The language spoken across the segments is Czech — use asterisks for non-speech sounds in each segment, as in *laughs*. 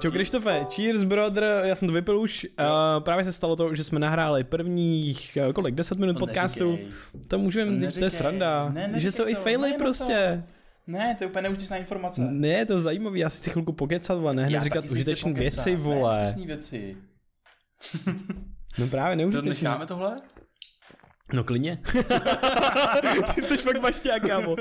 Čau Krištofe, cheers brother, já jsem to vypil už, no. uh, právě se stalo to, že jsme nahráli prvních, eh, kolik, 10 minut to podcastu, neříkej. to můžeme, to, to je sranda, ne, neříkej, že jsou to, i faily ne, prostě. To. Ne, to je úplně neužitečná informace. Ne, to je zajímavý, já si chci chvilku pokecat, ale nehne říkat užitečné věci, vole. Ne, věci. no právě neužitečné. Necháme tohle? No klidně. *laughs* Ty jsi fakt mašťák, kámo.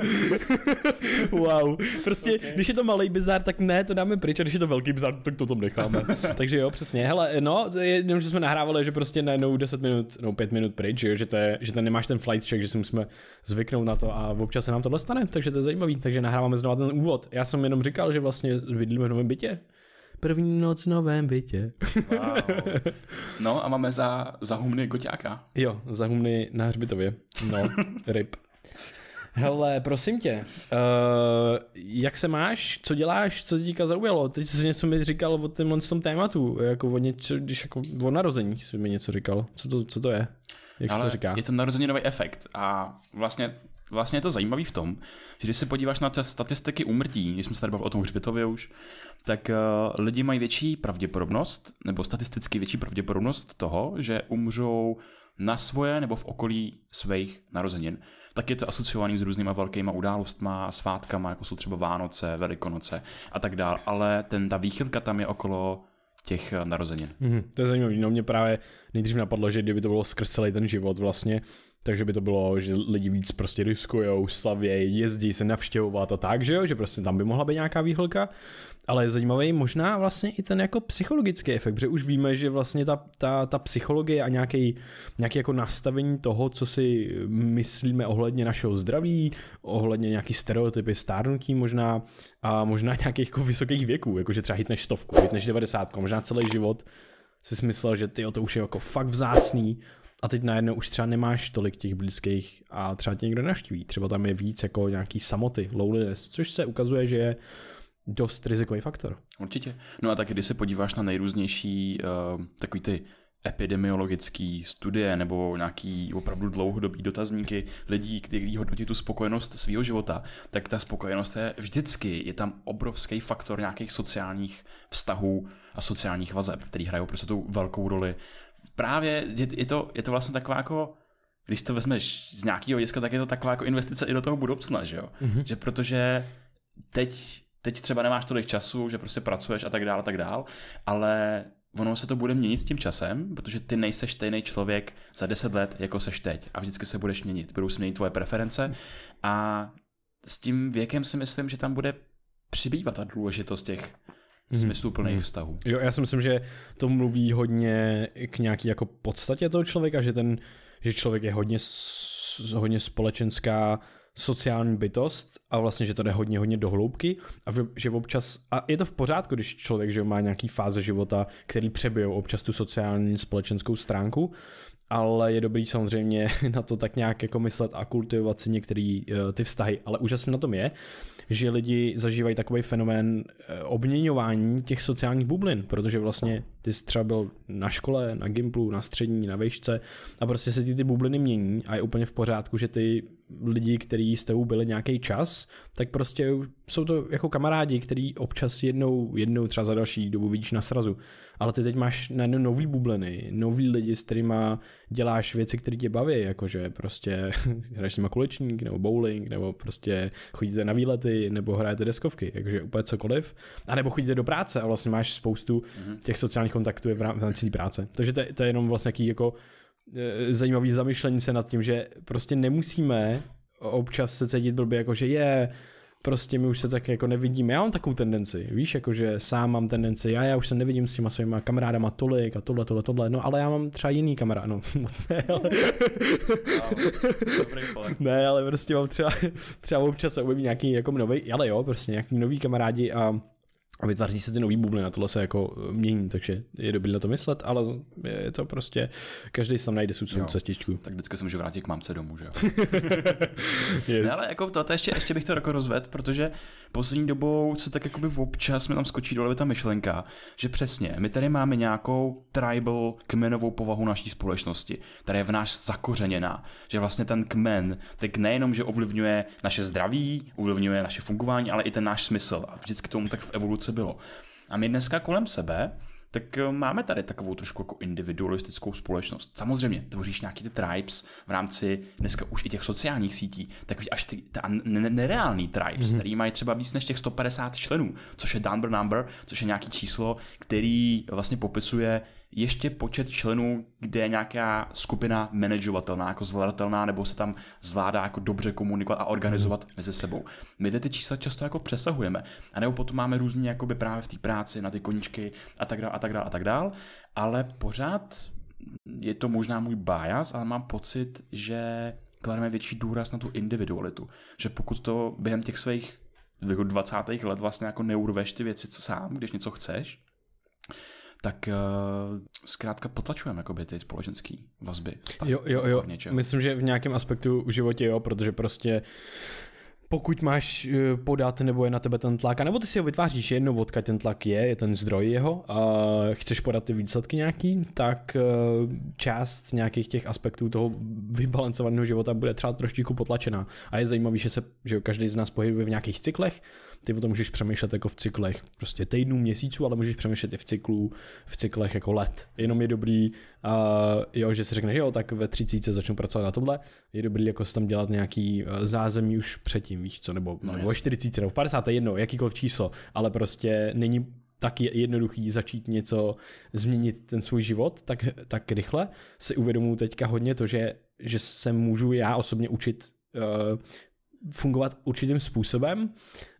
wow. Prostě, okay. když je to malý bizar, tak ne, to dáme pryč, a když je to velký bizar, tak to tam necháme. *laughs* Takže jo, přesně. Hele, eh, no, jenom, že jsme nahrávali, že prostě najednou 10 minut, no 5 minut pryč, že, že, to je, že ten nemáš ten flight check, že si musíme zvyknout na to a občas se nám tohle stane, takže to je zajímavý. Takže nahráváme znovu ten úvod. Já jsem jenom říkal, že vlastně bydlíme v novém bytě. První noc v novém bytě. Wow. No a máme za, za humny goťáka. Jo, za humny na hřbitově. No, *laughs* ryb. Hele, prosím tě, uh, jak se máš, co děláš, co ti díka zaujalo? Teď jsi něco mi říkal o tom, tom tématu, jako o něco, když jako o narození jsi mi něco říkal. Co to, co to je? Jak Ale se to říká? Je to narozeninový efekt a vlastně vlastně je to zajímavý v tom, že když se podíváš na ty statistiky úmrtí, když jsme se tady bavili o tom hřbitově už, tak uh, lidi mají větší pravděpodobnost, nebo statisticky větší pravděpodobnost toho, že umřou na svoje nebo v okolí svých narozenin. Tak je to asociovaný s různýma velkýma událostma, svátkama, jako jsou třeba Vánoce, Velikonoce a tak dále, ale ten, ta výchylka tam je okolo těch eh, narozenin. Mm-hmm, to je zajímavé. No mě právě nejdřív napadlo, že kdyby to bylo skrz celý ten život vlastně, takže by to bylo, že lidi víc prostě riskujou, slavějí, jezdí se navštěvovat a tak, že jo, že prostě tam by mohla být nějaká výhlka. Ale je zajímavý možná vlastně i ten jako psychologický efekt, protože už víme, že vlastně ta, ta, ta psychologie a nějaký, nějaký jako nastavení toho, co si myslíme ohledně našeho zdraví, ohledně nějaký stereotypy stárnutí možná a možná *laughs* nějakých jako vysokých věků, jakože třeba hitneš stovku, hitneš devadesátku, možná celý život si myslel, že ty to už je jako fakt vzácný, a teď najednou už třeba nemáš tolik těch blízkých a třeba tě někdo naštíví. Třeba tam je víc jako nějaký samoty, loneliness, což se ukazuje, že je dost rizikový faktor. Určitě. No a tak, když se podíváš na nejrůznější uh, takový ty epidemiologické studie nebo nějaký opravdu dlouhodobý dotazníky lidí, kteří hodnotí tu spokojenost svého života, tak ta spokojenost je vždycky, je tam obrovský faktor nějakých sociálních vztahů a sociálních vazeb, který hrajou prostě tu velkou roli právě je, je, to, je to vlastně taková jako když to vezmeš z nějakého hlediska, tak je to taková jako investice i do toho budoucna, že jo? Mm-hmm. Že protože teď, teď třeba nemáš tolik času, že prostě pracuješ a tak dále, a tak dál, ale ono se to bude měnit s tím časem, protože ty nejseš stejný člověk za 10 let, jako seš teď a vždycky se budeš měnit. Budou se měnit tvoje preference a s tím věkem si myslím, že tam bude přibývat ta důležitost těch hmm. smysluplných hmm. vztahů. Jo, já si myslím, že to mluví hodně k nějaký jako podstatě toho člověka, že ten, že člověk je hodně, hodně společenská sociální bytost a vlastně, že to jde hodně, hodně do hloubky a že občas, a je to v pořádku, když člověk že má nějaký fáze života, který přebijou občas tu sociální společenskou stránku, ale je dobrý samozřejmě *laughs* na to tak nějak jako myslet a kultivovat si některé uh, eh, ty vztahy, ale úžasné na tom je, že lidi zažívají takový fenomén eh, obměňování těch sociálních bublin, protože vlastně ty jsi třeba byl na škole, na gimplu, na střední, na vejšce a prostě se ti ty bubliny mění a je úplně v pořádku, že ty lidi, kteří s tebou byli nějaký čas, tak prostě jsou to jako kamarádi, který občas jednou, jednou třeba za další dobu vidíš na srazu. Ale ty teď máš na nový bubliny, nový lidi, s kterými děláš věci, které tě baví, jakože prostě *laughs* hraješ s nima kulečník, nebo bowling, nebo prostě chodíte na výlety, nebo hrajete deskovky, jakože úplně cokoliv. A nebo chodíte do práce a vlastně máš spoustu mhm. těch sociálních kontaktuje v rámci práce. Takže to, je, to je jenom vlastně nějaký jako eh, zajímavý zamyšlení se nad tím, že prostě nemusíme občas se cítit blbě jako, že je, prostě my už se tak jako nevidíme. Já mám takovou tendenci, víš, jako že sám mám tendenci, já, já už se nevidím s těma svýma kamarádama tolik a tohle, tohle, tohle, no ale já mám třeba jiný kamarád, no *laughs* moc ne, ale... ne, ale prostě mám třeba, třeba občas se objeví nějaký jako nový, ale jo, prostě nějaký nový kamarádi a a vytváří se ty nový bubly, na tohle se jako eh, mění, takže je dobrý na to myslet, ale je to prostě, každý sam najde svou cestičku. Tak vždycky se může vrátit k mamce domů, že jo? *laughs* yes. ne, ale jako to, to ještě, ještě bych to jako rozvedl, protože poslední dobou se tak jakoby občas mi tam skočí dole ta myšlenka, že přesně, my tady máme nějakou tribal kmenovou povahu naší společnosti, která je v náš zakořeněná, že vlastně ten kmen, tak nejenom, že ovlivňuje naše zdraví, ovlivňuje naše fungování, ale i ten náš smysl a vždycky tomu tak v evoluci revoluce bylo. A my dneska kolem sebe tak eh, máme tady takovou trošku jako individualistickou společnost. Samozřejmě, tvoříš nějaký ty tribes v rámci dneska už i těch sociálních sítí, tak až ty ta nereální tribes, mm-hmm. který mají třeba víc než těch 150 členů, což je number number, což je nějaký číslo, který vlastně popisuje ještě počet členů, kde je nějaká skupina manažovatelná, jako zvládatelná, nebo se tam zvládá jako dobře komunikovat a organizovat mm. mezi sebou. My ty čísla často jako přesahujeme, a nebo potom máme různě jakoby právě v té práci na ty koničky a tak dále a tak dále a tak dále, ale pořád je to možná můj bájas, ale mám pocit, že klademe větší důraz na tu individualitu. Že pokud to během těch svých 20. Jako let vlastně jako neurveš ty věci sám, když něco chceš, tak uh, zkrátka potlačujeme jakoby ty společenské vazby. Vztah, jo, jo, jo. Myslím, že v nějakém aspektu v životě jo, protože prostě pokud máš eh, podat nebo je na tebe ten tlak, nebo ty si ho vytváříš jednou, odkud ten tlak je, je ten zdroj jeho a chceš podat ty výsledky nějaký, tak eh, část nějakých těch aspektů toho vybalancovaného života bude třeba trošičku potlačená. A je zajímavé, že se že každý z nás pohybuje v nějakých cyklech ty o tom můžeš přemýšlet jako v cyklech prostě týdnů, měsíců, ale můžeš přemýšlet i v cyklu, v cyklech jako let. Jenom je dobrý, uh, jo, že si řekneš, jo, tak ve 30 začnu pracovat na tomhle, je dobrý jako tam dělat nějaký e, zázemí už předtím, víš co, nebo, no, nebo ve 40 nebo v 50, jedno, jakýkoliv číslo, ale prostě není tak je jednoduchý začít něco, změnit ten svůj život tak, tak rychle, si uvědomuji teďka hodně to, že, že se můžu já osobně učit uh, fungovat určitým způsobem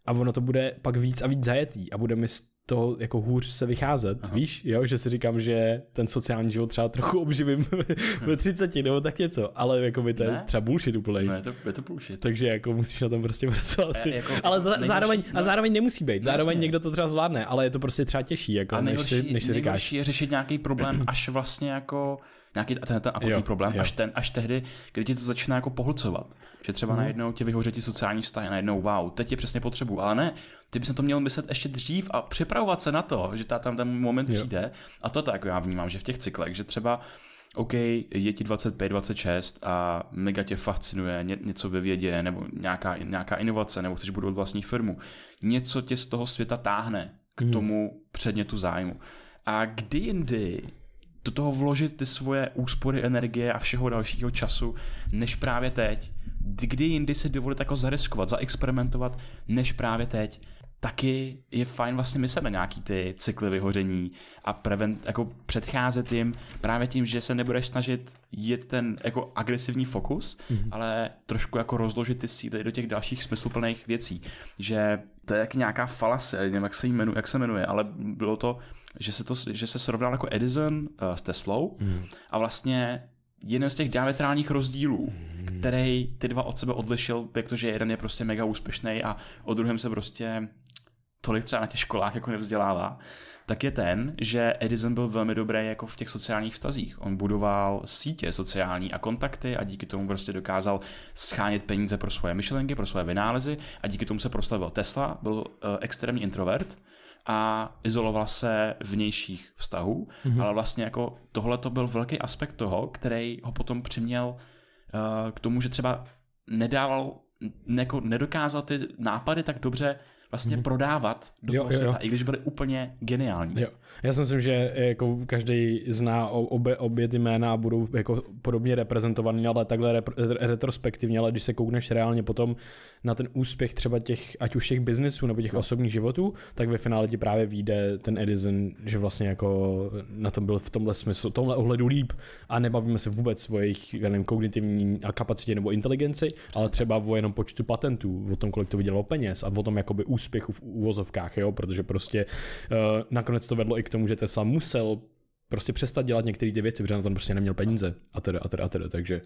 a ono to bude pak víc a víc zajetý a bude mi z toho jako hůř se vycházet, Aha. víš, jo, že si říkám, že ten sociální život třeba trochu obživím *laughs* ve 30 hm. nebo tak něco, ale jako by to je třeba bullshit úplně. Ne, no, to, je to bullshit. Takže jako musíš na tom prostě pracovat asi. E, jako ale za, nejvíc, zároveň, no, a zároveň nemusí být, no, zároveň někdo to třeba zvládne, ale je to prostě třeba těžší, jako, a nejvíc. než si, než si říkáš. je řešit nějaký problém až vlastně jako nějaký ten, ten akutní jo, problém, jo. až ten, až tehdy, kdy ti to začíná jako pohlcovat. Že třeba mm. najednou tě vyhoří ti sociální vztahy, najednou wow, teď je přesně potřebu, ale ne, ty bys na to měl myslet ještě dřív a připravovat se na to, že ta tam ten moment jo. přijde. A to tak já vnímám, že v těch cyklech, že třeba OK, je ti 25, 26 a mega tě fascinuje ně, něco ve vědě nebo nějaká, nějaká inovace nebo chceš budovat vlastní firmu. Něco tě z toho světa táhne k hmm. tomu předmětu zájmu. A kdy jindy do toho vložit ty svoje úspory energie a všeho dalšího času, než právě teď. Kdy jindy si dovolit jako zariskovat, zaexperimentovat, než právě teď. Taky je fajn vlastně myslet na nějaký ty cykly vyhoření a prevent, jako předcházet jim právě tím, že se nebudeš snažit jít ten jako agresivní fokus, mm-hmm. ale trošku jako rozložit ty síly do těch dalších smysluplných věcí. Že to je jak nějaká falasy, nevím, jak se, jmenuje, jak se jmenuje, ale bylo to že se, to, že se srovnal jako Edison uh, s Teslou mm. a vlastně jeden z těch diametrálních rozdílů, mm. který ty dva od sebe odlišil, jak jeden je prostě mega úspěšný a o druhém se prostě tolik třeba na těch školách jako nevzdělává, tak je ten, že Edison byl velmi dobrý jako v těch sociálních vztazích. On budoval sítě sociální a kontakty a díky tomu prostě dokázal schánět peníze pro svoje myšlenky, pro svoje vynálezy a díky tomu se proslavil. Tesla byl uh, extrémní introvert, a izoloval se vnějších vztahů, mm-hmm. ale vlastně jako tohle to byl velký aspekt toho, který ho potom přiměl uh, k tomu, že třeba nedával, jako nedokázal ty nápady tak dobře vlastně mm-hmm. prodávat do jo, toho světa, jo, jo. i když byly úplně geniální. Jo. Já si myslím, že jako každý zná obě, obě ty jména a budou jako podobně reprezentovaný, ale takhle repre, retrospektivně, ale když se koukneš reálně potom na ten úspěch třeba těch, ať už těch biznesů nebo těch jo. osobních životů, tak ve finále ti právě vyjde ten Edison, že vlastně jako na tom byl v tomhle smyslu, tomhle ohledu líp a nebavíme se vůbec o jejich nevím, kognitivní kapacitě nebo inteligenci, Přesně. ale třeba o jenom počtu patentů, o tom, kolik to vydělalo peněz a o tom jakoby úspěch úspěchu v úvozovkách, jo, protože prostě uh, nakonec to vedlo i k tomu, že Tesla musel prostě přestat dělat některé ty věci, protože na tom prostě neměl peníze a teda a teda a teda, takže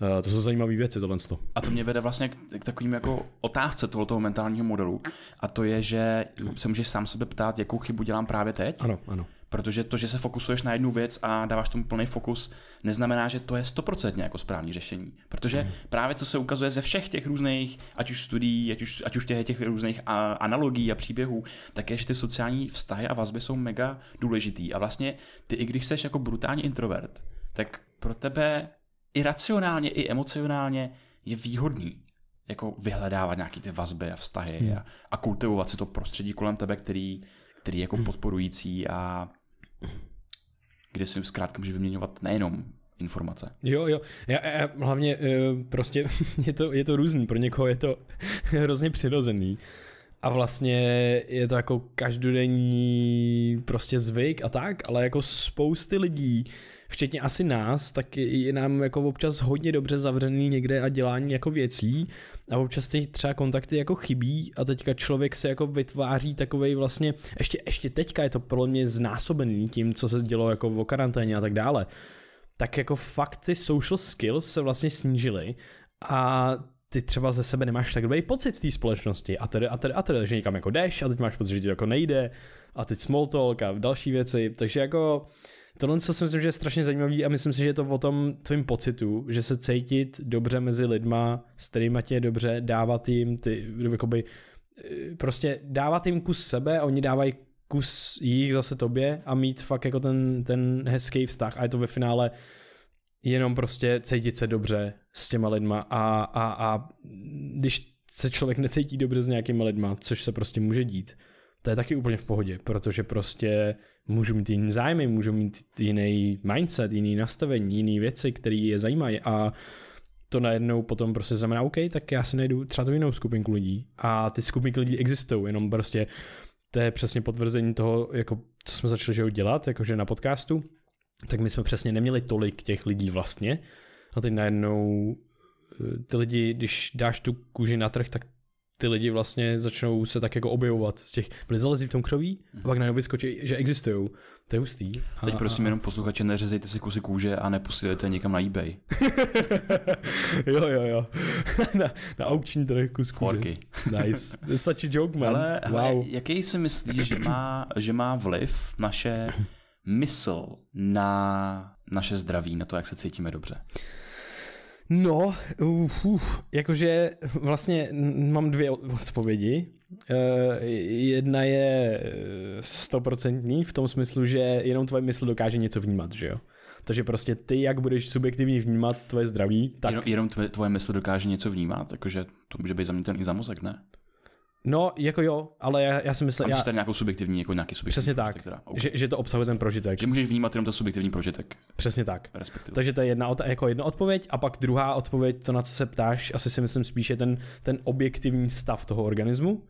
uh, to jsou zajímavé věci tohle. A to mě vede vlastně k, k takovým jako otázce tohoto mentálního modelu a to je, že se můžeš sám sebe ptát, jakou chybu dělám právě teď. Ano, ano. Protože to, že se fokusuješ na jednu věc a dáváš tomu plný fokus, neznamená, že to je stoprocentně jako správné řešení. Protože mm. právě co se ukazuje ze všech těch různých, ať už studií, ať už, ať už těch, těch různých a, analogií a příběhů, tak je, že ty sociální vztahy a vazby jsou mega důležitý. A vlastně ty, i když jsi jako brutální introvert, tak pro tebe i racionálně, i emocionálně je výhodný jako vyhledávat nějaké ty vazby a vztahy mm. a, a kultivovat si to prostředí kolem tebe, který, který je jako mhm. podporující a kde si zkrátka může vyměňovat nejenom informace. Jo, jo. Já, já hlavně eh, prostě *laughs* je to, je to různý. Pro někoho je to *laughs* hrozně přirozený. A vlastně je to jako každodenní prostě zvyk a tak, ale jako spousty lidí včetně asi nás, tak je nám jako občas hodně dobře zavřený někde a dělání jako věcí a občas ty třeba kontakty jako chybí a teďka člověk se jako vytváří takovej vlastně, ještě, ještě teďka je to pro mě znásobený tím, co se dělo jako v karanténě a tak dále, tak jako fakt ty social skills se vlastně snížily a ty třeba ze sebe nemáš tak dobrý pocit v té společnosti a tedy a tedy a tedy, že někam jako jdeš a teď máš pocit, že ti jako nejde a teď small talk a další věci, takže jako Tohle co si myslím, že je strašně zajímavý a myslím si, že je to o tom tvým pocitu, že se cítit dobře mezi lidma, s kterými tě je dobře, dávat jim ty, jakoby, eh, prostě dávat jim kus sebe, oni dávají kus jich zase tobě a mít fakt jako ten, ten hezký vztah a je to ve finále jenom prostě cítit se dobře s těma lidma a, a, a když se člověk necítí dobře s nějakýma lidma, což se prostě může dít, to je taky úplně v pohodě, protože prostě můžu mít jiný zájmy, můžu mít jiný mindset, jiný nastavení, jiný věci, které je zajímají a to najednou potom prostě znamená, OK, tak já si najdu třeba tu jinou skupinku lidí a ty skupinky lidí existují, jenom prostě to je přesně potvrzení toho, jako, co jsme začali že dělat, jakože na podcastu, tak my jsme přesně neměli tolik těch lidí vlastně a teď najednou eh, ty lidi, když dáš tu kůži na trh, tak ty lidi vlastně začnou se tak jako objevovat z těch, byli zalezí v tom kroví a pak najednou vyskočí, že existují. To je hustý. A, Teď prosím a... jenom posluchače, neřezejte si kusy kůže a neposílejte někam na eBay. *laughs* jo, jo, jo. *laughs* na, na aukční trh kus kůže. Horky. nice. such a joke, man. Ale, wow. ale jaký si myslíš, že má, že má vliv naše mysl na naše zdraví, na to, jak se cítíme dobře? No, uf, uf, jakože vlastně mám dvě odpovědi. Eh, jedna je eh, stoprocentní v tom smyslu, že jenom tvoje mysl dokáže něco vnímat, že jo? Takže prostě ty, jak budeš subjektivně vnímat tvoje zdraví, tak... Jenom, jenom tvoje, tvoje mysl dokáže něco vnímat, takže to může být za za mozek, ne? No, jako jo, ale já, já si myslím... Ale já... nějakou subjektivní, jako nějaký subjektivní Přesně prožitek, tak, teda. Okay. Že, že, to obsahuje ten prožitek. Že můžeš vnímat jenom ten subjektivní prožitek. Přesně tak. Respektive. Takže to je jedna, jako jedna odpověď a pak druhá odpověď, to na co se ptáš, asi si myslím spíše ten, ten objektivní stav toho organismu, uh,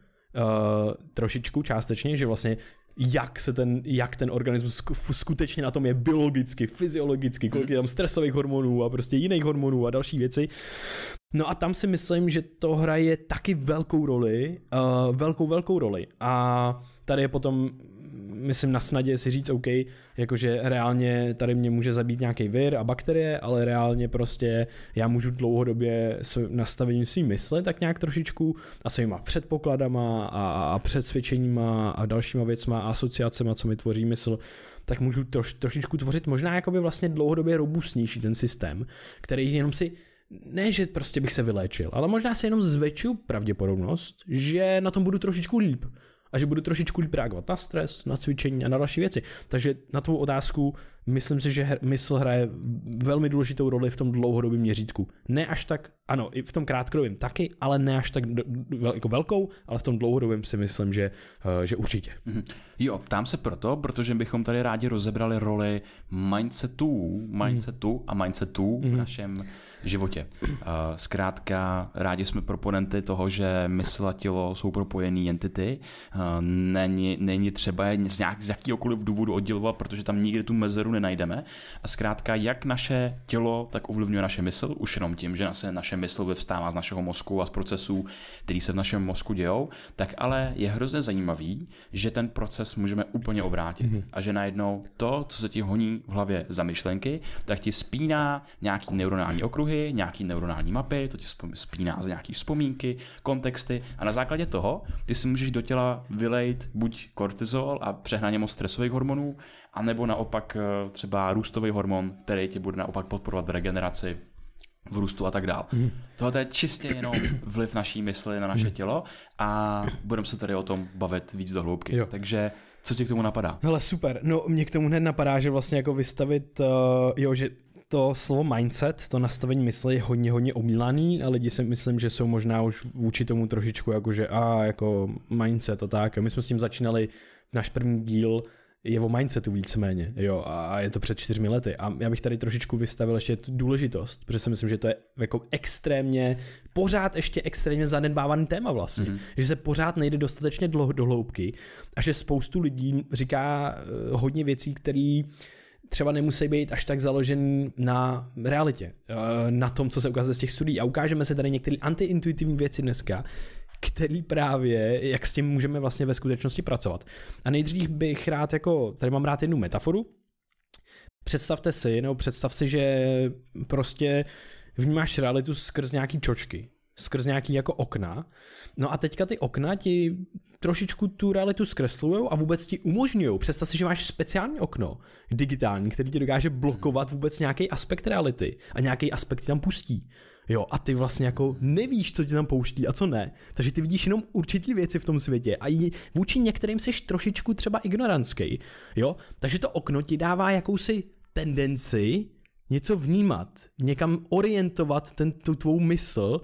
trošičku částečně, že vlastně jak, se ten, jak ten organismus skutečně na tom je biologicky, fyziologicky, kolik mhm. je tam stresových hormonů a prostě jiných hormonů a další věci. No a tam si myslím, že to hraje taky velkou roli, uh, velkou, velkou roli. A tady je potom, myslím, na snadě si říct, OK, jakože reálně tady mě může zabít nějaký vir a bakterie, ale reálně prostě já můžu dlouhodobě nastavením svým mysle tak nějak trošičku a svýma předpokladama a, a předsvědčeníma a dalšíma věcma a asociacema, co mi tvoří mysl, tak můžu troš, trošičku tvořit možná jakoby vlastně dlouhodobě robustnější ten systém, který jenom si ne, že prostě bych se vyléčil, ale možná se jenom zvětšil pravděpodobnost, že na tom budu trošičku líp a že budu trošičku líp reagovat na stres, na cvičení a na další věci. Takže na tvou otázku myslím si, že her, mysl hraje velmi důležitou roli v tom dlouhodobém měřítku. Ne až tak, ano, i v tom krátkodobém taky, ale ne až tak do, do, jako velkou, ale v tom dlouhodobém si myslím, že, uh, že určitě. Mm-hmm. Jo, ptám se proto, protože bychom tady rádi rozebrali roli mindsetu, mindsetu mm-hmm. a mindsetu mm-hmm. v mhm. našem životě. Eh, zkrátka, rádi jsme proponenty toho, že mysl a tělo jsou propojené entity. Eh, není, není třeba je z, nějak, z jakýkoliv důvodu oddělovat, protože tam nikdy tu mezeru nenajdeme. A zkrátka, jak naše tělo, tak ovlivňuje naše mysl, už jenom tím, že se naše mysl vyvstává z našeho mozku a z procesů, který se v našem mozku dějou, tak ale je hrozně zajímavý, že ten proces můžeme úplně obrátit. Mhm. A že najednou to, co se ti honí v hlavě za myšlenky, tak ti spíná nějaký neuronální okruh okruhy, nějaký neuronální mapy, to tě spíná z nějaký vzpomínky, kontexty a na základě toho ty si můžeš do těla vylejt buď kortizol a přehnaně moc stresových hormonů, anebo naopak eh, třeba růstový hormon, který tě bude naopak podporovat v regeneraci v růstu a tak dál. Mm. Tohle je čistě jenom vliv naší mysli na naše mhm. tělo a budeme se tady o tom bavit víc do hloubky. Jo. Takže co tě k tomu napadá? Hele, super. No, mě k tomu hned napadá, že vlastně jako vystavit, uh, jo, že to slovo mindset, to nastavení mysli je hodně, hodně omílaný a lidi si myslím, že jsou možná už vůči tomu trošičku jakože a jako mindset a tak. My jsme s tím začínali, náš první díl je o mindsetu víceméně, jo, a je to před čtyřmi lety. A já bych tady trošičku vystavil ještě tu důležitost, protože si myslím, že to je jako extrémně, pořád ještě extrémně zanedbávaný téma vlastně. Mm-hmm. Že se pořád nejde dostatečně dlouho do hloubky a že spoustu lidí říká eh, hodně věcí, které třeba nemusí být až tak založen na realitě, eh, na tom, co se ukazuje z těch studií. A ukážeme se tady některé antiintuitivní věci dneska, který právě, jak s tím můžeme vlastně ve skutečnosti pracovat. A nejdřív bych rád jako, tady mám rád jednu metaforu, představte si, nebo představ si, že prostě vnímáš realitu skrz nějaký čočky skrz nějaký jako okna. No a teďka ty okna ti trošičku tu realitu zkreslují a vůbec ti umožňují. Představ si, že máš speciální okno digitální, který ti dokáže blokovat vůbec nějaký aspekt reality a nějaký aspekt ti tam pustí. Jo, a ty vlastně jako nevíš, co ti tam pouští a co ne. Takže ty vidíš jenom určitý věci v tom světě a i vůči některým jsi trošičku třeba ignorantský. Jo, takže to okno ti dává jakousi tendenci něco vnímat, někam orientovat ten, tu tvou mysl,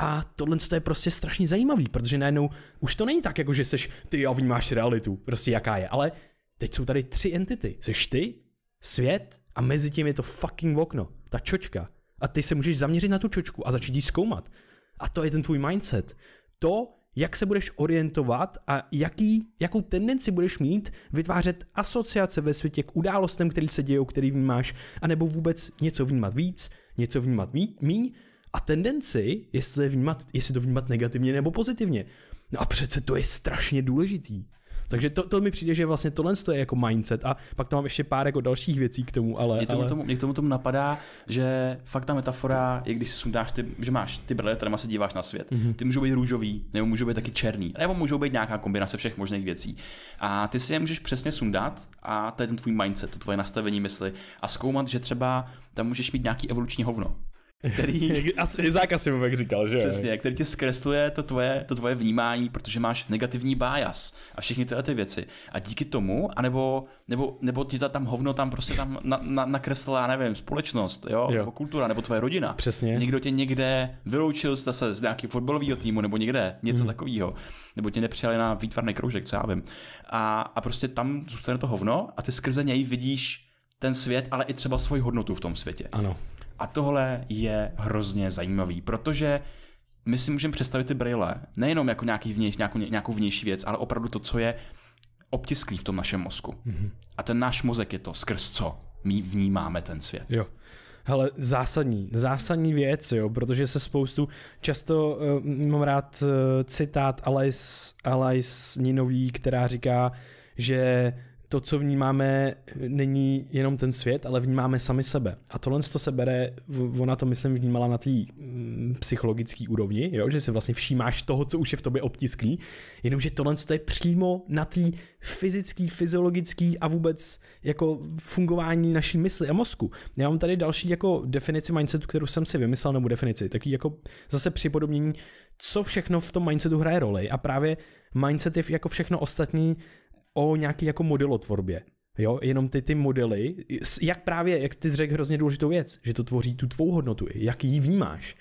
a tohle je prostě strašně zajímavý, protože najednou už to není tak, jako že seš ty a vnímáš realitu, prostě jaká je, ale teď jsou tady tři entity. Seš ty, svět a mezi tím je to fucking okno, ta čočka. A ty se můžeš zaměřit na tu čočku a začít ji zkoumat. A to je ten tvůj mindset. To, jak se budeš orientovat a jaký, jakou tendenci budeš mít vytvářet asociace ve světě k událostem, které se dějou, který vnímáš, anebo vůbec něco vnímat víc, něco vnímat míň, a tendenci, jestli to, je vnímat, jestli to vnímat negativně nebo pozitivně. No a přece to je strašně důležitý. Takže to, to mi přijde, že vlastně tohle je jako mindset a pak tam mám ještě pár jako dalších věcí k tomu, ale... Mě tomu, ale... tomu, mě tomu, tomu napadá, že fakt ta metafora je, když sundáš ty, že máš ty brle, kterýma se díváš na svět. Mm-hmm. Ty můžou být růžový, nebo můžou být taky černý, nebo můžou být nějaká kombinace všech možných věcí. A ty si je můžeš přesně sundat a to je ten tvůj mindset, to tvoje nastavení mysli a zkoumat, že třeba tam můžeš mít nějaký evoluční hovno který... *laughs* asi, Izák asi mu říkal, že Přesně, který ti zkresluje to tvoje, to tvoje vnímání, protože máš negativní bájas a všechny tyhle ty věci. A díky tomu, anebo nebo, nebo ti ta tam hovno tam prostě tam na, na, nakreslila, nevím, společnost, jo? jo, nebo kultura, nebo tvoje rodina. Přesně. Někdo tě někde vyloučil zase z nějakého fotbalového týmu, nebo někde, něco hmm. takového. Nebo tě nepřijali na výtvarný kroužek, co já vím. A, a prostě tam zůstane to hovno a ty skrze něj vidíš ten svět, ale i třeba svoji hodnotu v tom světě. Ano. A tohle je hrozně zajímavý, protože my si můžeme představit ty brýle nejenom jako nějaký vnějš, nějakou, nějakou vnější věc, ale opravdu to, co je obtisklý v tom našem mozku. Mm-hmm. A ten náš mozek je to, skrz co my vnímáme ten svět. Jo. Hele, zásadní, zásadní věc, jo, protože se spoustu, často uh, mám rád uh, citát Alice, Alice Ninový, která říká, že to, co vnímáme, není jenom ten svět, ale vnímáme sami sebe. A tohle to se bere, ona to myslím vnímala na té mm, psychologické úrovni, jo? že si vlastně všímáš toho, co už je v tobě obtisklý, jenomže tohle to je přímo na té fyzické, fyziologické a vůbec jako fungování naší mysli a mozku. Já mám tady další jako definici mindsetu, kterou jsem si vymyslel, nebo definici, taky jako zase připodobnění, co všechno v tom mindsetu hraje roli a právě mindset je jako všechno ostatní o nějaký jako modelotvorbě. Jo, jenom ty ty modely, jak právě, jak ty řekl hrozně důležitou věc, že to tvoří tu tvou hodnotu, jak ji vnímáš.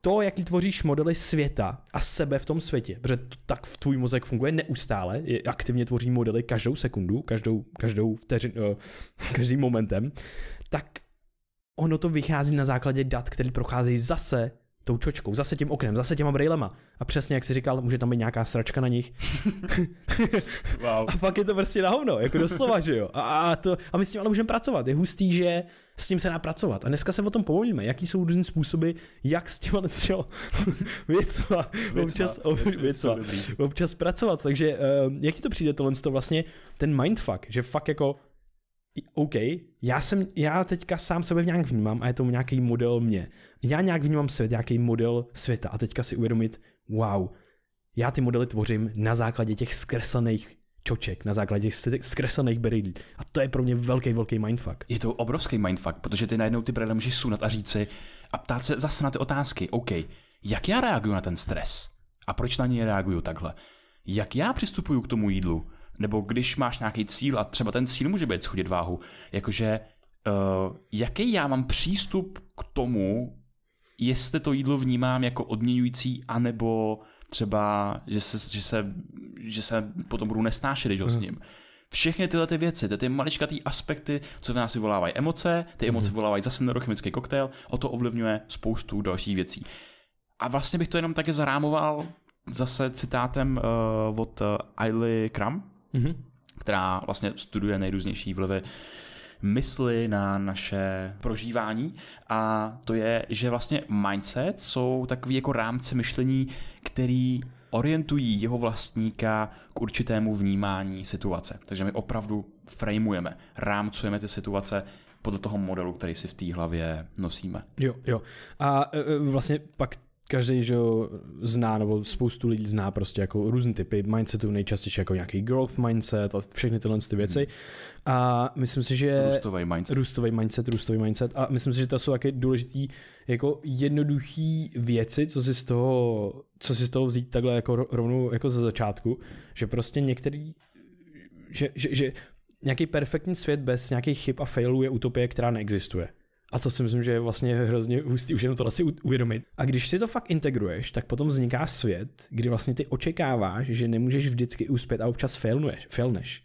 To, jaký tvoříš modely světa a sebe v tom světě, protože tak v tvůj mozek funguje neustále, je, aktivně tvoří modely každou sekundu, každou, každou vteřin, eh, *laughs* každým momentem, tak ono to vychází na základě dat, které procházejí zase tou čočkou, zase tím oknem, zase těma brýlema. A přesně, jak si říkal, může tam být nějaká sračka na nich. *laughs* wow. A pak je to prostě na hovno, jako doslova, že jo. A, a, to, a my s tím ale můžeme pracovat. Je hustý, že s tím se dá pracovat. A dneska se o tom povíme, jaký jsou různý způsoby, jak s těma tělo, *laughs* věcma, věcma, občas, věcma, věcma, věcma, občas pracovat. Takže um, jak ti to přijde tohle, to vlastně ten mindfuck, že fakt jako OK, já, jsem, já teďka sám sebe nějak vnímám a je to nějaký model mě já nějak vnímám svět, nějaký model světa a teďka si uvědomit, wow, já ty modely tvořím na základě těch zkreslených čoček, na základě těch zkreslených berylí. A to je pro mě velký, velký mindfuck. Je to obrovský mindfuck, protože ty najednou ty brady můžeš sunat a říct si a ptát se zase na ty otázky. OK, jak já reaguju na ten stres? A proč na něj reaguju takhle? Jak já přistupuju k tomu jídlu? Nebo když máš nějaký cíl a třeba ten cíl může být schodit váhu, jakože uh, jaký já mám přístup k tomu, jestli to jídlo vnímám jako odměňující, anebo třeba, že se, že se, že se potom budu nesnášet, když ho mhm. s ním. Všechny tyhle ty věci, ty, ty maličkatý aspekty, co v nás vyvolávají emoce, ty mhm. emoce vyvolávají zase neurochemický koktejl, o to ovlivňuje spoustu dalších věcí. A vlastně bych to jenom také zarámoval zase citátem uh, od uh, eh, Kram, mm-hmm. která vlastně studuje nejrůznější vlivy mysli, na naše prožívání a to je, že vlastně mindset jsou takový jako rámce myšlení, který orientují jeho vlastníka k určitému vnímání situace. Takže my opravdu frameujeme, rámcujeme ty situace podle toho modelu, který si v té hlavě nosíme. Jo, jo. A e, e, vlastně pak každý, že zná, nebo spoustu lidí zná prostě jako různý typy mindsetů, nejčastěji jako nějaký growth mindset a všechny tyhle ty věci. Hmm. A myslím si, že... Růstový mindset. Růstový mindset, růstový mindset. A myslím si, že to jsou také důležitý jako jednoduchý věci, co si z toho, co si z toho vzít takhle jako rovnou jako ze začátku, že prostě některý, že, že, že nějaký perfektní svět bez nějakých chyb a failů je utopie, která neexistuje. A to si myslím, že je vlastně hrozně hustý už jenom to asi uvědomit. A když si to fakt integruješ, tak potom vzniká svět, kdy vlastně ty očekáváš, že nemůžeš vždycky uspět a občas failneš. failneš.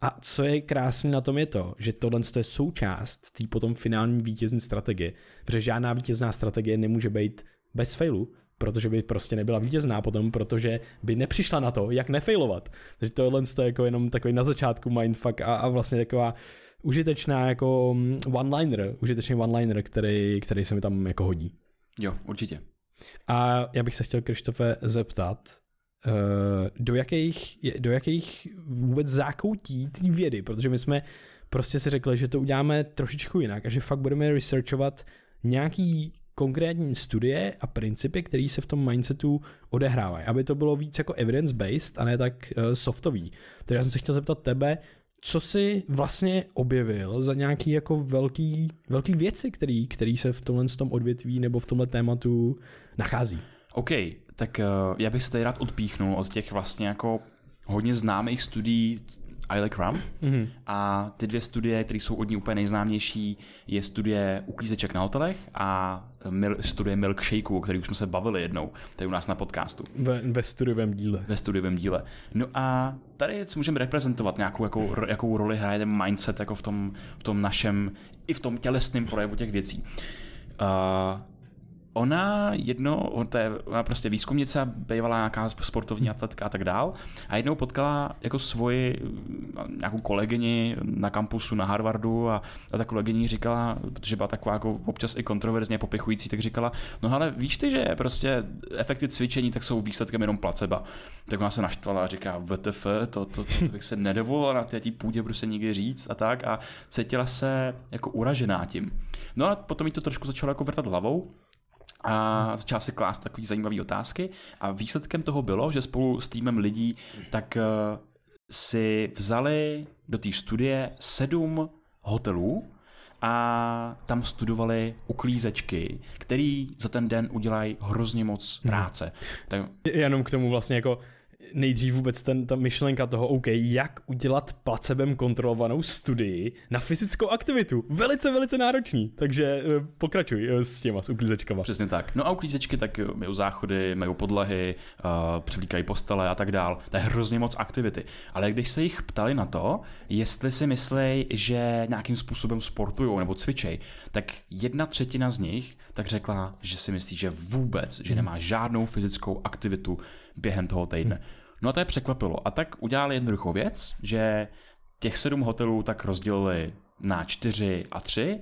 A co je krásné na tom je to, že tohle je součást té potom finální vítězní strategie, protože žádná vítězná strategie nemůže být bez failu, protože by prostě nebyla vítězná potom, protože by nepřišla na to, jak nefailovat. Takže tohle je jako jenom takový na začátku mindfuck a, a vlastně taková užitečná jako mm, one-liner, užitečný one-liner, který, který se mi tam jako hodí. Jo, určitě. A já bych se chtěl, Krištofe, zeptat, eh, do jakých, do jakých vůbec zákoutí té vědy, protože my jsme prostě si řekli, že to uděláme trošičku jinak a že fakt budeme researchovat nějaký konkrétní studie a principy, které se v tom mindsetu odehrávají, aby to bylo víc jako evidence-based a ne tak eh, softový. Takže já jsem se chtěl zeptat tebe, co si vlastně objevil za nějaký jako velký, velký věci, který, který se v tomhle tom odvětví nebo v tomhle tématu nachází? OK, tak uh, já bych se tady rád odpíchnul od těch vlastně jako hodně známých studií Isla Crum. Mm-hmm. A ty dvě studie, které jsou od ní úplně nejznámější, je studie uklízeček na hotelech a mil, studie milkshakeů, o kterých už jsme se bavili jednou, tady u nás na podcastu. Ve, ve studiovém díle. Ve studiovém díle. No a tady můžeme reprezentovat nějakou, jakou, jakou roli hraje ten mindset jako v tom, v tom našem, i v tom tělesném projevu těch věcí. Uh, ona jedno, to je ona prostě výzkumnice, bývala nějaká sportovní hm. atletka a tak dál, a jednou potkala jako svoji nějakou kolegyni na kampusu na Harvardu a, a ta kolegyni říkala, protože byla taková jako občas i kontroverzně popichující, tak říkala, no ale víš ty, že prostě efekty cvičení tak jsou výsledkem jenom placebo. Tak ona se naštvala a říká, VTF, to, to, to, to bych se nedovolila na té půdě prostě nikdy říct a tak a cítila se jako uražená tím. No a potom jí to trošku začalo jako vrtat hlavou, a začala si klást takové zajímavé otázky a výsledkem toho bylo, že spolu s týmem lidí tak eh, si vzali do té studie sedm hotelů a tam studovali uklízečky, který za ten den udělají hrozně moc práce. Hmm. Tak... Jenom k tomu vlastně jako nejdřív vůbec ten, ta myšlenka toho, OK, jak udělat placebem kontrolovanou studii na fyzickou aktivitu. Velice, velice náročný. Takže eh, pokračuj eh, s těma, s uklízečkama. Přesně tak. No a uklízečky tak eh, mají záchody, mají podlahy, uh, přivlíkají postele a tak dál. To je hrozně moc aktivity. Ale když se jich ptali na to, jestli si myslí, že nějakým způsobem sportují nebo cvičej, tak jedna třetina z nich tak řekla, že si myslí, že vůbec, že mhm. nemá žádnou fyzickou aktivitu během toho týdne. Hmm. No a to je překvapilo. A tak udělali jednoduchou věc, že těch sedm hotelů tak rozdělili na čtyři a tři.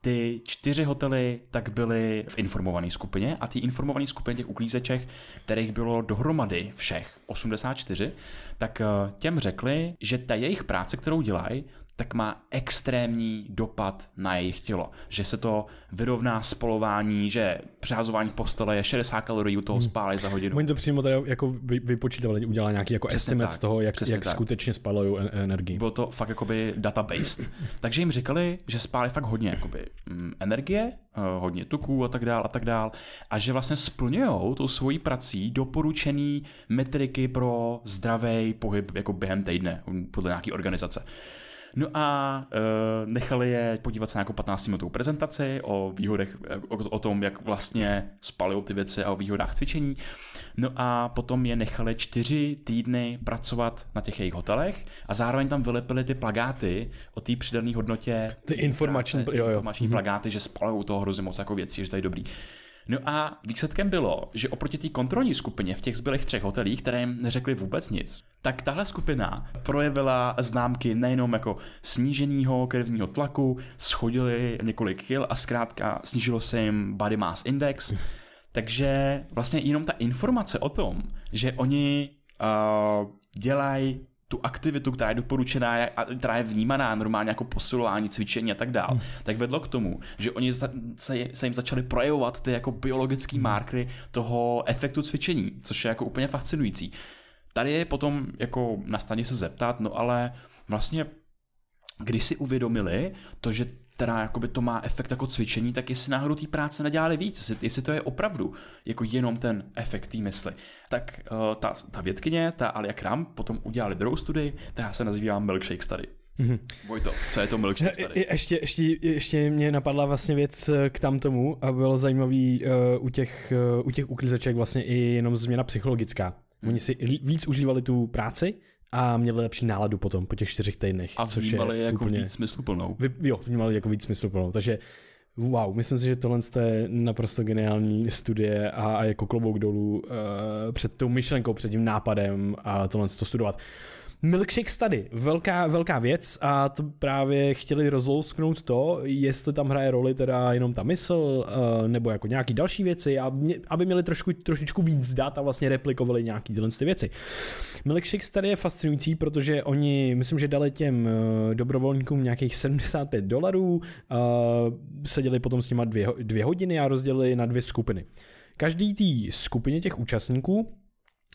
Ty čtyři hotely tak byly v informované skupině a ty informované skupiny těch uklízeček, kterých bylo dohromady všech 84, tak eh, těm řekli, že ta jejich práce, kterou dělají, tak má extrémní dopad na jejich tělo. Že se to vyrovná spolování, že přehazování v postele je 60 kalorií u toho hmm. spálí za hodinu. Oni to přímo tady jako vypočítali, udělali nějaký jako přesně estimate z toho, jak, jak skutečně spalují energii. Bylo to fakt jakoby database. *laughs* Takže jim říkali, že spálí fakt hodně jakoby mm, energie, eh, hodně tuků a tak dál a tak dál a že vlastně splňují tou svojí prací doporučený metriky pro zdravý pohyb jako během týdne podle nějaké organizace. No a e, nechali je podívat se na jako 15 minutovou prezentaci o výhodech, eh, o, o tom, jak vlastně spalují ty věci a o výhodách cvičení. No a potom je nechali čtyři týdny pracovat na těch jejich hotelech a zároveň tam vylepili ty plagáty o té přidané hodnotě. Ty informační, práce, jo, jo. informační mm-hmm. plagáty, že spalují toho hrozně moc jako věcí, že to je dobrý. No a výsledkem bylo, že oproti té kontrolní skupině v těch zbylých třech hotelích, které jim neřekli vůbec nic, tak tahle skupina projevila známky nejenom jako sníženého krevního tlaku, schodili několik kil a zkrátka snížilo se jim body mass index, takže vlastně jenom ta informace o tom, že oni uh, dělají tu aktivitu, která je doporučená a která je vnímaná normálně jako posilování, cvičení a tak dál, hmm. tak vedlo k tomu, že oni se, se jim začali projevovat ty jako biologické hmm. markery toho efektu cvičení, což je jako úplně fascinující. Tady je potom jako na se zeptat, no ale vlastně když si uvědomili to, že která jakoby to má efekt jako cvičení, tak jestli náhodou té práce nedělali víc, jestli to je opravdu jako jenom ten efekt té mysli. Tak uh, ta, ta vědkyně, ta Alia Kram, potom udělali druhou studii, která se nazývá Milkshake Study. Mm-hmm. Vojto, co je to milkshake study? Je, ještě, ještě, ještě mě napadla vlastně věc eh, k tam tomu a bylo zajímavý uh, u těch, uh, u těch uklízeček vlastně i jenom změna psychologická. Hmm. Oni si víc užívali tu práci, a měli lepší náladu potom po těch čtyřech týdnech. A což vnímali je jako úplně, víc smysluplnou. Vy, jo, vnímali jako víc smysluplnou, takže wow, myslím si, že tohle je naprosto geniální studie a, a jako klobouk dolů uh, před tou myšlenkou, před tím nápadem a tohle to studovat. Milkshake Study, velká, velká věc a to právě chtěli rozlousknout to, jestli tam hraje roli teda jenom ta mysl, eh, nebo jako nějaký další věci, a aby měli trošku, trošičku víc dat a vlastně replikovali nějaký tyhle ty věci. Milkshake Study je fascinující, protože oni, myslím, že dali těm eh, dobrovolníkům nějakých 75 dolarů, eh, seděli potom s nima dvě, dvě hodiny a rozdělili na dvě skupiny. Každý té skupině těch účastníků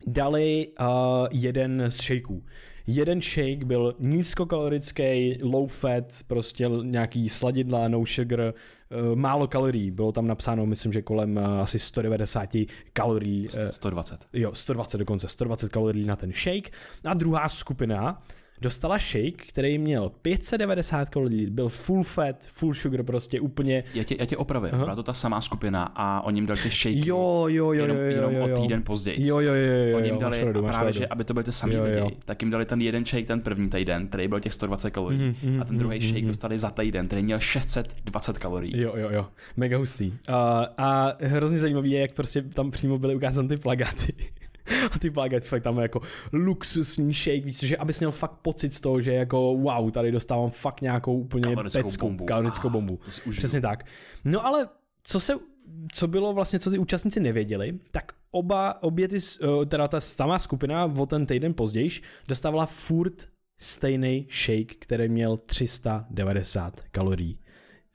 dali uh, jeden z šejků jeden shake byl nízkokalorický, low fat, prostě nějaký sladidla, no sugar, eh, málo kalorií. Bylo tam napsáno, myslím, že kolem eh, asi 190 kalorií. 120. Eh, jo, 120 dokonce, 120 kalorií na ten shake. A druhá skupina dostala shake, který měl 590 kalorií, byl full fat, full sugar prostě úplně. Já tě, já tě opravím, byla to ta samá skupina a oni jim dali ty shake. Jo, jo, jo, jenom, jo, jo, jenom jo, jo. o týden později. Jo, jo, jo, jo, oni jim dali, pravdu, právě, že aby to byly ty samý jo, lidi, jo. tak jim dali ten jeden shake, ten první týden, který byl těch 120 kalorií. Mm, mm, a ten druhý mm, shake mm. dostali za týden, který měl 620 kalorií. Jo, jo, jo, mega hustý. Uh, a hrozně zajímavý je, jak prostě tam přímo byly ukázány ty plagáty a ty baget fakt tam je jako luxusní shake, víš, že abys měl fakt pocit z toho, že jako wow, tady dostávám fakt nějakou úplně peckou kalorickou bombu. ah, bombu. Přesně tak. No ale co se co bylo vlastně, co ty účastníci nevěděli, tak oba, obě ty, eh, teda ta samá skupina o ten týden později dostávala furt stejný shake, který měl 390 kalorií.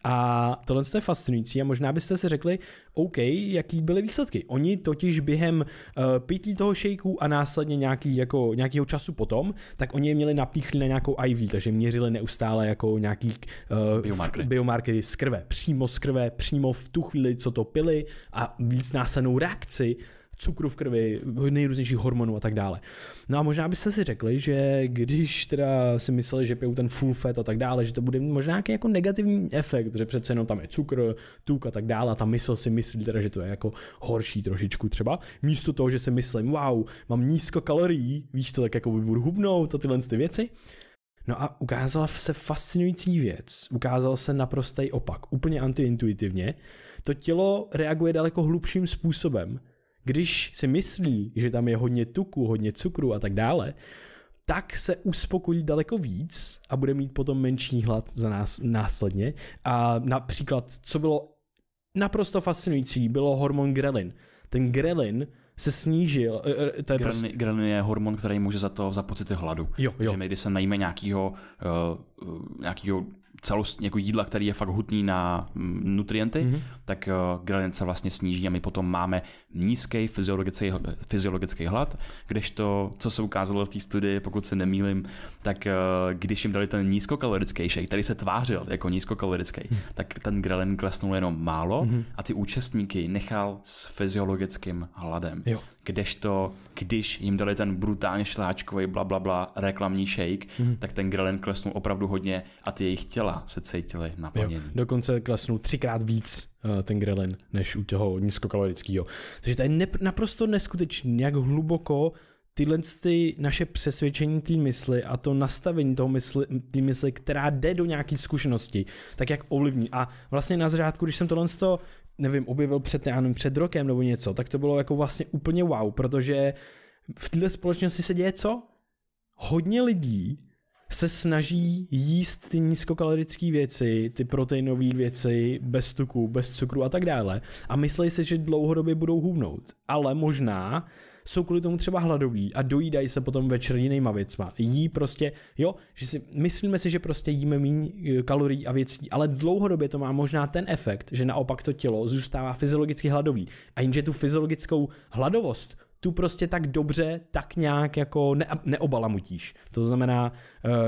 A tohle je fascinující a možná byste si řekli, OK, jaký byly výsledky. Oni totiž během uh, eh, pití toho šejku a následně nějaký, jako, nějakého času potom, tak oni je měli napíchli na nějakou IV, takže měřili neustále jako nějaký uh, biomarkery. biomarkery z krve, přímo z krve, přímo v tu chvíli, co to pili a víc následnou reakci cukru v krvi, nejrůznějších hormonů a tak dále. No a možná byste si řekli, že když teda si mysleli, že pijou ten full fat a tak dále, že to bude mít možná nějaký jako negativní efekt, že přece jenom tam je cukr, tuk a tak dále a ta mysl si myslí teda, že to je jako horší trošičku třeba, místo toho, že si myslím, wow, mám nízko kalorií, víš to, tak jako by budu hubnout a tyhle ty věci. No a ukázala se fascinující věc, ukázal se naprostý opak, úplně antiintuitivně. To tělo reaguje daleko hlubším způsobem, když si myslí, že tam je hodně tuku, hodně cukru a tak dále, tak se uspokojí daleko víc a bude mít potom menší hlad za nás následně. A například, co bylo naprosto fascinující, bylo hormon grelin. Ten grelin se snížil. E, e, to je grelin, prostě... grelin je hormon, který může za to za pocity hladu. Jo, jo. Že my, když se najíme nějakého uh, nějakýho e, celost, jako jídla, který je fakt hutný na mm, nutrienty, mm-hmm. tak uh, eh, gradient se vlastně sníží a my potom máme nízký fyziologický, eh, fyziologický hlad, kdežto, co se ukázalo v té studii, pokud se nemýlim, tak uh, když jim dali ten nízkokalorický šejk, který se tvářil jako nízkokalorický, mm-hmm. tak ten gradient klesnul jenom málo mm-hmm. a ty účastníky nechal s fyziologickým hladem. Jo kdežto když jim dali ten brutálně šláčkový bla, bla, bla reklamní shake, mm-hmm. tak ten grelin klesnul opravdu hodně a ty jejich těla se cítily naplněný. Jo, dokonce klesnul třikrát víc eh, ten grelin, než u toho nízkokalorického. Takže to je ne- naprosto neskutečný, jak hluboko tyhle ty naše přesvědčení té mysli a to nastavení toho mysli, té mysli, která jde do nějaké zkušenosti, tak jak ovlivní. A vlastně na zřádku, když jsem tohle to nevím, objevil před, já nevím, před rokem nebo něco, tak to bylo jako vlastně úplně wow, protože v této společnosti se děje co? Hodně lidí se snaží jíst ty nízkokalorické věci, ty proteinové věci, bez tuku, bez cukru a tak dále a myslí si, že dlouhodobě budou hubnout. Ale možná jsou kvůli tomu třeba hladoví a dojídají se potom večer jinýma věcma. Jí prostě, jo, že si, myslíme si, že prostě jíme méně eh, kalorií a věcí, ale dlouhodobě to má možná ten efekt, že naopak to tělo zůstává fyziologicky hladový. A jenže tu fyziologickou hladovost tu prostě tak dobře, tak nějak jako ne, neobalamutíš. To znamená,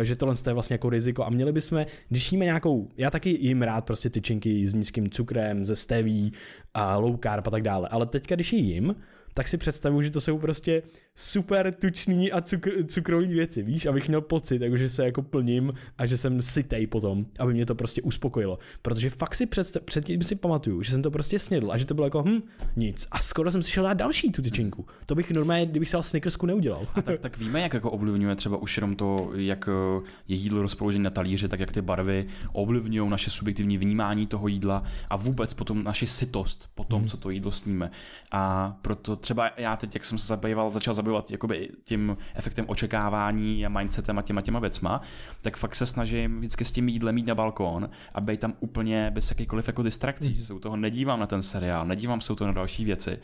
eh, že tohle je vlastně jako riziko a měli bychom, když jíme nějakou, já taky jim rád prostě tyčinky s nízkým cukrem, ze steví a low carb a tak dále, ale teďka když jí jim, tak si představuju, že to jsou prostě super tuční a cukr, cukrový věci, víš, abych měl pocit, jako že se jako plním a že jsem sytej potom, aby mě to prostě uspokojilo. Protože fakt si představ, předtím si pamatuju, že jsem to prostě snědl a že to bylo jako hm, nic. A skoro jsem si šel dát další tu tyčinku. To bych normálně, kdybych se Snickersku neudělal. A tak, tak víme, jak jako ovlivňuje třeba už jenom to, jak eh, je jídlo rozpoložené na talíři, tak jak ty barvy ovlivňují naše subjektivní vnímání toho jídla a vůbec potom naši sytost po tom, hmm. co to jídlo sníme. A proto třeba já teď, jak jsem se zabýval, začal zabývat jakoby tím efektem očekávání a mindsetem a těma těma věcma, tak fakt se snažím vždycky s tím jídlem jít na balkón a být tam úplně bez jakýkoliv jako distrakcí, mm. že se u toho nedívám na ten seriál, nedívám se u toho na další věci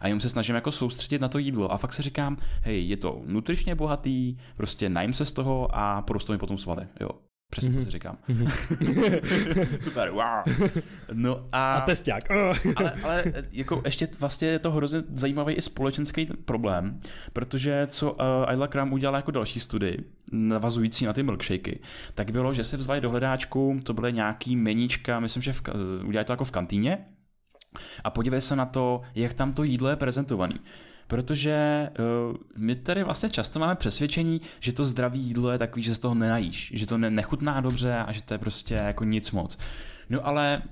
a jenom se snažím jako soustředit na to jídlo a fakt si říkám, hej, je to nutričně bohatý, prostě najím se z toho a prostě mi potom svaly, jo. Přesně mm-hmm. říkám. Mm-hmm. *laughs* Super, wow. No a... A testák. *laughs* ale, ale jako ještě vlastně je to hrozně zajímavý i společenský problém, protože co uh, Ayla Kram udělala jako další studii, navazující na ty milkshakey, tak bylo, že se vzali do hledáčku, to byly nějaký meníčka, myslím, že v, udělali to jako v kantýně, a podívej se na to, jak tam to jídlo je prezentované protože uh, my tady vlastně často máme přesvědčení, že to zdravé jídlo je takový, že z toho nenajíš, že to ne- nechutná dobře a že to je prostě jako nic moc. No ale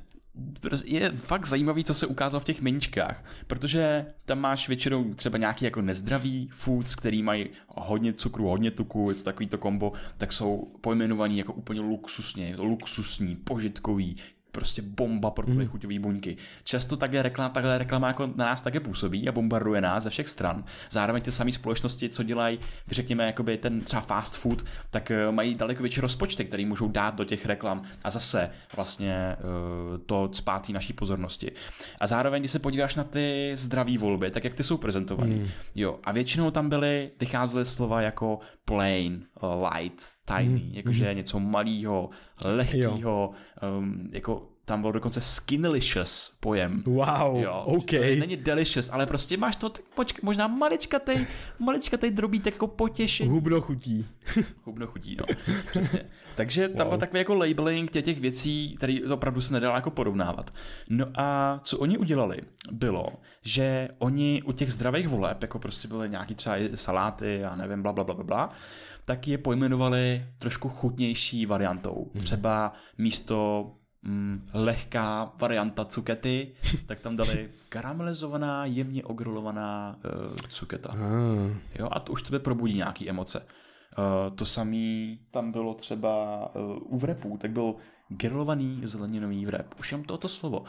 je fakt zajímavý, co se ukázalo v těch meničkách, protože tam máš většinou třeba nějaký jako nezdravý foods, který mají hodně cukru, hodně tuku, je to takový to kombo, tak jsou pojmenovaný jako úplně luxusně, luxusní, požitkový, prostě bomba pro tvoje mm. chuťové buňky. Často takhle reklama, takhle reklama jako na nás také působí a bombarduje nás ze všech stran. Zároveň ty samé společnosti, co dělají, řekněme, jakoby ten třeba fast food, tak eh, mají daleko větší rozpočty, které můžou dát do těch reklam a zase vlastně eh, to zpátí naší pozornosti. A zároveň, když se podíváš na ty zdraví volby, tak jak ty jsou prezentované. Mm. Jo, a většinou tam byly, vycházely slova jako plain, eh, light, tiny, mm, jakože mm. něco malého, lehkého, um, ehm, jako tam bylo dokonce skinlicious pojem. Wow, jo, OK. To není delicious, ale prostě máš to tak počkej, možná maličkatej, maličkatej drobítek jako potěšení. Hubno chutí. *laughs* Hubno chutí, no. Přesně. Takže tam byl takový jako labeling těch, těch věcí, které opravdu se nedalo jako porovnávat. No a co oni udělali, bylo, že oni u těch zdravých voleb, jako prostě byly nějaký třeba saláty a nevím, bla, bla, bla, bla, bla tak je pojmenovali trošku chutnější variantou. Hmm. Třeba místo mm, lehká varianta cukety, *laughs* tak tam dali karamelizovaná, jemně ogrolovaná uh, eh, cuketa. Ah. Jo, a to už tebe probudí nějaký emoce. Uh, to samé tam bylo třeba uh, u vrepů, tak byl grilovaný zeleninový vrep. Už jenom toto slovo.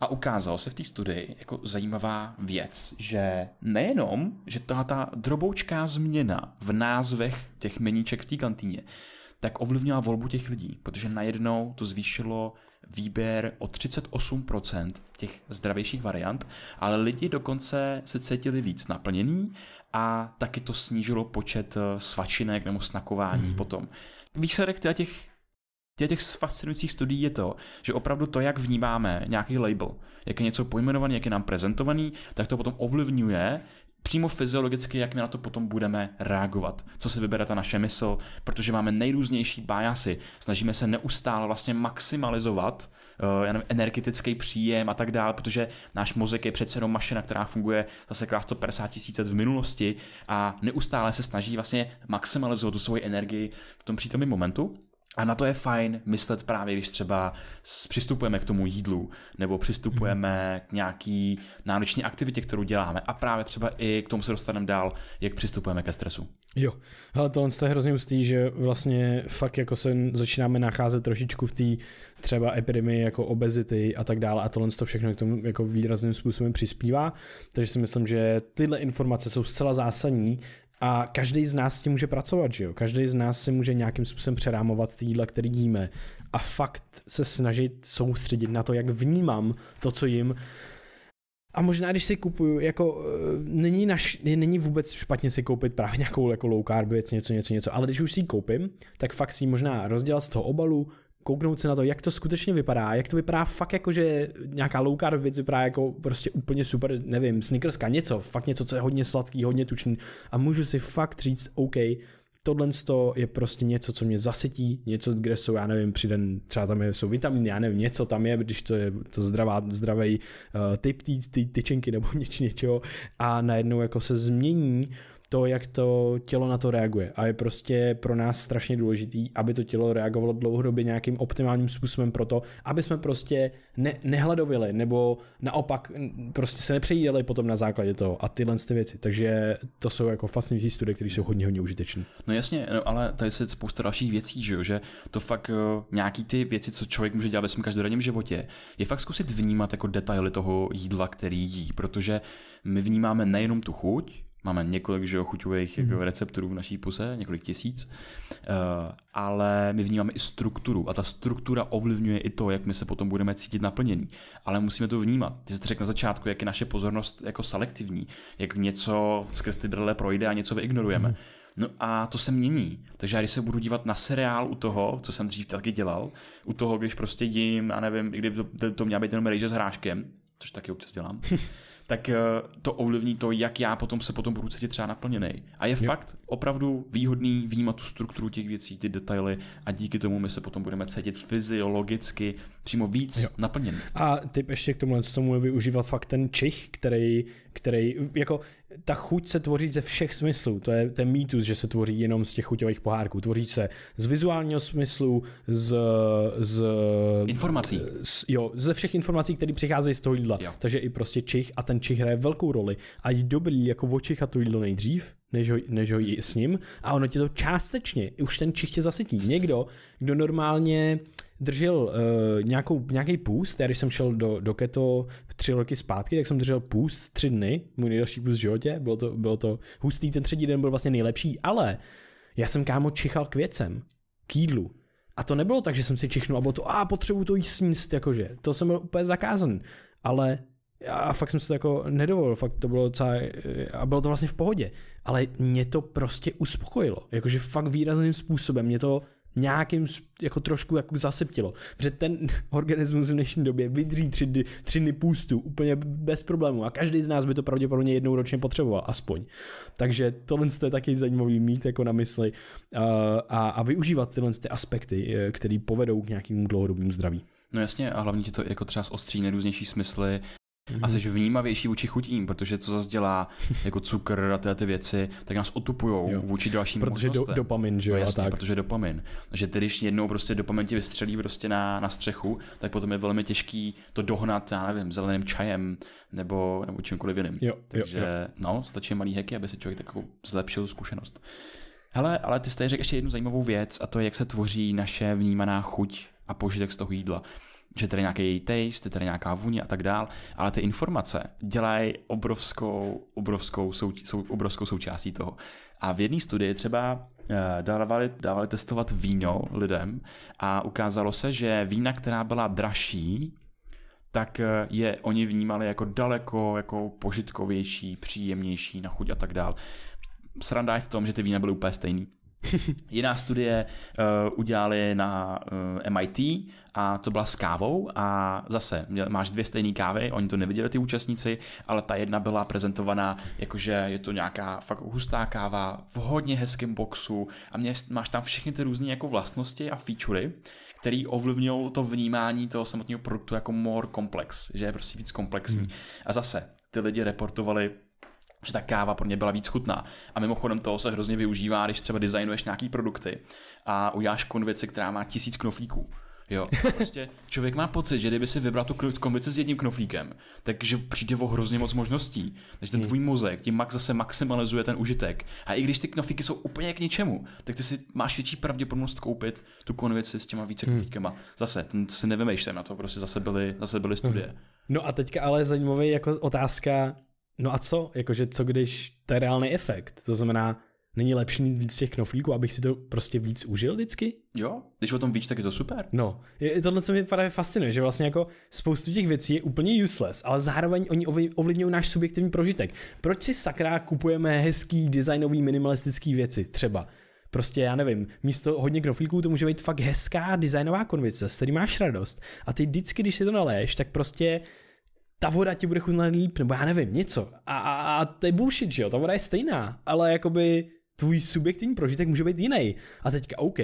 A ukázalo se v té studii jako zajímavá věc, že nejenom, že ta, ta droboučká změna v názvech těch meníček v té kantýně tak ovlivnila volbu těch lidí, protože najednou to zvýšilo výběr o 38% těch zdravějších variant, ale lidi dokonce se cítili víc naplnění a taky to snížilo počet eh, svačinek nebo snakování hmm. potom. Výsledek těch, těch, těch fascinujících studií je to, že opravdu to, jak vnímáme nějaký label, jak je něco pojmenovaný, jak je nám prezentovaný, tak to potom ovlivňuje přímo fyziologicky, jak my na to potom budeme reagovat, co se vybere ta naše mysl, protože máme nejrůznější bájasy, snažíme se neustále vlastně maximalizovat uh, eh, nevím, energetický příjem a tak dále, protože náš mozek je přece jenom mašina, která funguje zase krát 150 tisíc v minulosti a neustále se snaží vlastně maximalizovat tu svoji energii v tom přítomném momentu a na to je fajn myslet právě, když třeba přistupujeme k tomu jídlu nebo přistupujeme k nějaký náročné aktivitě, kterou děláme a právě třeba i k tomu se dostaneme dál, jak přistupujeme ke stresu. Jo, ale tohle je hrozně hustý, že vlastně fakt jako se začínáme nacházet trošičku v té třeba epidemii jako obezity a tak dále a tohle to všechno k tomu jako výrazným způsobem přispívá, takže si myslím, že tyhle informace jsou zcela zásadní a každý z nás s tím může pracovat, že jo? Každý z nás si může nějakým způsobem přerámovat ty jídla, které jíme. A fakt se snažit soustředit na to, jak vnímám to, co jim. A možná, když si kupuju, jako eh, není, naš, není vůbec špatně si koupit právě nějakou jako low carb věc, něco, něco, něco, ale když už si ji koupím, tak fakt si ji možná rozdělat z toho obalu, kouknout se na to, jak to skutečně vypadá, jak to vypadá fakt jako, že nějaká low carb věc vypadá jako prostě úplně super, nevím, snickerska, něco, fakt něco, co je hodně sladký, hodně tučný a můžu si fakt říct, OK, tohle je prostě něco, co mě zasetí, něco, kde jsou, já nevím, přiden, třeba tam jsou vitamíny, já nevím, něco tam je, když to je to zdravá, zdravý uh, eh, typ ty tyčinky nebo *laughs* něč, něčeho a najednou jako se změní uh, to, jak to tělo na to reaguje. A je prostě pro nás strašně důležitý, aby to tělo reagovalo dlouhodobě nějakým optimálním způsobem pro to, aby jsme prostě ne, nehladovili, nebo naopak prostě se nepřejídali potom na základě toho a tyhle ty věci. Takže to jsou jako fascinující studie, které jsou hodně, hodně užitečné. No jasně, no ale tady se spousta dalších věcí, že jo, že to fakt eh, nějaký ty věci, co člověk může dělat ve svém každodenním životě, je fakt zkusit vnímat jako detaily toho jídla, který jí, protože my vnímáme nejenom tu chuť, Máme několik že jo, chuťových mm. receptorů v naší puse, několik tisíc, uh, ale my vnímáme i strukturu a ta struktura ovlivňuje i to, jak my se potom budeme cítit naplnění. Ale musíme to vnímat. Ty jsi řekl na začátku, jak je naše pozornost jako selektivní, jak něco skrz ty brle projde a něco vyignorujeme. Mm. No a to se mění. Takže já když se budu dívat na seriál u toho, co jsem dřív taky dělal, u toho, když prostě jím, a nevím, kdyby to, to měla být jenom rejže s hráškem, což taky občas dělám, *laughs* tak eh, to ovlivní to, jak já potom se potom budu cítit třeba naplněný. A je jo. fakt opravdu výhodný vnímat tu strukturu těch věcí, ty detaily a díky tomu my se potom budeme cítit fyziologicky přímo víc jo. naplněný. A typ ještě k tomu, tomu je využívat fakt ten čich, který, který jako ta chuť se tvoří ze všech smyslů. To je ten mýtus, že se tvoří jenom z těch chuťových pohárků. Tvoří se z vizuálního smyslu, z... z informací. Z, jo, ze všech informací, které přicházejí z toho jídla. Jo. Takže i prostě čich a ten čich hraje velkou roli. A je dobrý jako očichat to jídlo nejdřív, než ho, než ho jí s ním. A ono tě to částečně, už ten čich tě zasytí. Někdo, kdo normálně držel uh, nějakou, nějaký půst, já když jsem šel do, do keto tři roky zpátky, tak jsem držel půst tři dny, můj nejdelší půst v životě, bylo to, bylo to hustý, ten třetí den byl vlastně nejlepší, ale já jsem kámo čichal k věcem, k jídlu. A to nebylo tak, že jsem si čichnul a bylo to, a potřebuju to jíst sníst, jakože, to jsem byl úplně zakázan, ale a fakt jsem se to jako nedovolil, fakt to bylo docela, eh, a bylo to vlastně v pohodě, ale mě to prostě uspokojilo, jakože fakt výrazným způsobem, mě to nějakým jako trošku jako zaseptilo. Protože ten *laughs* organismus v dnešní době vydří tři, tři dny půstu úplně bez problémů a každý z nás by to pravděpodobně jednou ročně potřeboval, aspoň. Takže tohle je taky zajímavý mít jako na mysli eh, a, a využívat tyhle ty aspekty, eh, které povedou k nějakému dlouhodobému zdraví. No jasně a hlavně ti to jako třeba ostří nejrůznější smysly mm-hmm. a jsi mhm. vnímavější vůči chutím, protože co zase dělá jako cukr a tyhle ty věci, tak nás otupujou vůči dalším Protože do, dopamin, že no jo? No, tak. protože dopamin. Že ty, když jednou prostě dopamin ti vystřelí prostě na, na střechu, tak potom je velmi těžký to dohnat, já nevím, zeleným čajem nebo, nebo čímkoliv jiným. Jo, Takže jo, jo. no, stačí malý heky, aby si člověk takovou zlepšil zkušenost. Hele, ale ty jste řekl ještě jednu zajímavou věc a to je, jak se tvoří naše vnímaná chuť a požitek z toho jídla že tady nějaký její taste, tady nějaká vůně a tak dál, ale ty informace dělají obrovskou, obrovskou, sou, sou, obrovskou součástí toho. A v jedné studii třeba eh, dávali, dávali testovat víno lidem a ukázalo se, že vína, která byla dražší, tak eh, je oni vnímali jako daleko jako požitkovější, příjemnější na chuť a tak dál. Sranda je v tom, že ty vína byly úplně stejný *laughs* Jiná studie uh, udělali na uh, eh, MIT a to byla s kávou a zase máš dvě stejné kávy, oni to neviděli ty účastníci, ale ta jedna byla prezentovaná jakože je to nějaká fakt hustá káva v hodně hezkém boxu a mě, máš tam všechny ty různé jako vlastnosti a featurey, který ovlivňují to vnímání toho samotného produktu jako more komplex, že je prostě víc komplexní. Hmm. A zase ty lidi reportovali že ta káva pro mě byla víc chutná. A mimochodem toho se hrozně využívá, když třeba designuješ nějaký produkty a uděláš konvici, která má tisíc knoflíků. Jo, prostě *laughs* člověk má pocit, že kdyby si vybral tu konvici s jedním knoflíkem, takže přijde o hrozně moc možností. Takže ten hmm. tvůj mozek tím max zase maximalizuje ten užitek. A i když ty knoflíky jsou úplně k ničemu, tak ty si máš větší pravděpodobnost koupit tu konvici s těma více hmm. knoflíkama. Zase, ten si nevymýšlím na to, prostě zase byly, zase byly hmm. studie. No a teďka ale zajímavý jako otázka, No a co? Jakože co když to je reálný efekt? To znamená, není lepší mít víc těch knoflíků, abych si to prostě víc užil vždycky? Jo, když o tom víš, tak je to super. No, je, tohle co mi právě fascinuje, že vlastně jako spoustu těch věcí je úplně useless, ale zároveň oni ovlivňují náš subjektivní prožitek. Proč si sakra kupujeme hezký designový minimalistický věci třeba? Prostě já nevím, místo hodně knoflíků to může být fakt hezká designová konvice, s který máš radost. A ty vždycky, když si to naléš, tak prostě ta voda ti bude chutnat líp, nebo já nevím, něco. A, a, a to je bullshit, že jo, ta voda je stejná, ale jakoby tvůj subjektivní prožitek může být jiný. A teďka OK,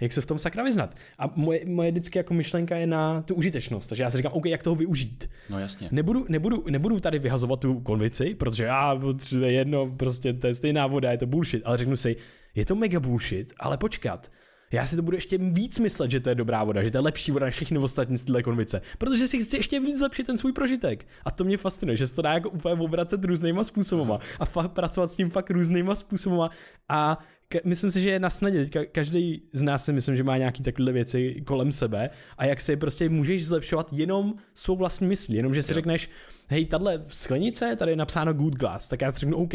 jak se v tom sakra vyznat. A moje, moje vždycky jako myšlenka je na tu užitečnost, takže já si říkám, OK, jak toho využít. No jasně. Nebudu, nebudu, nebudu tady vyhazovat tu konvici, protože já, jedno, prostě to je stejná voda, je to bullshit, ale řeknu si, je to mega bullshit, ale počkat, já si to budu ještě víc myslet, že to je dobrá voda, že to je lepší voda než všechny ostatní z téhle konvice, protože si chci ještě víc zlepšit ten svůj prožitek. A to mě fascinuje, že se to dá jako úplně obracet různýma způsobama a pracovat s tím fakt různýma způsobama a myslím si, že je na snadě. Ka- každý z nás si myslím, že má nějaký takové věci kolem sebe a jak se prostě můžeš zlepšovat jenom svou vlastní myslí, jenom že si jo. řekneš, hej, tahle sklenice, tady je napsáno good glass, tak já si řeknu OK,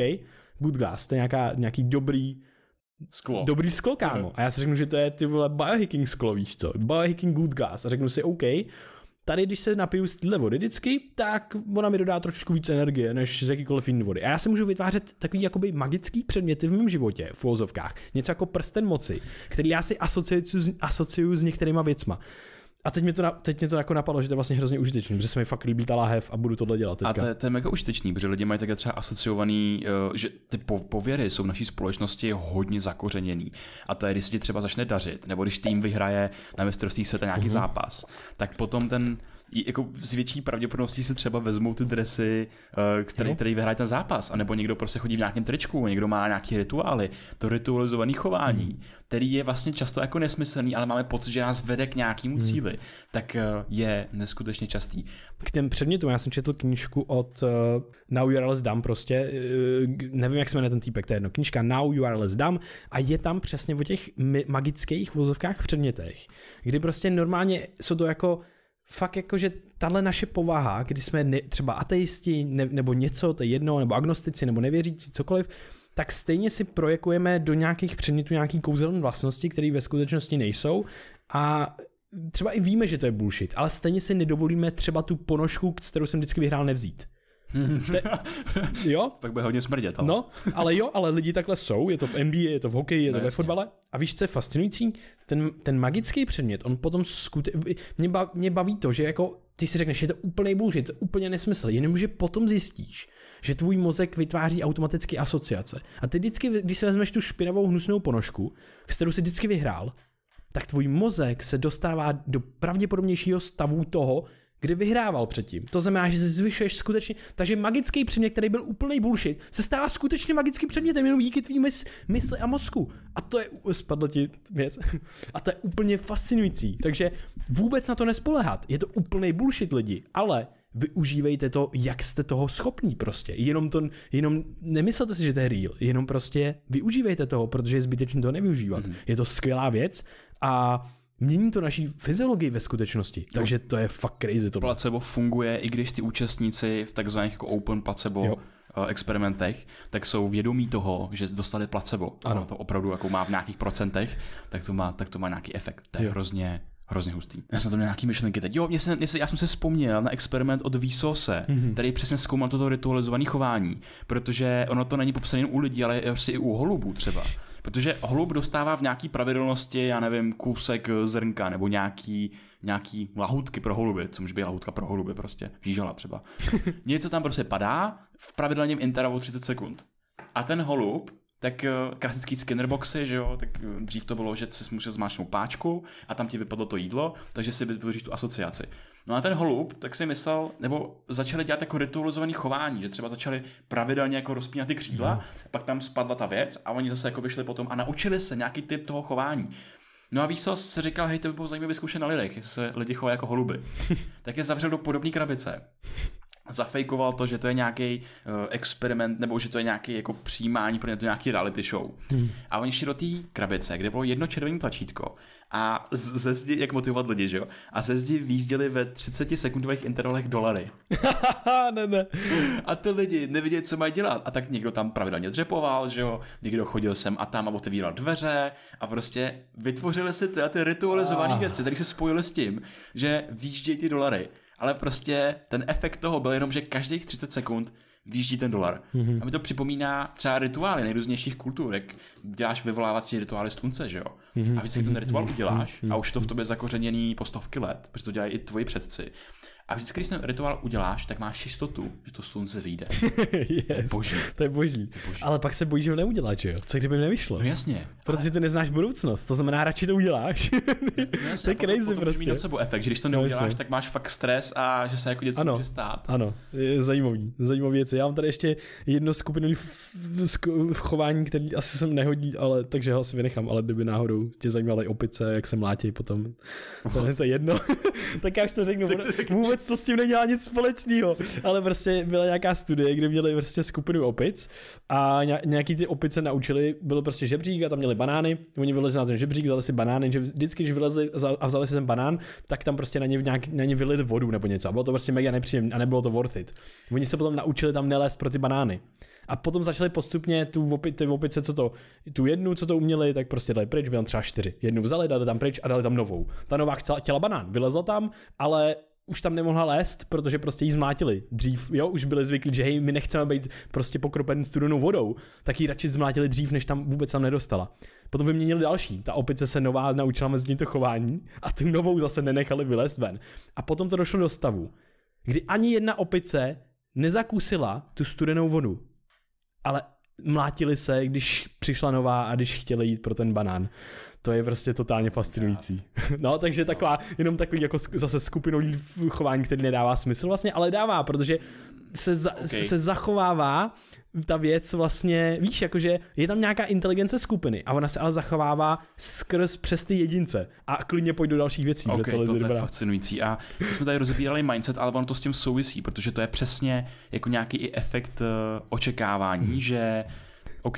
good glass, to je nějaká, nějaký dobrý sklo. Dobrý sklo, kámo. A já si řeknu, že to je ty vole biohacking sklo, víš co? Biohacking good gas. A řeknu si, OK, tady, když se napiju z téhle vody vždycky, tak ona mi dodá trošku víc energie než z jakýkoliv jiný vody. A já si můžu vytvářet takový jakoby magický předměty v mém životě, v úvozovkách. Něco jako prsten moci, který já si asociuju, asociuju s některýma věcma a teď mě to, teď mě to jako napadlo, že to je vlastně hrozně užitečný, protože se mi fakt líbí ta láhev a budu tohle dělat teďka. A to je, to je mega užitečný, protože lidi mají také třeba asociovaný, eh, že ty pověry jsou v naší společnosti hodně zakořeněný. A to je, když se ti třeba začne dařit, nebo když tým vyhraje na mistrovství světa nějaký uh-huh. zápas, tak potom ten jako s větší pravděpodobností si třeba vezmou ty dresy, eh, který, který vyhraje ten zápas, anebo někdo prostě chodí v nějakém tričku, někdo má nějaké rituály, to ritualizované chování, hmm. který je vlastně často jako nesmyslný, ale máme pocit, že nás vede k nějakému hmm. cíli, tak eh, je neskutečně častý. K těm předmětům, já jsem četl knížku od uh, Now You Are Less Dumb prostě, uh, nevím, jak se jmenuje ten týpek, to je jedno, knížka Now You Are Less Dumb a je tam přesně o těch magických vozovkách předmětech, kdy prostě normálně jsou to jako fakt jako, že tahle naše povaha, kdy jsme ne, třeba ateisti ne, nebo něco, to je jedno, nebo agnostici, nebo nevěřící, cokoliv, tak stejně si projekujeme do nějakých předmětů nějaký kouzelné vlastnosti, které ve skutečnosti nejsou a třeba i víme, že to je bullshit, ale stejně si nedovolíme třeba tu ponožku, kterou jsem vždycky vyhrál, nevzít. Te, *laughs* jo? tak bude hodně smrdět. Ale. No, ale jo, ale lidi takhle jsou, je to v NBA, je to v hokeji, je to no, ve jasně. fotbale. A víš, co je fascinující? Ten, ten magický předmět, on potom skutečně, mě, bav, mě baví to, že jako ty si řekneš, že to úplný bullshit, to úplně nesmysl, jenomže potom zjistíš, že tvůj mozek vytváří automaticky asociace. A ty vždycky, když si vezmeš tu špinavou hnusnou ponožku, s kterou si vždycky vyhrál, tak tvůj mozek se dostává do pravděpodobnějšího stavu toho, kdy vyhrával předtím. To znamená, že zvyšuješ skutečně, takže magický předmět, který byl úplný bullshit, se stává skutečně magickým předmětem jenom díky tvým mys- mysli a mozku. A to je, spadlo ti věc, *laughs* a to je úplně fascinující. Takže vůbec na to nespolehat. Je to úplný bullshit lidi, ale využívejte to, jak jste toho schopní prostě. Jenom to, jenom nemyslete si, že to je real, jenom prostě využívejte toho, protože je zbytečné to nevyužívat. Mm-hmm. Je to skvělá věc a Mění to naší fyziologii ve skutečnosti, takže to je fakt crazy. To placebo funguje, i když ty účastníci v takzvaných jako open placebo jo eh, experimentech, tak jsou vědomí toho, že dostali placebo. Ano. A to opravdu jako má v nějakých procentech, tak to má, tak to má nějaký efekt. To je jo. hrozně hrozně hustý. Já jsem to měl nějaký myšlenky teď. Jo, mě se, mě se, já jsem se vzpomněl na experiment od Vísose, mm-hmm. který přesně zkoumal toto ritualizované chování, protože ono to není popsané jen u lidí, ale prostě i u holubů třeba. Protože holub dostává v nějaký pravidelnosti, já nevím, kousek zrnka nebo nějaký, nějaký lahutky pro holuby, co může být lahutka pro holuby prostě, žížala třeba. *laughs* Něco tam prostě padá v pravidelném intervalu 30 sekund. A ten holub tak eh, klasický boxy, že jo, tak eh, dřív to bylo, že jsi musel zmáčknout páčku a tam ti vypadlo to jídlo, takže si vytvoříš tu asociaci. No a ten holub, tak si myslel, nebo začali dělat jako ritualizovaný chování, že třeba začali pravidelně jako rozpínat ty křídla, no. pak tam spadla ta věc a oni zase jako vyšli potom a naučili se nějaký typ toho chování. No a víš co, se říkal, hej, to by bylo zajímavé vyzkoušet na lidech, se lidi chovají jako holuby. *laughs* tak je zavřel do podobné krabice zafejkoval to, že to je nějaký uh, experiment, nebo že to je nějaký jako přijímání, protože to je nějaký reality show. Hmm. A oni šli do té krabice, kde bylo jedno červené tlačítko a ze zdi, jak motivovat lidi, že jo? A ze zdi výjížděli ve 30 sekundových intervalech dolary. *laughs* ne, ne. A ty lidi nevěděli, co mají dělat. A tak někdo tam pravidelně dřepoval, že jo? Někdo chodil sem a tam a otevíral dveře a prostě vytvořili si ty, ty ritualizované ah. věci, které se spojily s tím, že výjíždějí ty dolary ale prostě ten efekt toho byl jenom, že každých 30 sekund výjíždí ten dolar. Mm-hmm. A mi to připomíná třeba rituály nejrůznějších kultur, jak děláš vyvolávací rituály slunce, že jo? Mm-hmm. A víc, jak ten mhm. rituál mhm. uděláš mm-hmm. a už je to v mhm. tobě zakořeněný po stovky let, protože to dělají i tvoji předci, a vždycky, když ten rituál uděláš, tak máš jistotu, že to slunce vyjde. yes, *laughs* to je boží. To je boží. To je boží. Ale pak se bojíš, že ho neuděláš, že jo? Co kdyby nevyšlo? No jasně. Protože ale... ty neznáš budoucnost, to znamená, radši to uděláš. *laughs* no to je crazy potom, prostě. Mít nad sebou efekt, že když to no neuděláš, no tak máš fakt stres a že se jako něco ano, může stát. Ano, je zajímavý, zajímavý věc. Já mám tady ještě jedno skupinu v chování, který asi jsem nehodí, ale takže ho asi vynechám, ale kdyby náhodou tě zajímaly opice, jak se mlátí, potom, to je jedno, *laughs* tak já už to řeknu. Vůbec vůbec to s tím nedělá nic společného. Ale prostě byla nějaká studie, kde měli prostě skupinu opic a nějaký ty opice naučili, bylo prostě žebřík a tam měli banány, oni vylezli na ten žebřík, vzali si banány, že vždycky, když vylezli a vzali si ten banán, tak tam prostě na ně, nějak, na ně vylili vodu nebo něco a bylo to prostě mega nepříjemné a nebylo to worth it. Oni se potom naučili tam nelézt pro ty banány. A potom začali postupně tu opi, ty opice, co to, tu jednu, co to uměli, tak prostě dali pryč, byl tam třeba čtyři. Jednu vzali, dali tam pryč a dali tam novou. Ta nová chtěla, chtěla banán, vylezla tam, ale už tam nemohla lézt, protože prostě jí zmlátili. Dřív, jo, už byli zvyklí, že hej, my nechceme být prostě pokropen studenou vodou, tak ji radši zmlátili dřív, než tam vůbec tam nedostala. Potom vyměnili další. Ta opice se nová naučila mezi to chování a tu novou zase nenechali vylézt ven. A potom to došlo do stavu, kdy ani jedna opice nezakusila tu studenou vodu. Ale mlátili se, když přišla nová a když chtěli jít pro ten banán. To je prostě totálně fascinující. *laughs* No, takže taková, jenom takový jako zase skupinový chování, který nedává smysl vlastně, ale dává, protože se, za, okay. se zachovává ta věc vlastně, víš, jakože je tam nějaká inteligence skupiny a ona se ale zachovává skrz přes ty jedince a klidně pojď do dalších věcí. Okay, tohle to je dobrá. fascinující a my jsme tady rozebírali mindset, ale ono to s tím souvisí, protože to je přesně jako nějaký i efekt eh, očekávání, hmm. že OK,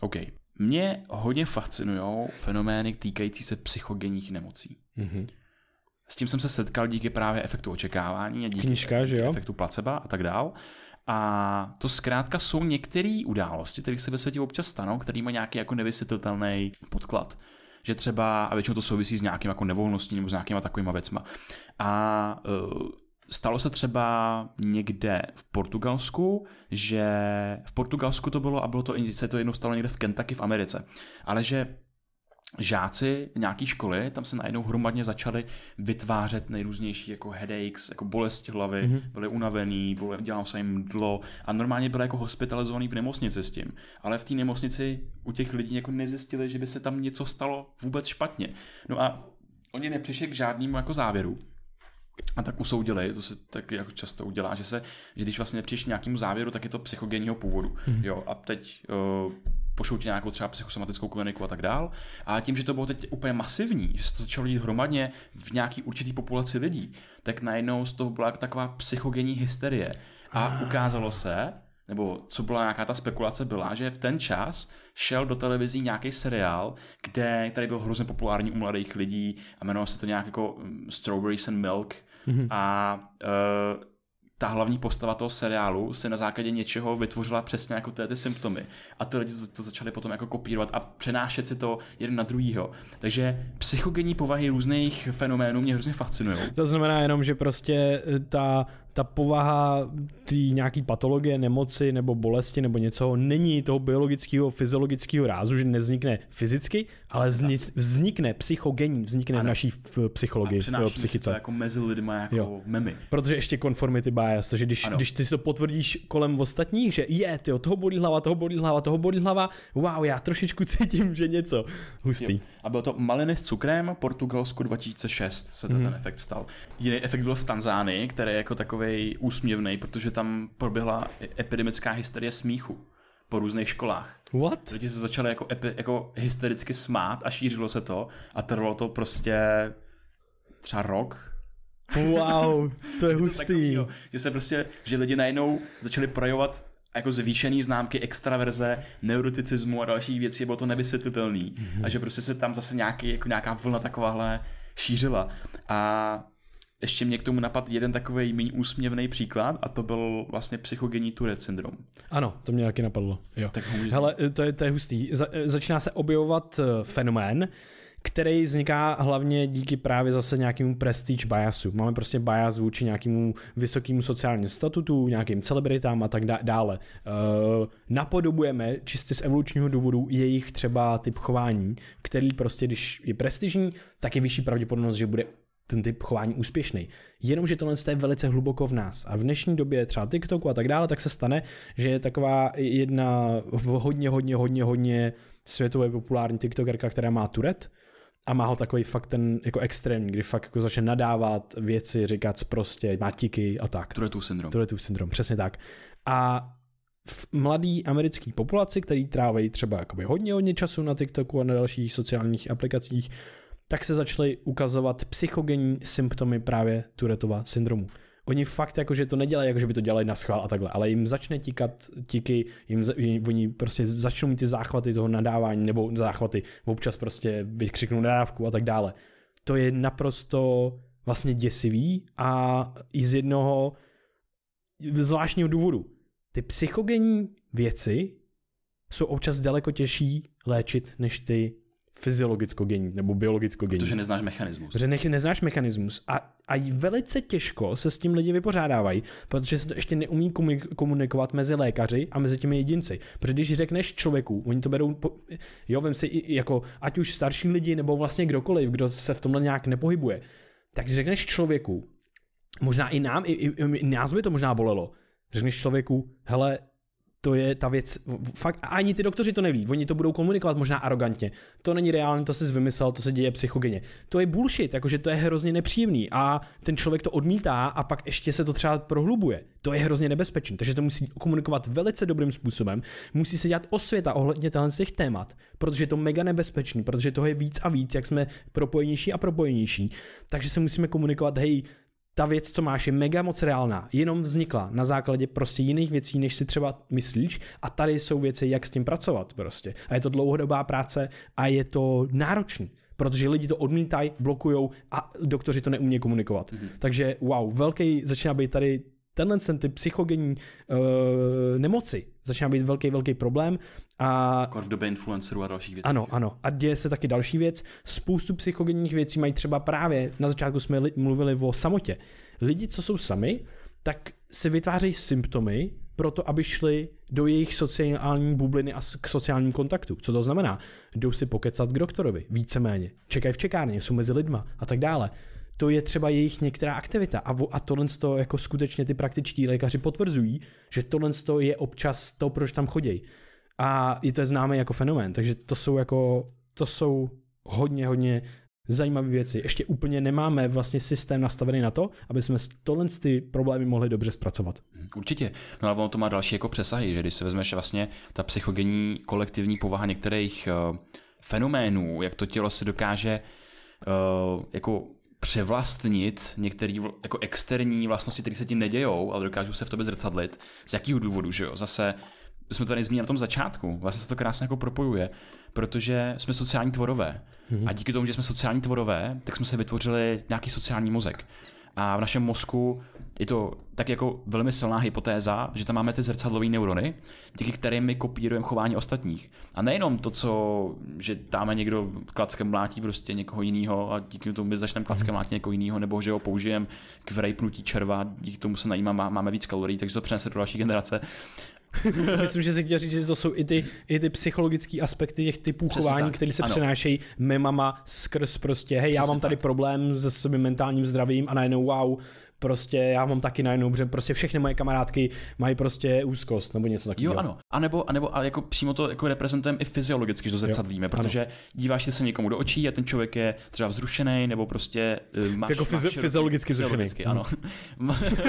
OK, mě hodně fascinují fenomény týkající se psychogenních nemocí. Mm-hmm. S tím jsem se setkal díky právě efektu očekávání a díky Knižka, že jo? efektu placebo a tak dál. A to zkrátka jsou některé události, které se ve světě občas stanou, které mají nějaký jako nevysvětlitelný podklad. Že třeba, a většinou to souvisí s nějakým jako nevolností nebo s nějakýma takovýma věcma. A uh, Stalo se třeba někde v Portugalsku, že v Portugalsku to bylo a bylo to, se to jednou stalo někde v Kentucky v Americe, ale že žáci nějaké školy, tam se najednou hromadně začali vytvářet nejrůznější jako headaches, jako bolesti hlavy, mm-hmm. byli unavený, byli, dělalo se jim mdlo a normálně byli jako hospitalizovaný v nemocnici s tím. Ale v té nemocnici u těch lidí jako nezjistili, že by se tam něco stalo vůbec špatně. No a oni nepřišli k žádnému jako závěru a tak usoudili, to se tak jako často udělá, že se, že když vlastně nepřijdeš nějakému závěru, tak je to psychogenního původu. Mm-hmm. Jo, a teď uh, pošlou ti nějakou třeba psychosomatickou kliniku a tak dál. A tím, že to bylo teď úplně masivní, že se to začalo dít hromadně v nějaký určitý populaci lidí, tak najednou z toho byla taková psychogenní hysterie. A ah. ukázalo se, nebo co byla nějaká ta spekulace, byla, že v ten čas šel do televizí nějaký seriál, kde, který byl hrozně populární u mladých lidí a jmenoval se to nějak jako hm, Strawberries and Milk, Mm-hmm. A uh, ta hlavní postava toho seriálu se na základě něčeho vytvořila přesně jako ty, ty symptomy. A ty lidi to, to začali potom jako kopírovat a přenášet si to jeden na druhýho. Takže psychogenní povahy různých fenoménů mě hrozně fascinují. To znamená jenom, že prostě eh, ta, ta povaha té nějaký patologie, nemoci nebo bolesti nebo něco není toho biologického, fyziologického rázu, že nevznikne fyzicky, ale vznik, vznikne psychogení, vznikne ano. v naší v psychologii, a psychice. To jako mezi lidma jako jo. memy. Protože ještě conformity bias, že když, ano. když ty si to potvrdíš kolem ostatních, že je, tyjo, toho bolí hlava, toho bolí hlava, toho bolí hlava, wow, já trošičku *laughs* cítím, že něco. Hustý. Jo. A bylo to maliny s cukrem, Portugalsku 2006 se mm. ten efekt stal. Jiný efekt byl v Tanzánii, který je jako takový úsměvný, protože tam proběhla e- epidemická hysterie smíchu po různých školách. What? Lidi se začali jako, epi, jako hystericky smát a šířilo se to a trvalo to prostě třeba rok. Wow, *laughs* to je, hustý. To takovýho, že se prostě, že lidi najednou začali projevovat jako zvýšený známky extraverze, neuroticismu a další věci, bylo to nevysvětlitelný. Mm-hmm. A že prostě se tam zase nějaký, jako nějaká vlna takováhle šířila. A ještě mě k tomu napad jeden takový méně úsměvný příklad a to byl vlastně psychogenní Tourette syndrom. Ano, to mě taky napadlo. Jo. Tak Hele, to je, to je hustý. Za, začíná se objevovat eh, fenomén, který vzniká hlavně díky právě zase nějakému prestige biasu. Máme prostě bias vůči nějakému vysokému sociálnímu statutu, nějakým celebritám a tak dále. Eh, napodobujeme čistě z evolučního důvodu jejich třeba typ chování, který prostě, když je prestižní, tak je vyšší pravděpodobnost, že bude ten typ chování úspěšný. Jenomže tohle je velice hluboko v nás. A v dnešní době třeba TikToku a tak dále, tak se stane, že je taková jedna hodně, hodně, hodně, hodně světově populární TikTokerka, která má turet a má ho takový fakt ten jako extrémní, kdy fakt jako začne nadávat věci, říkat prostě, má tiky a tak. Turetů syndrom. Turetů syndrom, přesně tak. A v mladý americký populaci, který trávají třeba hodně hodně času na TikToku a na dalších sociálních aplikacích, tak se začaly ukazovat psychogenní symptomy právě Turetova syndromu. Oni fakt jakože to nedělají, jako, že by to dělali na schvál a takhle, ale jim začne tíkat tíky, jim, jim, oni prostě začnou mít ty záchvaty toho nadávání nebo záchvaty, občas prostě vykřiknou nadávku a tak dále. To je naprosto vlastně děsivý a i z jednoho zvláštního důvodu. Ty psychogenní věci jsou občas daleko těžší léčit než ty gení nebo biologicko gení. Protože neznáš mechanismus. Protože nech neznáš mechanismus a, a velice těžko se s tím lidi vypořádávají, protože se to ještě neumí komunikovat mezi lékaři a mezi těmi jedinci. Protože když řekneš člověku, oni to berou, po, jo, vem si i, jako ať už starší lidi nebo vlastně kdokoliv, kdo se v tomhle nějak nepohybuje, tak řekneš člověku, možná i nám, i, i, i nás by to možná bolelo, řekneš člověku, hele, to je ta věc, fakt, ani ty doktoři to neví, oni to budou komunikovat možná arrogantně. To není reálné, to jsi vymyslel, to se děje psychogeně. To je bullshit, jakože to je hrozně nepříjemný a ten člověk to odmítá a pak ještě se to třeba prohlubuje. To je hrozně nebezpečné, takže to musí komunikovat velice dobrým způsobem. Musí se dělat osvěta ohledně těch témat, protože je to mega nebezpečný, protože toho je víc a víc, jak jsme propojenější a propojenější. Takže se musíme komunikovat, hej, ta věc, co máš, je mega moc reálná, jenom vznikla na základě prostě jiných věcí, než si třeba myslíš a tady jsou věci, jak s tím pracovat prostě. A je to dlouhodobá práce a je to náročný protože lidi to odmítají, blokujou a doktoři to neumějí komunikovat. Mm-hmm. Takže wow, velký začíná být tady tenhle ten ty psychogenní uh, nemoci začíná být velký, velký problém. A... v době influencerů a dalších věcí. Ano, ano. A děje se taky další věc. Spoustu psychogenních věcí mají třeba právě, na začátku jsme mluvili o samotě. Lidi, co jsou sami, tak si vytvářejí symptomy proto, aby šli do jejich sociální bubliny a k sociálním kontaktu. Co to znamená? Jdou si pokecat k doktorovi, víceméně. Čekají v čekárně, jsou mezi lidma a tak dále to je třeba jejich některá aktivita. A, a tohle to jako skutečně ty praktičtí lékaři potvrzují, že tohle to je občas to, proč tam chodí. A je to známé jako fenomén, takže to jsou jako, to jsou hodně, hodně zajímavé věci. Ještě úplně nemáme vlastně systém nastavený na to, aby jsme tohle ty problémy mohli dobře zpracovat. Hm, určitě. No ale ono to má další jako přesahy, že když se vezmeš vlastně ta psychogenní kolektivní povaha některých uh, fenoménů, jak to tělo si dokáže uh, jako převlastnit některé jako externí vlastnosti, které se ti nedějou, ale dokážou se v tobě zrcadlit. Z jakého důvodu, že jo? Zase jsme to tady zmínili na tom začátku, vlastně se to krásně jako propojuje, protože jsme sociální tvorové. Mm-hmm. A díky tomu, že jsme sociální tvorové, tak jsme se vytvořili nějaký sociální mozek. A v našem mozku je to tak jako velmi silná hypotéza, že tam máme ty zrcadlové neurony, díky kterým my kopírujeme chování ostatních. A nejenom to, co, že dáme někdo klackem mlátí prostě někoho jiného a díky tomu my začneme klackem mhm. mlátit někoho jiného, nebo že ho použijeme k vrejpnutí červa, díky tomu se najímá, má, máme víc kalorií, takže to přenese do další generace. *laughs* Myslím, že si chtěl říct, že to jsou i ty, i ty psychologické aspekty těch typů Přesně chování, které se ano. přenášejí memama skrz prostě, hej, Přesně já mám tady tak. problém se svým mentálním zdravím a najednou wow, prostě já mám taky najednou, že prostě všechny moje kamarádky mají prostě úzkost nebo něco takového. Jo, ano. A nebo, a nebo a jako přímo to jako reprezentujeme i fyziologicky, že to zrcadlíme, protože ano. díváš se někomu do očí a ten člověk je třeba vzrušený nebo prostě eh, máš, jako fyzi- máš široký, fyziologicky vzrušený. ano.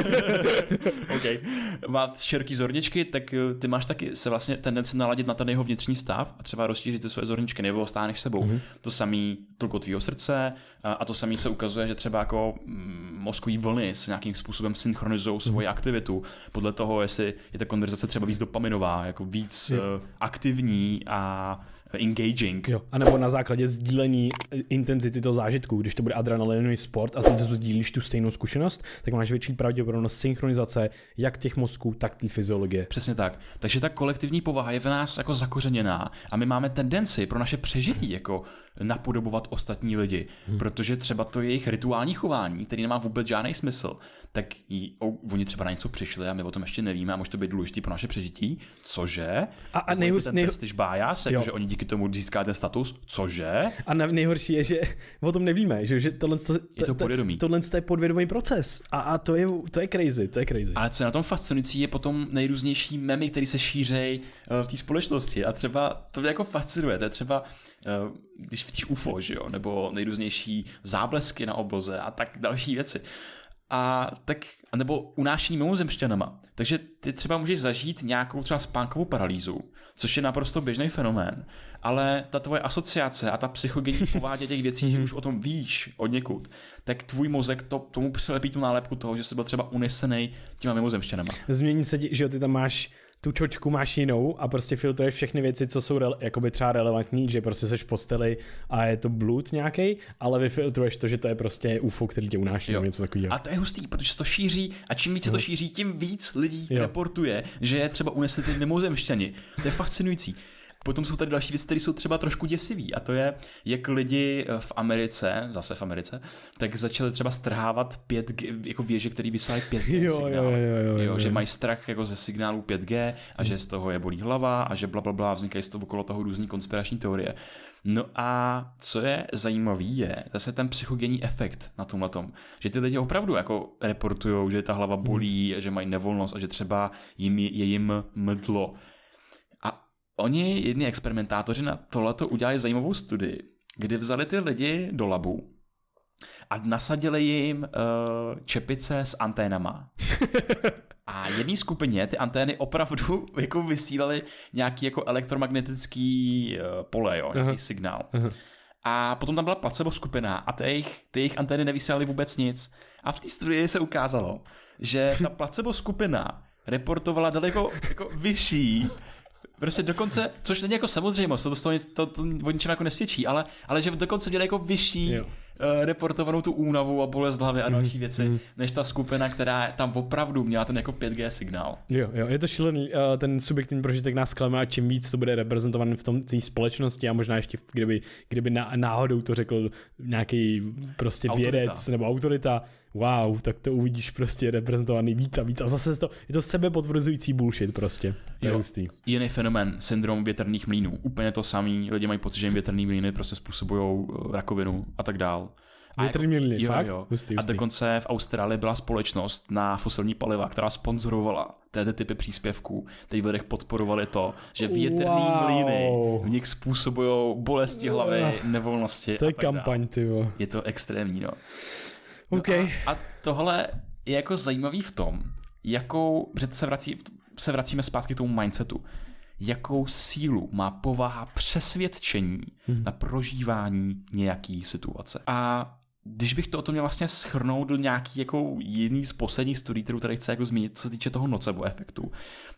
*laughs* okay. Má široký zorničky, tak eh, ty máš taky se vlastně tendenci naladit na ten jeho vnitřní stav a třeba rozšířit ty své zorničky nebo stáneš sebou. Mm-hmm. To samý tulko tvýho srdce eh, a to samý se ukazuje, že třeba jako mm, mozkový vlny se nějakým způsobem synchronizují svoji mm. aktivitu podle toho, jestli je ta konverzace třeba víc dopaminová, jako víc jo. Eh, aktivní a engaging. Jo, a nebo na základě sdílení eh, intenzity toho zážitku. Když to bude adrenalinový sport a zase sdílíš tu stejnou zkušenost, tak máš větší pravděpodobnost synchronizace jak těch mozků, tak té fyziologie. Přesně tak. Takže ta kolektivní povaha je v nás jako zakořeněná a my máme tendenci pro naše přežití jako napodobovat ostatní lidi, hmm. protože třeba to jejich rituální chování, který nemá vůbec žádný smysl, tak jí, o, oni třeba na něco přišli a my o tom ještě nevíme a může to být důležitý pro naše přežití, cože? A, a nejhorší, ten nejhorší, prestiž se, jako, že oni díky tomu získá ten status, cože? A nejhorší je, že o tom nevíme, že, že tohle, to, je to podvědomí. Tohle je podvědomý proces a, a to, je, to je crazy, to je crazy. Ale co je na tom fascinující, je potom nejrůznější memy, které se šířejí eh, v té společnosti a třeba to mě jako fascinuje, to je třeba eh, když vidíš UFO, že jo, nebo nejrůznější záblesky na obloze a tak další věci a tak, nebo unášení mimozemšťanama. Takže ty třeba můžeš zažít nějakou třeba spánkovou paralýzu, což je naprosto běžný fenomén, ale ta tvoje asociace a ta psychogenní *laughs* povádě těch věcí, že mhm. už o tom víš od někud, tak tvůj mozek to, tomu přilepí tu nálepku toho, že jsi byl třeba unesený těma mimozemšťanama. Změní se, že ty tam máš tu čočku máš jinou a prostě filtruješ všechny věci, co jsou rele, jakoby třeba relevantní, že prostě seš v posteli a je to blud nějaký, ale vyfiltruješ to, že to je prostě UFO, který tě unáší nebo něco takového. A to je hustý, protože se to šíří a čím více no. to šíří, tím víc lidí jo. reportuje, že je třeba unesli ty mimozemšťani. To je fascinující. Potom jsou tady další věci, které jsou třeba trošku děsivý a to je, jak lidi eh, v Americe, zase v Americe, tak začali třeba strhávat 5G, jako věže, které vysílají 5G *laughs* jo, signál. Jo, jo, jo, jo, jo, že mají strach jako ze signálu 5G a že z toho je bolí hlava a že bla, bla, bla vznikají z toho okolo toho různý konspirační teorie. No a co je zajímavý je zase ten psychogenní efekt na tomhle tom, že ty lidi opravdu jako reportují, že ta hlava hmm. bolí, hmm. že mají nevolnost a že třeba jim je jim mdlo. Oni, jedni experimentátoři na tohleto udělali zajímavou studii, kdy vzali ty lidi do labu a nasadili jim uh, čepice s anténama. *laughs* A jedné skupině ty antény opravdu *laughs* jako vysílaly nějaký jako elektromagnetický eh, pole, jo, nějaký Aha. signál. Aha. A potom tam byla placebo skupina a ty jejich, ty jejich antény nevysílaly vůbec nic. A v té studii se ukázalo, že ta placebo skupina reportovala daleko jako vyšší Prostě dokonce, což není jako samozřejmost, to, to, to, to o ničem jako nesvědčí, ale, ale že dokonce měli jako vyšší jo. Eh, reportovanou tu únavu a bolest hlavy a další mm, věci, mm. než ta skupina, která tam opravdu měla ten jako 5G signál. Jo, jo, je to šílený, eh, ten subjektivní prožitek nás klame a čím víc to bude reprezentované v tom té společnosti a možná ještě kdyby, kdyby na, náhodou to řekl nějaký prostě autorita. vědec nebo autorita, wow, tak to uvidíš prostě reprezentovaný víc a víc. A zase to, je to sebepotvrzující bullshit prostě. To jo. je hustý. Jiný fenomen, syndrom větrných mlínů. Úplně to samý, lidi mají pocit, že jim větrný mlíny prostě způsobují eh, rakovinu a tak dál. A jako, miliny, jo, fakt? Jo. Hustý, hustý. A dokonce v Austrálii byla společnost na fosilní paliva, která sponzorovala této typy příspěvků. Teď v lidech podporovali to, že větrný wow. mlíny v nich způsobují bolesti hlavy, nevolnosti. To je kampaň, ty Je to extrémní, no. No okay. No a, a tohle je jako zajímavý v tom, jakou, před se, vrací, se vracíme zpátky k tomu mindsetu, jakou sílu má povaha přesvědčení hmm. na prožívání nějaký situace. A když bych to o tom měl vlastně schrnout do nějaký jako jiný z posledních studií, kterou tady chci jako zmínit, co se týče toho nocebo efektu,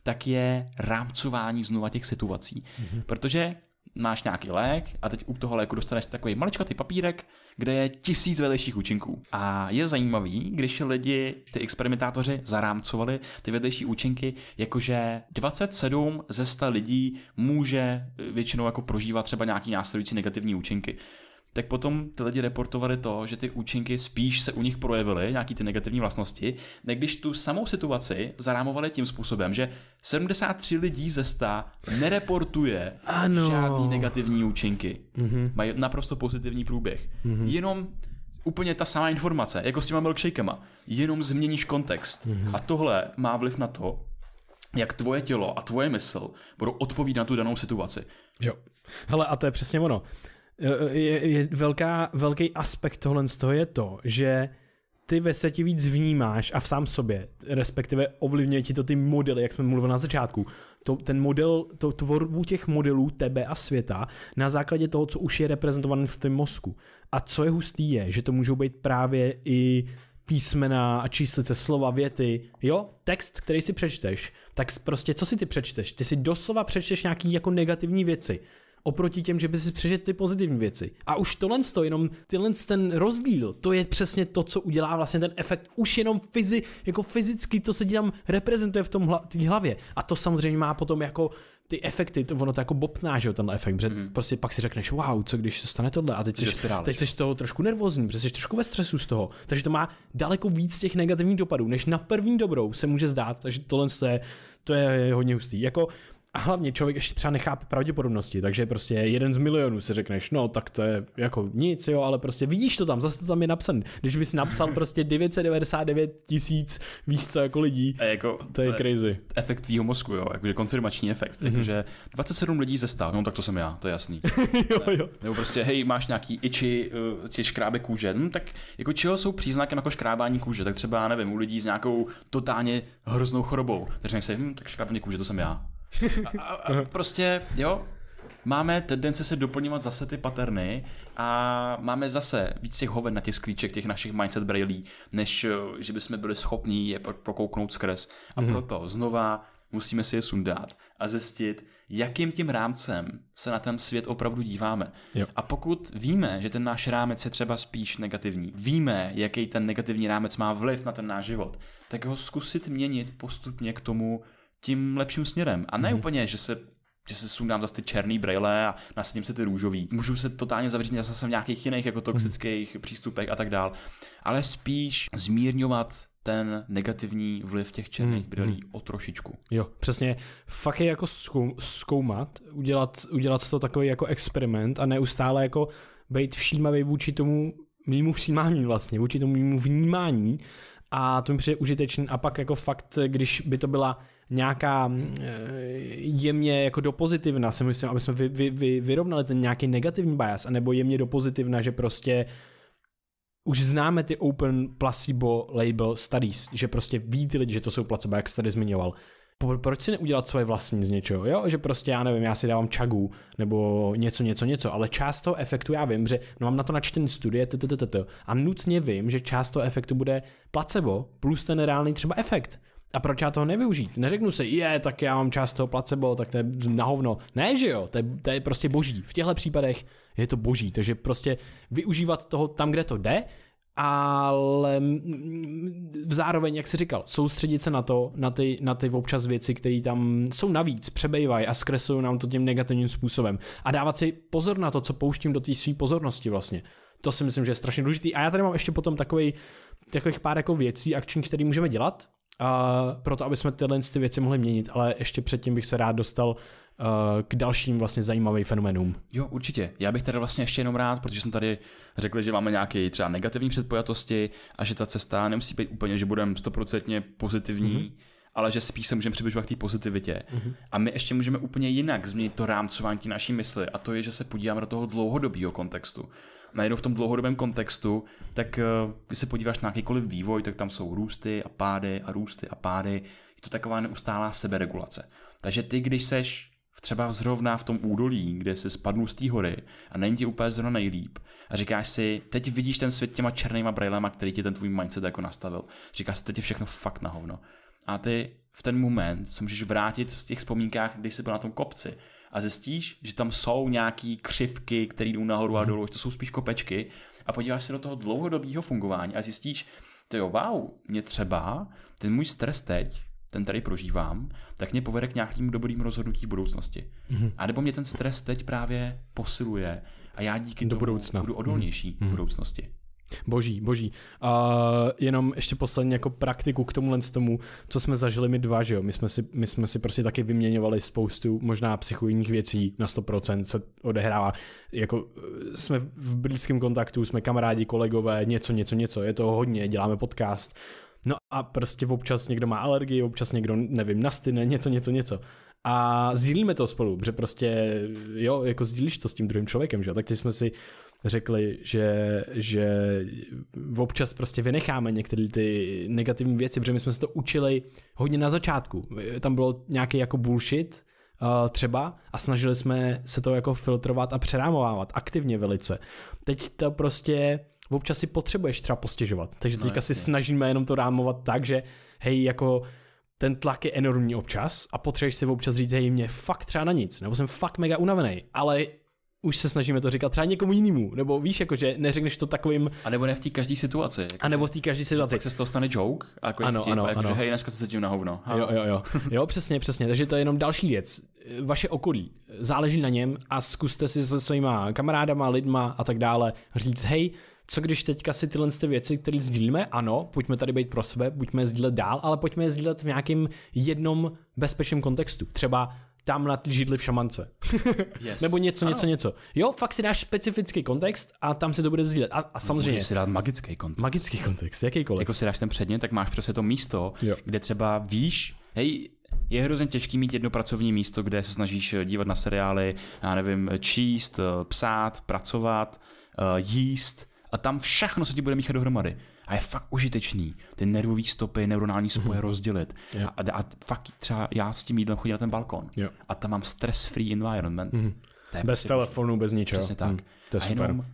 tak je rámcování znova těch situací. Mm-hmm. Protože máš nějaký lék a teď u toho léku dostaneš takový maličkatý papírek, kde je tisíc vedlejších účinků. A je zajímavý, když lidi, ty experimentátoři, zarámcovali ty vedlejší účinky, jakože 27 ze 100 lidí může většinou jako prožívat třeba nějaký následující negativní účinky tak potom ty lidi reportovali to, že ty účinky spíš se u nich projevily, nějaký ty negativní vlastnosti, než když tu samou situaci zarámovali tím způsobem, že 73 lidí ze 100 nereportuje ano. žádný negativní účinky. Mm-hmm. Mají naprosto pozitivní průběh. Mm-hmm. Jenom úplně ta samá informace, jako s těma milkshakema. Jenom změníš kontext. Mm-hmm. A tohle má vliv na to, jak tvoje tělo a tvoje mysl budou odpovídat na tu danou situaci. Jo. Hele, a to je přesně ono. Eh, eh, je, je velká, velký aspekt tohle z toho je to, že ty ve světě víc vnímáš a v sám sobě, respektive ovlivňuje ti to ty modely, jak jsme mluvili na začátku. To, ten model, to tvorbu těch modelů tebe a světa na základě toho, co už je reprezentované v tom mozku. A co je hustý je, že to můžou být právě i písmena a číslice, slova, věty, jo, text, který si přečteš, tak prostě co si ty přečteš? Ty si doslova přečteš nějaký jako negativní věci oproti těm, že by si přežil ty pozitivní věci. A už tohle to, jenom tyhle ten rozdíl, to je přesně to, co udělá vlastně ten efekt už jenom fyzi, jako fyzicky, to se tam reprezentuje v tom hla, hlavě. A to samozřejmě má potom jako ty efekty, to, ono to jako bopná, že jo, ten efekt, protože mm. prostě pak si řekneš, wow, co když se stane tohle a teď jsi, spirále, teď jsi z toho trošku nervózní, protože jsi trošku ve stresu z toho, takže to má daleko víc těch negativních dopadů, než na první dobrou se může zdát, takže tohle to je, to je hodně hustý. Jako a hlavně člověk ještě třeba nechápe pravděpodobnosti, takže prostě jeden z milionů si řekneš, no tak to je jako nic, jo, ale prostě vidíš to tam, zase to tam je napsané. Když bys napsal *laughs* prostě 999 tisíc, víš co, jako lidí, a jako, to, je to crazy. efekt tvýho mozku, jo, jakože konfirmační efekt, mm-hmm. jakože 27 lidí ze 100, no tak to jsem já, to je jasný. *laughs* jo, ne? Prostě, jo. Nebo prostě, hej, máš nějaký iči, uh, eh, škrábe kůže, no tak jako čeho jsou příznakem jako škrábání kůže, tak třeba, nevím, u lidí s nějakou totálně hroznou chorobou, takže nech se, hm, tak škrábání kůže, to jsem já. A, a, a prostě, jo, máme tendence se doplňovat zase ty paterny a máme zase víc těch hoven na těch sklíček, těch našich mindset brailí, než eh, že bychom byli schopni je prokouknout skrz. A mm-hmm. proto znova musíme si je sundat a zjistit, jakým tím rámcem se na ten svět opravdu díváme. Jo. A pokud víme, že ten náš rámec je třeba spíš negativní, víme, jaký ten negativní rámec má vliv na ten náš život, tak ho zkusit měnit postupně k tomu, tím lepším směrem. A ne mm-hmm. úplně, že se že se sundám zase ty černý brýle a nasním se ty růžový. Můžu se totálně zavřít zase v nějakých jiných jako mhm. toxických mm. přístupech a tak dál. Ale spíš zmírňovat ten negativní vliv těch černých mm. brýlí o trošičku. Jo, přesně. Fakt je jako zkoumat, udělat, udělat to takový jako experiment a neustále jako být všímavý vůči tomu mýmu všímání vlastně, vůči tomu mýmu vnímání a to mi přijde užitečný a pak jako fakt, když by to byla nějaká mm, eh, jemně jako do pozitivna, si myslím, aby jsme vy, vy, vy, vyrovnali ten nějaký negativní bias, anebo jemně do pozitivna, že prostě už známe ty open placebo label studies, že prostě ví ty lidi, že to jsou placebo, jak jste tady zmiňoval. Proč si neudělat svoje vlastní z něčeho, jo? Že prostě já nevím, já si dávám čagu, nebo něco, něco, něco, ale část toho efektu já vím, že no mám na to načtený studie, t, t, t, t, a nutně vím, že část toho efektu bude placebo plus ten reálný třeba efekt. A proč já toho nevyužít? Neřeknu si, je, tak já mám část toho placebo, tak to je na hovno. Ne, že jo, to je, to je prostě boží. V těchto případech je to boží, takže prostě využívat toho tam, kde to jde, ale zároveň, jak jsi říkal, soustředit se na to, na ty, na ty občas věci, které tam jsou navíc, přebejvají a zkresují nám to tím negativním způsobem. A dávat si pozor na to, co pouštím do té své pozornosti vlastně. To si myslím, že je strašně důležitý. A já tady mám ještě potom takový, takových pár jako věcí, akční, které můžeme dělat, uh, pro to, aby jsme tyhle ty věci mohli měnit, ale ještě předtím bych se rád dostal eh, k dalším vlastně zajímavým fenomenům. Jo, určitě. Já bych tady vlastně ještě jenom rád, protože jsme tady řekli, že máme nějaké třeba negativní předpojatosti a že ta cesta nemusí být úplně, že budeme stoprocentně pozitivní, mm-hmm ale že spíš se můžeme přibližovat k té pozitivitě. Mm-hmm. A my ještě můžeme úplně jinak změnit to rámcování té naší mysli, a to je, že se podíváme do toho dlouhodobého kontextu. Najednou v tom dlouhodobém kontextu, tak eh, když se podíváš na jakýkoliv vývoj, tak tam jsou růsty a pády a růsty a pády. Je to taková neustálá seberegulace. Takže ty, když seš třeba zrovna v tom údolí, kde se spadnou z té hory a není ti úplně zrovna nejlíp. A říkáš si, teď vidíš ten svět těma černýma brailema, který ti ten tvůj mindset jako nastavil. Říkáš si, teď je všechno fakt na hovno a ty v ten moment se můžeš vrátit v těch vzpomínkách, když jsi byl na tom kopci a zjistíš, že tam jsou nějaký křivky, které jdou nahoru a mhm. dolů, že to jsou spíš kopečky a podíváš se do toho dlouhodobého fungování a zjistíš, ty jo, wow, mě třeba ten můj stres teď, ten tady prožívám, tak mě povede k nějakým dobrým rozhodnutí budoucnosti. mm A nebo mě ten stres teď právě posiluje a já díky do tomu budoucna. budu odolnější mm v mhm. budoucnosti. Boží, boží. A jenom ještě poslední jako praktiku k tomu z tomu, co jsme zažili my dva, že jo? My jsme si, my jsme si prostě taky vyměňovali spoustu možná psychujních věcí na 100% co odehrává. Jako eh, jsme v blízkém kontaktu, jsme kamarádi, kolegové, něco, něco, něco, je toho hodně, děláme podcast. No a prostě občas někdo má alergii, občas někdo, nevím, nastyne, něco, něco, něco. A sdílíme to spolu, že prostě, jo, jako sdílíš to s tím druhým člověkem, že jo? Tak teď jsme si řekli, že, že občas prostě vynecháme některé ty negativní věci, protože my jsme se to učili hodně na začátku. Tam bylo nějaký jako bullshit, eh, třeba a snažili jsme se to jako filtrovat a přerámovávat aktivně velice. Teď to prostě občas si potřebuješ třeba postěžovat, takže no, teďka no, si snažíme jenom to rámovat tak, že hej, jako ten tlak je enormní občas a potřebuješ si občas říct, hej, mě fakt třeba na nic, nebo jsem fakt mega unavený, ale už se snažíme to říkat třeba někomu jinému, nebo víš, jakože neřekneš to takovým. A nebo ne v té každé situaci. Jako a nebo v té každé situaci. Tak se z toho stane joke, a jako ano, vtip, ano, a jako ano. Že, hej, dneska se tím na hovno. Jo, jo, jo. jo, přesně, přesně. Takže to je jenom další věc. Vaše okolí záleží na něm a zkuste si se svýma kamarádama, lidma a tak dále říct, hej, co když teďka si tyhle ty věci, které sdílíme, ano, pojďme tady být pro sebe, buďme sdílet dál, ale pojďme je sdílet v nějakém jednom bezpečném kontextu. Třeba tam na ty židli v šamance. *laughs* yes. Nebo něco, něco, ano. něco. Jo, fakt si dáš specifický kontext a tam si to bude sdílet. A, a samozřejmě. Můžeš si dát magický kontext. Magický kontext, jakýkoliv. Jako si dáš ten předně, tak máš prostě to místo, jo. kde třeba víš, hej, je hrozně těžký mít jedno pracovní místo, kde se snažíš eh, dívat na seriály, já nevím, eh, číst, eh, psát, pracovat, jíst a tam všechno se ti bude míchat dohromady a je fakt užitečný ty nervové stopy, neuronální mhm. spoje mm-hmm. rozdělit. Yeah. A, a fakt třeba já s tím jídlem chodím na ten balkon yeah. a tam mám stress-free environment. Mm-hmm. Bez prostě telefonu, bez ničeho. Přesně tak. Mm, to je a super. jenom uh,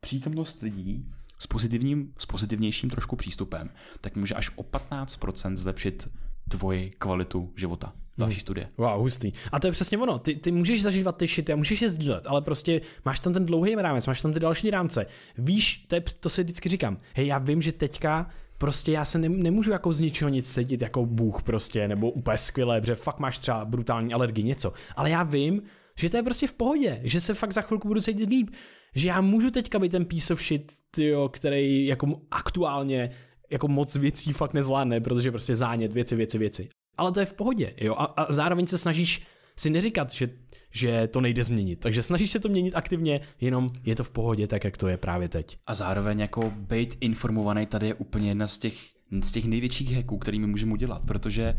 přítomnost lidí s, pozitivním, s pozitivnějším trošku přístupem, tak může až o 15% zlepšit tvoji kvalitu života další hmm. studie. Wow, hustý. A to je přesně ono. Ty, ty můžeš zažívat ty šity a můžeš je sdílet, ale prostě máš tam ten dlouhý rámec, máš tam ty další rámce. Víš, to, je, to si vždycky říkám. Hej, já vím, že teďka prostě já se ne, nemůžu jako z ničeho nic sedět jako bůh prostě, nebo úplně skvělé, protože fakt máš třeba brutální alergii, něco. Ale já vím, že to je prostě v pohodě, že se fakt za chvilku budu cítit líp, že já můžu teďka být ten piece of shit, tyjo, který jako aktuálně jako moc věcí fakt nezvládne, protože prostě zánět, věci, věci, věci ale to je v pohodě, jo, a, a zároveň se snažíš si neříkat, že, že to nejde změnit. Takže snažíš se to měnit aktivně, jenom je to v pohodě, tak jak to je právě teď. A zároveň jako být informovaný tady je úplně jedna z těch, z těch největších heků, který my můžeme udělat, protože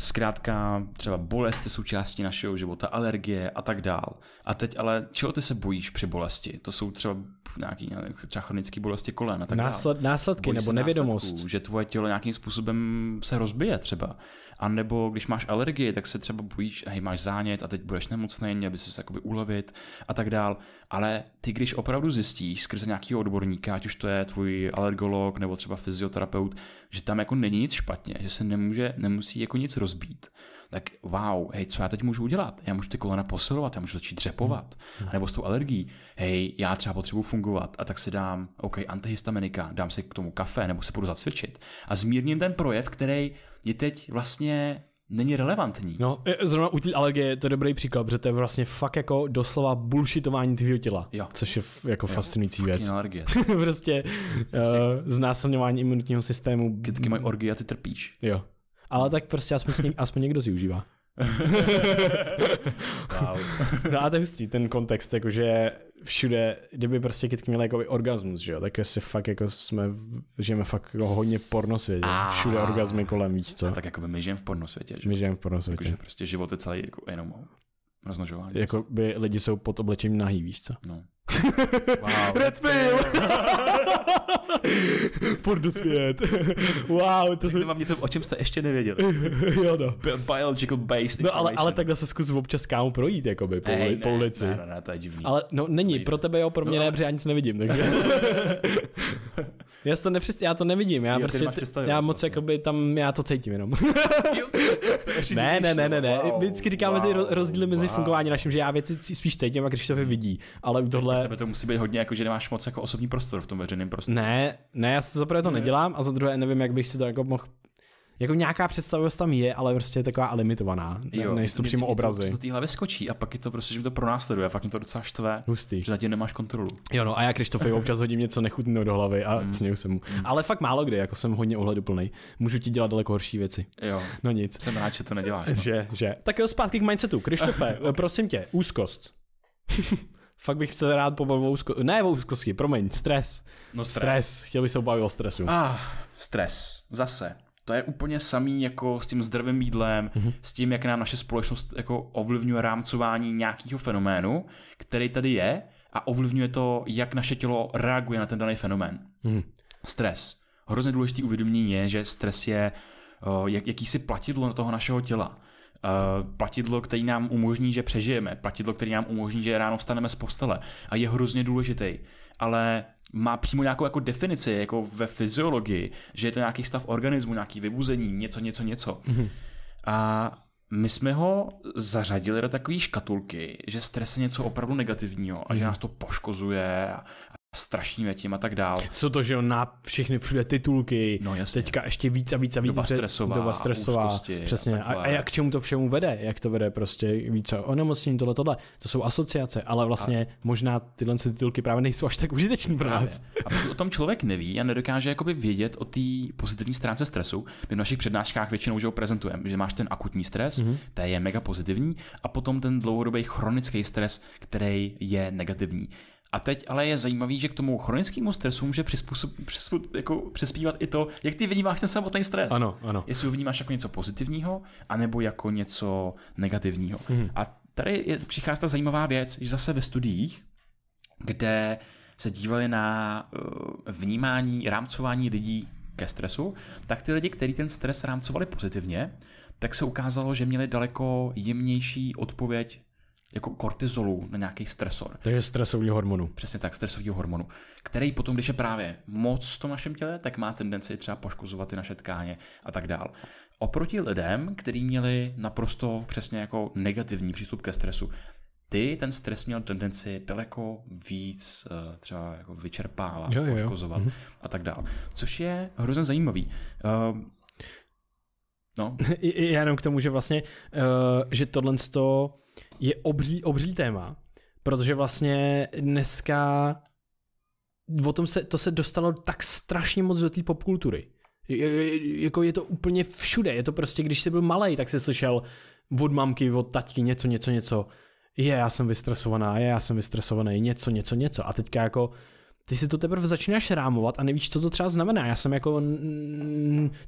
Zkrátka třeba bolest je součástí našeho života, alergie a tak dál. A teď ale čeho ty se bojíš při bolesti? To jsou třeba nějaký třeba chronický bolesti kolena. Tak Násled, Následky Bojíš nebo nevědomost. Následku, že tvoje tělo nějakým způsobem se rozbije třeba. A nebo když máš alergii, tak se třeba bojíš, hej, máš zánět a teď budeš nemocný, měl bys se jakoby ulevit a tak dál. Ale ty, když opravdu zjistíš skrze nějakého odborníka, ať už to je tvůj alergolog nebo třeba fyzioterapeut, že tam jako není nic špatně, že se nemůže, nemusí jako nic rozbít, tak wow, hej, co já teď můžu udělat? Já můžu ty kolena posilovat, já můžu začít dřepovat. Hmm. A mm. nebo s tou alergií, hej, já třeba potřebuji fungovat a tak si dám, OK, antihistaminika, dám si k tomu kafe nebo se budu zacvičit. A zmírním ten projev, který je teď vlastně není relevantní. No, e, zrovna u té alergie je to dobrý příklad, protože to je vlastně fakt jako doslova bullshitování tvého těla, jo. což je jako jo. fascinující Fucking věc. alergie. *laughs* prostě prostě. uh, znásilňování imunitního systému. Ty mají orgie a ty trpíš. Jo ale tak prostě aspoň, aspoň někdo si užívá. *laughs* wow. no a to je hustý, ten kontext, jakože všude, kdyby prostě kytky měly jako orgasmus, že jo, tak si fakt jako jsme, žijeme fakt jako hodně porno světě. Všude orgasmy kolem, víš co? tak jako by my žijeme v porno světě, že? My žijeme v porno světě. Jakože prostě život je celý jako jenom roznožování. Jako by lidi jsou pod oblečením nahý, víš co? No. Wow, Red pill! *laughs* Půjdu svět. Wow, to jsem... vám něco, o čem jste ještě nevěděl. *laughs* jo no. Biological based No ale, ale takhle se zkus občas kámo projít, jakoby, po, Ej, ne, po ulici. Ne, ne, ne, to je divný. Ale no není, pro tebe jo, pro mě no, ne, ale... protože já nic nevidím, takže... *laughs* Já to, nepřist, já to nevidím, já jo, prostě, já moc jakoby tam, já to cítím jenom. jo, *laughs* ne, ne, ne, ne, ne, wow, vždycky říkáme wow, ty rozdíly mezi wow. fungování naším, že já věci spíš cítím a když to vidí, ale u tohle... Tebe to musí být hodně jako, že nemáš moc jako osobní prostor v tom veřejném prostoru. Ne, ne, já za prvé to ne. nedělám a za druhé nevím, jak bych si to jako mohl jako nějaká představivost tam je, ale prostě je taková limitovaná. Ne, nejsou to přímo obrazy. To té hlavy skočí a pak je to prostě, že to pronásleduje. Fakt mi to docela štve, Hustý. že zatím nemáš kontrolu. Jo, no a já Krištofovi občas hodím něco nechutného do hlavy a mm. směju se mu. Mm. Ale fakt málo kdy, jako jsem hodně ohleduplný. Můžu ti dělat daleko horší věci. Jo. No nic. Jsem rád, že to neděláš. No. Že, že. Tak jo, zpátky k mindsetu. Krištofe, okay. *laughs* prosím tě, úzkost. *laughs* Fakt bych se rád pobavil o úzkosti. Ne o úzkosti, promiň, stres. No stres. stres. Chtěl bych se obavit o stresu. Ah, stres. Zase. To je úplně samý jako s tím zdravým jídlem, mm-hmm. s tím, jak nám naše společnost jako ovlivňuje rámcování nějakého fenoménu, který tady je a ovlivňuje to, jak naše tělo reaguje na ten daný fenomén. Mm-hmm. Stres. Hrozně důležitý uvědomění je, že stres je uh, jak, jakýsi platidlo na toho našeho těla. Uh, platidlo, který nám umožní, že přežijeme, platidlo, který nám umožní, že ráno vstaneme z postele a je hrozně důležitý. Ale má přímo nějakou jako definici, jako ve fyziologii, že je to nějaký stav organismu, nějaký vybuzení, něco, něco, něco. Mm-hmm. A my jsme ho zařadili do takové škatulky, že stres je něco opravdu negativního a že mhm. nás to poškozuje a, strašíme tím a tak dál. Co to, že on na všechny všude titulky, no, jasně. teďka ještě víc a víc a víc. Doba stresová. Doba stresová, a přesně. A, a, jak k čemu to všemu vede? Jak to vede prostě více o nemocnění, tohle, tohle. To jsou asociace, ale vlastně a... možná tyhle titulky právě nejsou až tak užitečný pro nás. A pokud o tom člověk neví a nedokáže jakoby vědět o té pozitivní stránce stresu, my v našich přednáškách většinou už ho prezentujeme, že máš ten akutní stres, mm-hmm. ten je mega pozitivní, a potom ten dlouhodobý chronický stres, který je negativní. A teď ale je zajímavý, že k tomu chronickému stresu může přizpůsob, přizpůsob, jako přispívat i to, jak ty vnímáš ten samotný stres. Ano, ano. Jestli ho vnímáš jako něco pozitivního, anebo jako něco negativního. Mm. A tady je, přichází ta zajímavá věc, že zase ve studiích, kde se dívali na eh, vnímání, rámcování lidí ke stresu, tak ty lidi, kteří ten stres rámcovali pozitivně, tak se ukázalo, že měli daleko jemnější odpověď jako kortizolu, na nějaký stresor. Takže stresový hormonu. Přesně tak, stresový hormonu, který potom, když je právě moc v tom našem těle, tak má tendenci třeba poškozovat ty naše tkáně a tak dál. Oproti lidem, kteří měli naprosto přesně jako negativní přístup ke stresu, ty ten stres měl tendenci daleko víc eh, třeba jako vyčerpávat, jo, jo, jo. poškozovat mm-hmm. a tak dál. Což je hrozně zajímavý. Eh, no. *laughs* Já jenom k tomu, že vlastně, eh, že tohle toho je obří, obří téma, protože vlastně dneska o tom se, to se dostalo tak strašně moc do té popkultury. Je, jako je to úplně všude, je to prostě, když jsi byl malý, tak jsi slyšel od mamky, od tatky něco, něco, něco, je, já jsem vystresovaná, je, já jsem vystresovaný, něco, něco, něco. A teďka jako ty si to teprve začínáš rámovat a nevíš, co to třeba znamená. Já jsem jako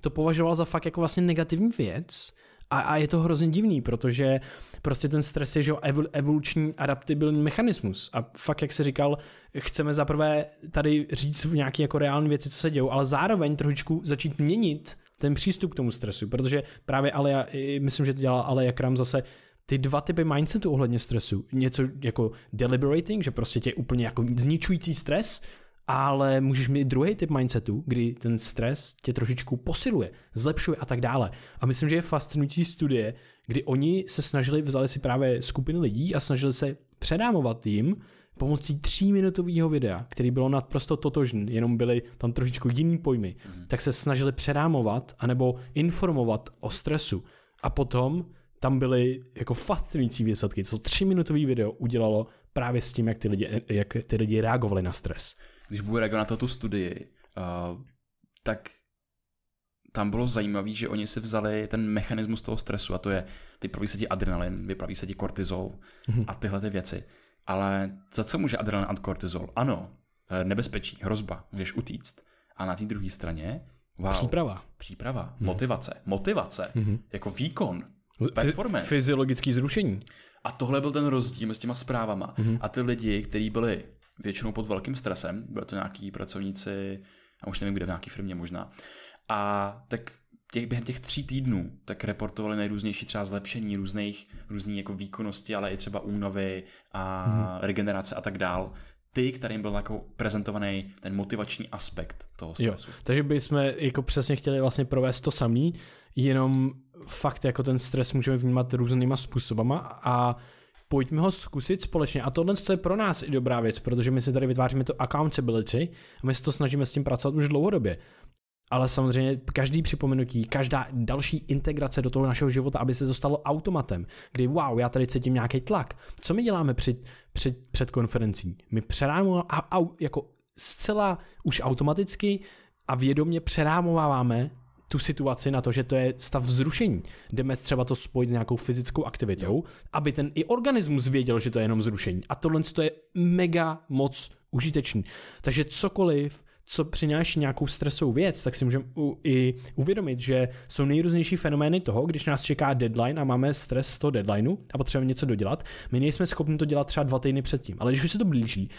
to považoval za fakt jako vlastně negativní věc, a, a je to hrozně divný, protože prostě ten stres je že evol, evoluční adaptibilní mechanismus. A fakt, jak se říkal, chceme zaprvé tady říct v nějaké jako reálné věci, co se dějou, ale zároveň trošičku začít měnit ten přístup k tomu stresu, protože právě já, myslím, že to ale jak Kram zase, ty dva typy mindsetu ohledně stresu. Něco jako deliberating, že prostě tě úplně jako zničující stres ale můžeš mít druhý typ mindsetu, kdy ten stres tě trošičku posiluje, zlepšuje a tak dále. A myslím, že je fascinující studie, kdy oni se snažili, vzali si právě skupiny lidí a snažili se předámovat jim pomocí tříminutového videa, který bylo naprosto totožný, jenom byly tam trošičku jiný pojmy, mm. tak se snažili předámovat anebo informovat o stresu. A potom tam byly jako fascinující výsledky, co tříminutový video udělalo právě s tím, jak ty lidi, jak ty lidi reagovali na stres když budu reagovat na tu studii, uh, tak tam bylo zajímavé, že oni si vzali ten mechanismus toho stresu a to je, vypraví se ti adrenalin, vypraví se ti kortizol mhm. a tyhle ty věci. Ale za co může adrenalin a kortizol? Ano, eh, nebezpečí, hrozba, můžeš utíct. A na té druhé straně, wow, příprava, příprava mm-hmm. motivace, motivace, mm-hmm. jako výkon, performance. Fyziologické zrušení. A tohle byl ten rozdíl s těma zprávama. Mm-hmm. A ty lidi, kteří byli většinou pod velkým stresem, byly to nějaký pracovníci, a už nevím kde, v nějaké firmě možná. A tak těch, během těch tří týdnů tak reportovali nejrůznější třeba zlepšení různých, různých jako výkonnosti, ale i třeba únovy a mm-hmm. regenerace a tak dál ty, kterým byl jako prezentovaný ten motivační aspekt toho stresu. Jo, takže bychom jako přesně chtěli vlastně provést to samý, jenom fakt jako ten stres můžeme vnímat různýma způsobama a pojďme ho zkusit společně. A tohle je pro nás i dobrá věc, protože my si tady vytváříme to accountability a my se to snažíme s tím pracovat už dlouhodobě. Ale samozřejmě každý připomenutí, každá další integrace do toho našeho života, aby se to stalo automatem, kdy wow, já tady cítím nějaký tlak. Co my děláme při, při, před konferencí? My přerámujeme jako zcela už automaticky a vědomě přerámováváme tu situaci na to, že to je stav vzrušení. Jdeme třeba to spojit s nějakou fyzickou aktivitou, jo. aby ten i organismus věděl, že to je jenom vzrušení. A tohle to je mega moc užitečný. Takže cokoliv, co přináší nějakou stresovou věc, tak si můžeme i uvědomit, že jsou nejrůznější fenomény toho, když nás čeká deadline a máme stres z toho deadlineu a potřebujeme něco dodělat. My nejsme schopni to dělat třeba dva týdny předtím, ale když už se to blíží,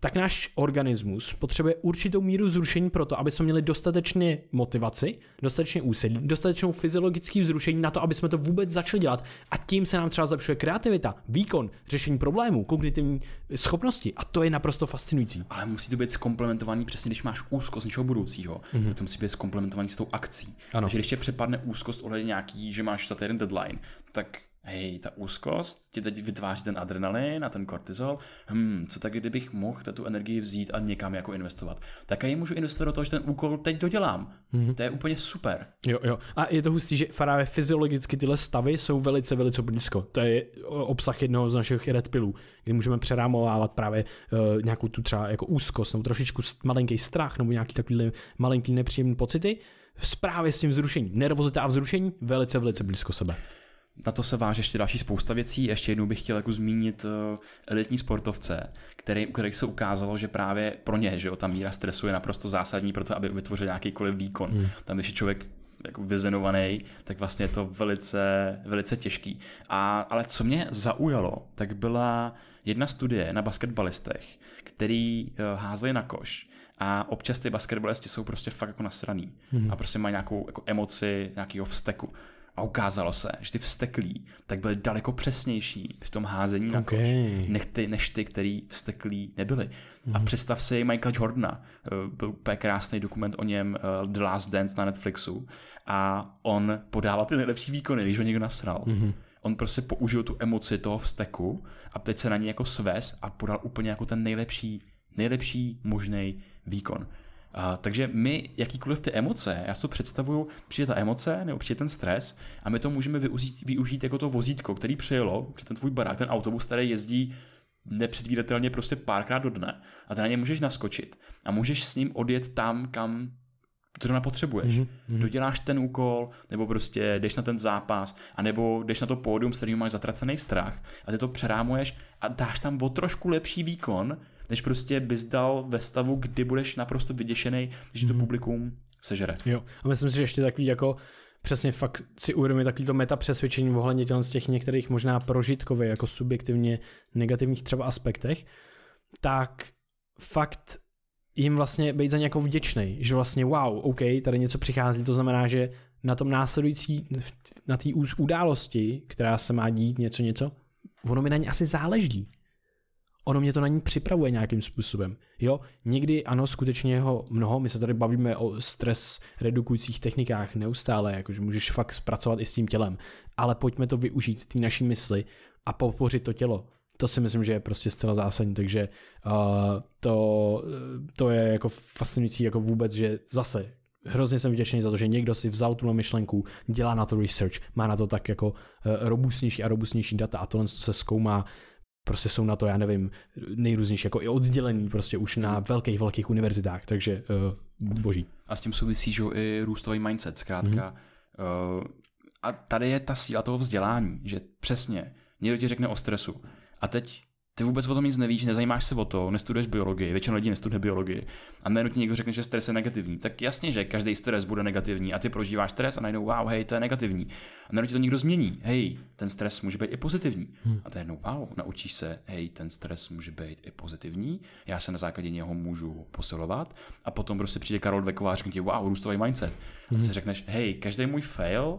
tak náš organismus potřebuje určitou míru zrušení pro to, aby jsme měli dostatečně motivaci, dostatečně úsilí, dostatečnou fyziologické vzrušení na to, aby jsme to vůbec začali dělat. A tím se nám třeba zlepšuje kreativita, výkon, řešení problémů, kognitivní schopnosti. A to je naprosto fascinující. Ale musí to být skomplementovaný přesně, když máš úzkost něčeho budoucího, mm-hmm. tak to musí být skomplementovaný s tou akcí. Ano. Takže když tě přepadne úzkost ohledně nějaký, že máš za týden deadline, tak hej, ta úzkost ti teď vytváří ten adrenalin a ten kortizol, hm, co tak kdybych mohl tu energii vzít a někam jako investovat. Tak a ji můžu investovat do toho, že ten úkol teď dodělám. Mm-hmm. To je úplně super. Jo, jo. A je to hustý, že právě fyziologicky tyhle stavy jsou velice, velice blízko. To je obsah jednoho z našich red pillů, kdy můžeme přerámovávat právě uh, nějakou tu třeba jako úzkost nebo trošičku malinký strach nebo nějaký takový malinký nepříjemný pocity právě s tím vzrušením. Nervozita a vzrušení velice, velice blízko sebe na to se váže ještě další spousta věcí. Ještě jednou bych chtěl jako zmínit eh, elitní sportovce, který, u kterých se ukázalo, že právě pro ně, že jo, ta míra stresu je naprosto zásadní pro to, aby vytvořil nějakýkoliv výkon. Hmm. Tam, když je člověk jako vyzenovaný, tak vlastně je to velice, velice těžký. A, ale co mě zaujalo, tak byla jedna studie na basketbalistech, který eh, házeli na koš a občas ty basketbalisti jsou prostě fakt jako nasraný mm-hmm. a prostě mají nějakou jako emoci, nějakého vzteku. A ukázalo se, že ty vsteklí tak byly daleko přesnější při tom házení okay. na koš, než ty, než ty který vsteklí nebyly. Mm-hmm. A mhm. představ si Michael Jordana. Eh, byl úplně krásný dokument o něm eh, The Last Dance na Netflixu a on podával ty nejlepší výkony, když ho někdo nasral. Mm-hmm on prostě použil tu emoci toho vsteku a teď se na něj jako svez a podal úplně jako ten nejlepší, nejlepší možný výkon. A, takže my, jakýkoliv ty emoce, já si to představuju, přijde ta emoce nebo přijde ten stres a my to můžeme využít, využít jako to vozítko, který přijelo že ten tvůj barák, ten autobus, který jezdí nepředvídatelně prostě párkrát do dne a ty na ně můžeš naskočit a můžeš s ním odjet tam, kam to zrovna potřebuješ. Mm-hmm. Doděláš ten úkol, nebo prostě jdeš na ten zápas, anebo jdeš na to pódium, s kterým máš zatracený strach a ty to přerámuješ a dáš tam o trošku lepší výkon, než prostě bys dal ve stavu, kdy budeš naprosto vyděšený, když mm to mhm. publikum sežere. Jo, a myslím si, že ještě takový jako přesně fakt si uvědomit takovýto meta přesvědčení ohledně z těch některých možná prožitkových, jako subjektivně negativních třeba aspektech, tak fakt jim vlastně být za nějakou vděčný, že vlastně wow, OK, tady něco přichází, to znamená, že na tom následující, na té události, která se má dít, něco, něco, ono mi na ně asi záleží ono mě to na ní připravuje nějakým způsobem. Jo, někdy ano, skutečně ho mnoho, my se tady bavíme o stres redukujících technikách neustále, jakože můžeš fakt zpracovat i s tím tělem, ale pojďme to využít ty naší mysli a podpořit to tělo. To si myslím, že je prostě zcela zásadní, takže uh, to, eh, to je jako fascinující jako vůbec, že zase hrozně jsem vděčný za to, že někdo si vzal tuhle myšlenku, dělá na to research, má na to tak jako eh, robustnější a robustnější data a tohle se zkoumá prostě jsou na to, já nevím, nejrůznější, jako i oddělení prostě už na hmm. velkých, velkých univerzitách, takže uh, boží. A s tím souvisí, že i růstový mindset, zkrátka. Mm-hmm. Uh, a tady je ta síla toho vzdělání, že přesně, někdo ti řekne o stresu a teď ty vůbec o tom nic nevíš, nezajímáš se o to, nestuduješ biologii, většina lidí nestuduje biologii a najednou ti někdo řekne, že stres je negativní. Tak jasně, že každý stres bude negativní a ty prožíváš stres a najednou, wow, hej, to je negativní. A najednou ti to někdo změní, hej, ten stres může být i pozitivní. Hmm. A jednou, wow, naučíš se, hej, ten stres může být i pozitivní, já se na základě něho můžu posilovat a potom prostě přijde Karol Veková a řekne ti, wow, růstový mindset. Hmm. A ty hmm. si řekneš, hej, každý můj fail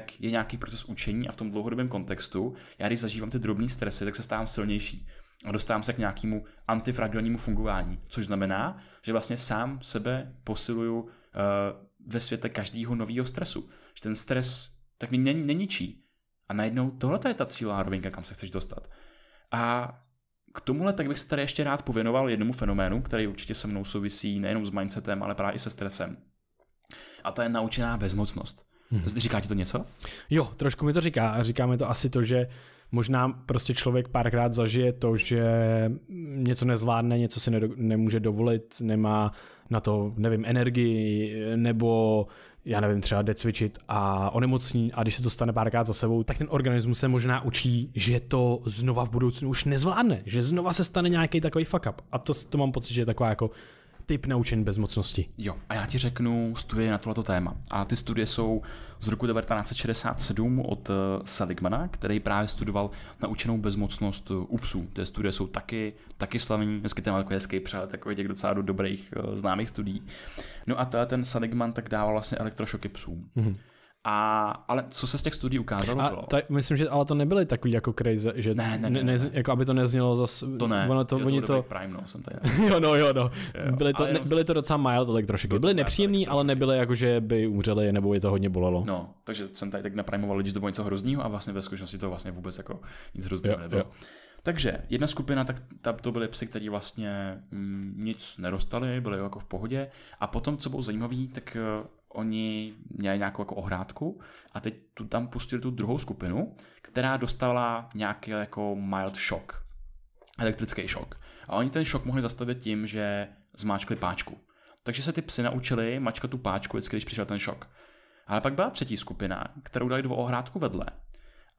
tak je nějaký proces učení a v tom dlouhodobém kontextu, já když zažívám ty drobné stresy, tak se stávám silnější a dostávám se k nějakému antifragilnímu fungování, což znamená, že vlastně sám sebe posiluju uh, ve světě každého nového stresu. Že ten stres tak mě neničí. A najednou tohle je ta cílová rovinka, kam se chceš dostat. A k tomuhle tak bych se tady ještě rád pověnoval jednomu fenoménu, který určitě se mnou souvisí nejenom s mindsetem, ale právě i se stresem. A ta je naučená bezmocnost. Mm-hmm. Říká ti to něco? Jo, trošku mi to říká. Říká mi to asi to, že možná prostě člověk párkrát zažije to, že něco nezvládne, něco si nedo- nemůže dovolit, nemá na to, nevím, energii, nebo já nevím, třeba jde cvičit a onemocní a když se to stane párkrát za sebou, tak ten organismus se možná učí, že to znova v budoucnu už nezvládne, že znova se stane nějaký takový fuck up. A to, to mám pocit, že je taková jako Typ naučení bezmocnosti. Jo, a já ti řeknu studie na tohleto téma. A ty studie jsou z roku 1967 od eh, Seligmana, který právě studoval naučenou bezmocnost eh, u psů. Ty studie jsou taky, taky slavní, dneska tam takový hezký přehled, takový těch docela dobrých eh, známých studií. No a ten Seligman tak dával vlastně elektrošoky psům. Mm-hmm. A, ale co se z těch studií ukázalo? A Ta, myslím, že ale to nebyly takový jako crazy, že ne, ne, ne, ne, ne. Jako aby to neznělo zase. To ne, ono to, jo, to oni to... Prime, no, jsem tady. *laughs* jo, no, jo, no. Jo, byly, to, ne, byly to docela mild elektrošoky. Byly nepříjemný, ale nebyly jako, že by umřeli nebo je to hodně bolelo. No, takže jsem tady tak naprimoval lidi, že to bylo něco hrozného a vlastně ve zkušenosti to vlastně vůbec jako nic hrozného nebylo. Jo. Takže jedna skupina, tak ta, to byly psy, kteří vlastně mm, nic nerostali, byli jako v pohodě. A potom, co bylo zajímavé, tak eh, oni měli nějakou jako ohrádku a teď tu tam pustili tu druhou skupinu, která dostala nějaký jako mild shock, elektrický šok. A oni ten šok mohli zastavit tím, že zmáčkli páčku. Takže se ty psy naučili mačkat tu páčku, vždycky, když přišel ten šok. Ale pak byla třetí skupina, kterou dali do ohrádku vedle.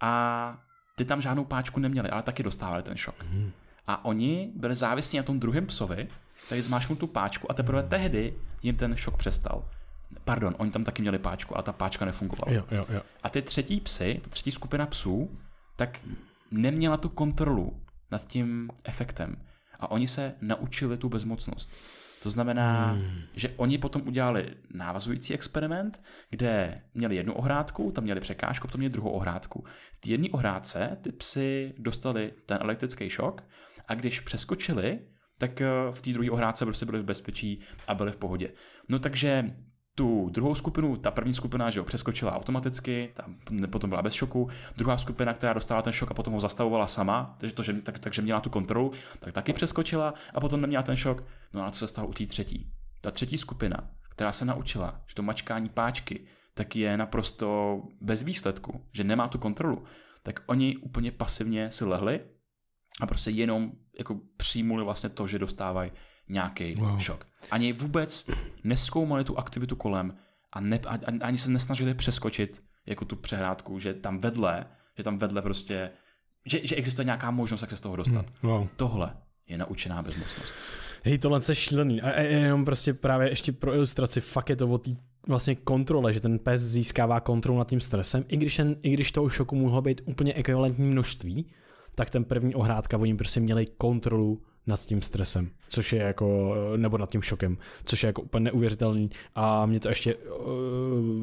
A ty tam žádnou páčku neměli, ale taky dostávali ten šok. Mm. A oni byli závislí na tom druhém psovi, takže zmáčknu tu páčku a teprve tehdy jim ten šok přestal. Pardon, oni tam taky měli páčku a ta páčka nefungovala. Jo, jo, jo. A ty třetí psy, ta třetí skupina psů, tak neměla tu kontrolu nad tím efektem. A oni se naučili tu bezmocnost. To znamená, hmm. že oni potom udělali návazující experiment, kde měli jednu ohrádku, tam měli překážku, potom měli druhou ohrádku. V jedné ohrádce ty psy dostali ten elektrický šok a když přeskočili, tak eh, v té druhé ohrádce prostě byli v bezpečí a byli v pohodě. No takže tu druhou skupinu, ta první skupina, že ho přeskočila automaticky, tam potom byla bez šoku, druhá skupina, která dostala ten šok a potom ho zastavovala sama, takže, to, že, tak, takže měla tu kontrolu, tak taky přeskočila a potom neměla ten šok. No a co se stalo u té třetí? Ta třetí skupina, která se naučila, že to mačkání páčky, tak je naprosto bez výsledku, že nemá tu kontrolu, tak oni úplně pasivně si lehli a prostě jenom jako přijmuli vlastně to, že dostávají nějaký wow. šok. Ani vůbec neskoumali tu aktivitu kolem a ne, ani, ani se nesnažili přeskočit jako tu přehrádku, že tam vedle, že tam vedle prostě, že, že existuje nějaká možnost, jak se z toho dostat. Hmm. Wow. Tohle je naučená bezmocnost. Hej, tohle je šílený. A jenom prostě právě ještě pro ilustraci, fakt je to o té vlastně kontrole, že ten pes získává kontrolu nad tím stresem, i když, ten, i když toho šoku mohlo být úplně ekvivalentní množství, tak ten první ohrádka, oni prostě měli kontrolu nad tím stresem, což je jako, nebo nad tím šokem, což je jako úplně neuvěřitelný. A mě to ještě eh,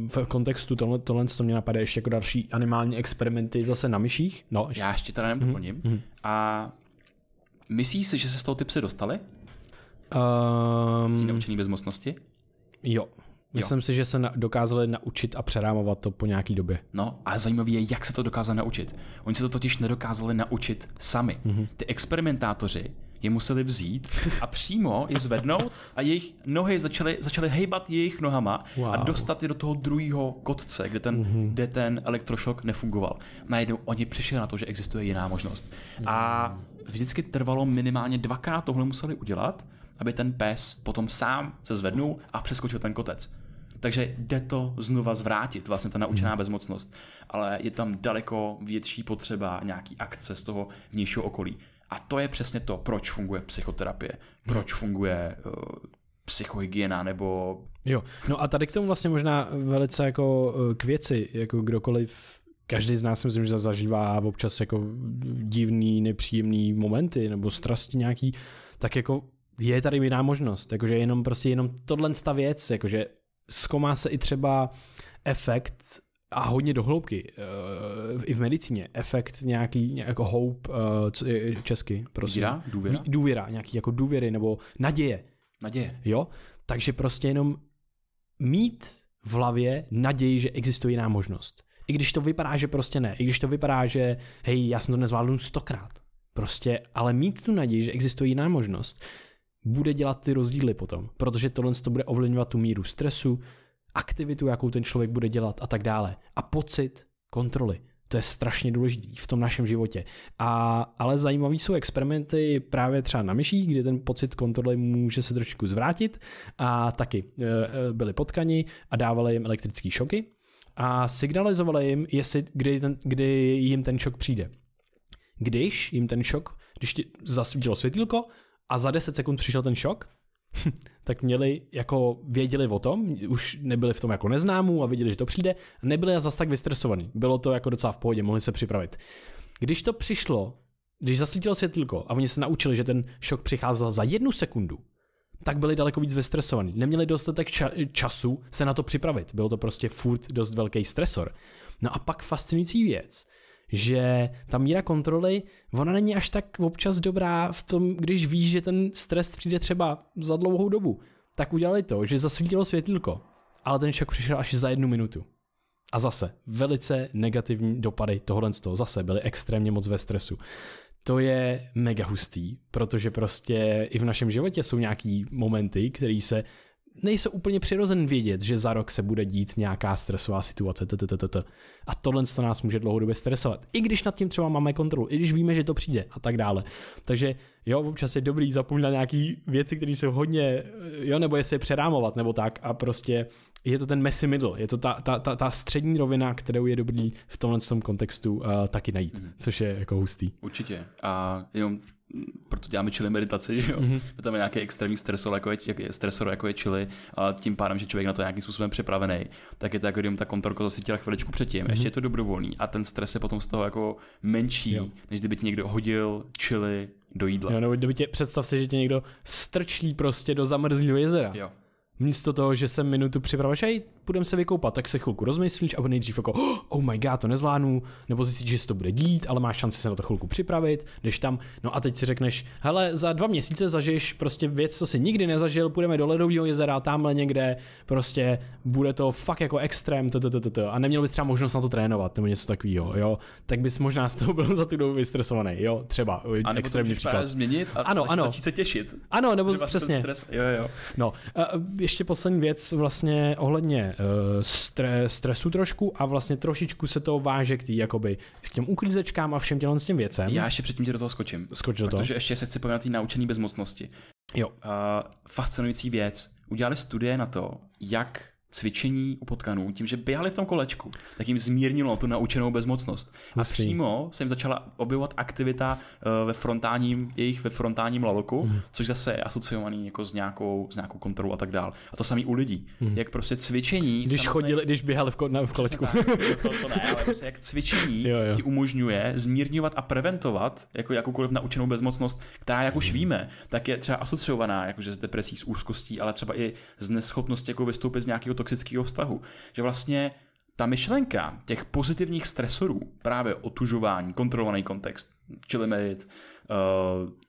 v kontextu tohle, tohle to mě napadá ještě jako další animální experimenty zase na myších. No, ještě. Já ještě teda nedoplním. Mhm, mm-hmm. A myslíš si, že se z toho ty psy dostali? Um, z té bezmocnosti? Jo, Myslím jo. si, že se na, dokázali naučit a přerámovat to po nějaký době. No a zajímavé je, jak se to dokázali naučit. Oni se to totiž nedokázali naučit sami. Mm-hmm. Ty experimentátoři je museli vzít a přímo je zvednout a jejich nohy začaly, začaly hejbat jejich nohama wow. a dostat je do toho druhého kotce, kde ten, mm-hmm. kde ten elektrošok nefungoval. Najednou oni přišli na to, že existuje jiná možnost. Mm. A vždycky trvalo minimálně dvakrát tohle museli udělat, aby ten pes potom sám se zvednul a přeskočil ten kotec. Takže jde to znova zvrátit, vlastně ta naučená hmm. bezmocnost. Ale je tam daleko větší potřeba nějaký akce z toho vnějšího okolí. A to je přesně to, proč funguje psychoterapie, mhm. proč funguje uh, psychohygiena nebo... Jo, no a tady k tomu vlastně možná velice jako eh, k věci, jako kdokoliv každý z nás myslím, že zažívá občas jako divný, nepříjemný momenty nebo strasti nějaký, tak jako je tady jiná možnost, jakože jenom prostě jenom tohle ta věc, jakože zkoumá se i třeba efekt a hodně dohloubky, uh, i v medicíně, efekt nějaký, jako hope, uh, co je česky, prosím. Víra? Důvěra? důvěra, nějaký jako důvěry nebo naděje. Naděje. Jo, takže prostě jenom mít v hlavě naději, že existuje jiná možnost. I když to vypadá, že prostě ne. I když to vypadá, že hej, já jsem to nezvládnu stokrát. Prostě, ale mít tu naději, že existuje jiná možnost bude dělat ty rozdíly potom, protože tohle to bude ovlivňovat tu míru stresu, aktivitu, jakou ten člověk bude dělat a tak dále. A pocit kontroly. To je strašně důležité v tom našem životě. A, ale zajímavý jsou experimenty právě třeba na myších, kde ten pocit kontroly může se trošku zvrátit a taky e, e, byli potkani a dávali jim elektrické šoky a signalizovali jim, jestli, kdy, ten, kdy jim ten šok přijde. Když jim ten šok, když ti zasvítilo světýlko, a za 10 sekund přišel ten šok, *laughs* tak měli, jako věděli o tom, už nebyli v tom jako neznámů a věděli, že to přijde, nebyli zase tak vystresovaní. Bylo to jako docela v pohodě, mohli se připravit. Když to přišlo, když zasvítilo světlko a oni se naučili, že ten šok přicházel za jednu sekundu, tak byli daleko víc vystresovaní. Neměli dostatek ča- času se na to připravit. Bylo to prostě furt dost velký stresor. No a pak fascinující věc že ta míra kontroly, ona není až tak občas dobrá v tom, když víš, že ten stres přijde třeba za dlouhou dobu. Tak udělali to, že zasvítilo světlíko, ale ten šok přišel až za jednu minutu. A zase, velice negativní dopady tohle z toho. Zase byly extrémně moc ve stresu. To je mega hustý, protože prostě i v našem životě jsou nějaký momenty, které se nejsou úplně přirozen vědět, že za rok se bude dít nějaká stresová situace. t. A tohle to nás může dlouhodobě stresovat. I když nad tím třeba máme kontrolu, i když víme, že to přijde a tak dále. Takže jo, občas je dobrý zapomínat nějaký věci, které jsou hodně, jo, nebo jestli je přerámovat, nebo tak a prostě je to ten messy middle, je to ta, ta, ta, ta střední rovina, kterou je dobrý v tomhle tom kontextu uh, taky najít, mm. což je jako hustý. Určitě. A jenom proto děláme čili meditaci, že jo. Mm-hmm. Tam je nějaký extrémní stresor, jako je, stresor, jako je čili, a tím pádem, že člověk na to nějakým způsobem připravený, tak je to jako kdyby ta kontrolka zasvítila chviličku předtím. Mm-hmm. Ještě je to dobrovolný a ten stres je potom z toho jako menší, jo. než kdyby ti někdo hodil čili do jídla. Jo, nebo kdyby tě, představ si, že tě někdo strčí prostě do zamrzlého jezera. Jo. Místo toho, že se minutu připravuješ, hej, půjdeme se vykoupat, tak se chvilku rozmyslíš a nejdřív jako, oh, oh my god, to nezvládnu, nebo zjistíš, že se to bude dít, ale máš šanci se na to chvilku připravit, jdeš tam, no a teď si řekneš, hele, za dva měsíce zažiješ prostě věc, co si nikdy nezažil, půjdeme do ledového jezera, tamhle někde, prostě bude to fakt jako extrém, to to to to to, a neměl bys třeba možnost na to trénovat nebo něco takového, jo, tak bys možná z toho byl za tu dobu vystresovaný, jo, třeba, a extrémní příklad. změnit a ano, ano. začít se těšit. Ano, nebo přesně. Stres, jo, jo. No, a ještě poslední věc vlastně ohledně Eh, stre, stresu trošku a vlastně trošičku se to váže k, tý, jakoby, k těm uklízečkám a všem těm s těm věcem. Já ještě předtím tě do toho skočím. Skoč do protože toho. Protože ještě se chci povědět na té naučené bezmocnosti. Jo. Uh, fascinující věc. Udělali studie na to, jak cvičení u potkanů tím, že běhali v tom kolečku, tak jim zmírnilo tu naučenou bezmocnost. A Myslím. přímo se jim začala objevovat aktivita eh, ve frontálním, jejich ve frontálním laloku, mm. což zase je asociovaný jako s nějakou, s nějakou kontrolou a tak dál. A to samý u lidí. Mm. Jak prostě cvičení... Když samotné... chodili, když běhali v, ko, ne, v kolečku. Tak, jako to, to ne, ale prostě jak cvičení jo, jo. ti umožňuje zmírňovat a preventovat jako jakoukoliv naučenou bezmocnost, která, jak mm. už mhm. víme, tak je třeba asociovaná jakože s depresí, s úzkostí, ale třeba i z neschopnosti jako vystoupit z nějakého toxického vztahu. Že vlastně ta myšlenka těch pozitivních stresorů, právě otužování, kontrolovaný kontext, čili medit, eh,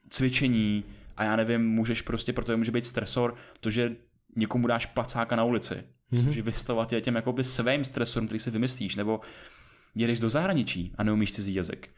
cvičení a já nevím, můžeš prostě, protože může být stresor, to, že někomu dáš placáka na ulici, mm-hmm. že vystavovat je těm jakoby svým stresorům, který si vymyslíš, nebo jedeš do zahraničí a neumíš cizí jazyk.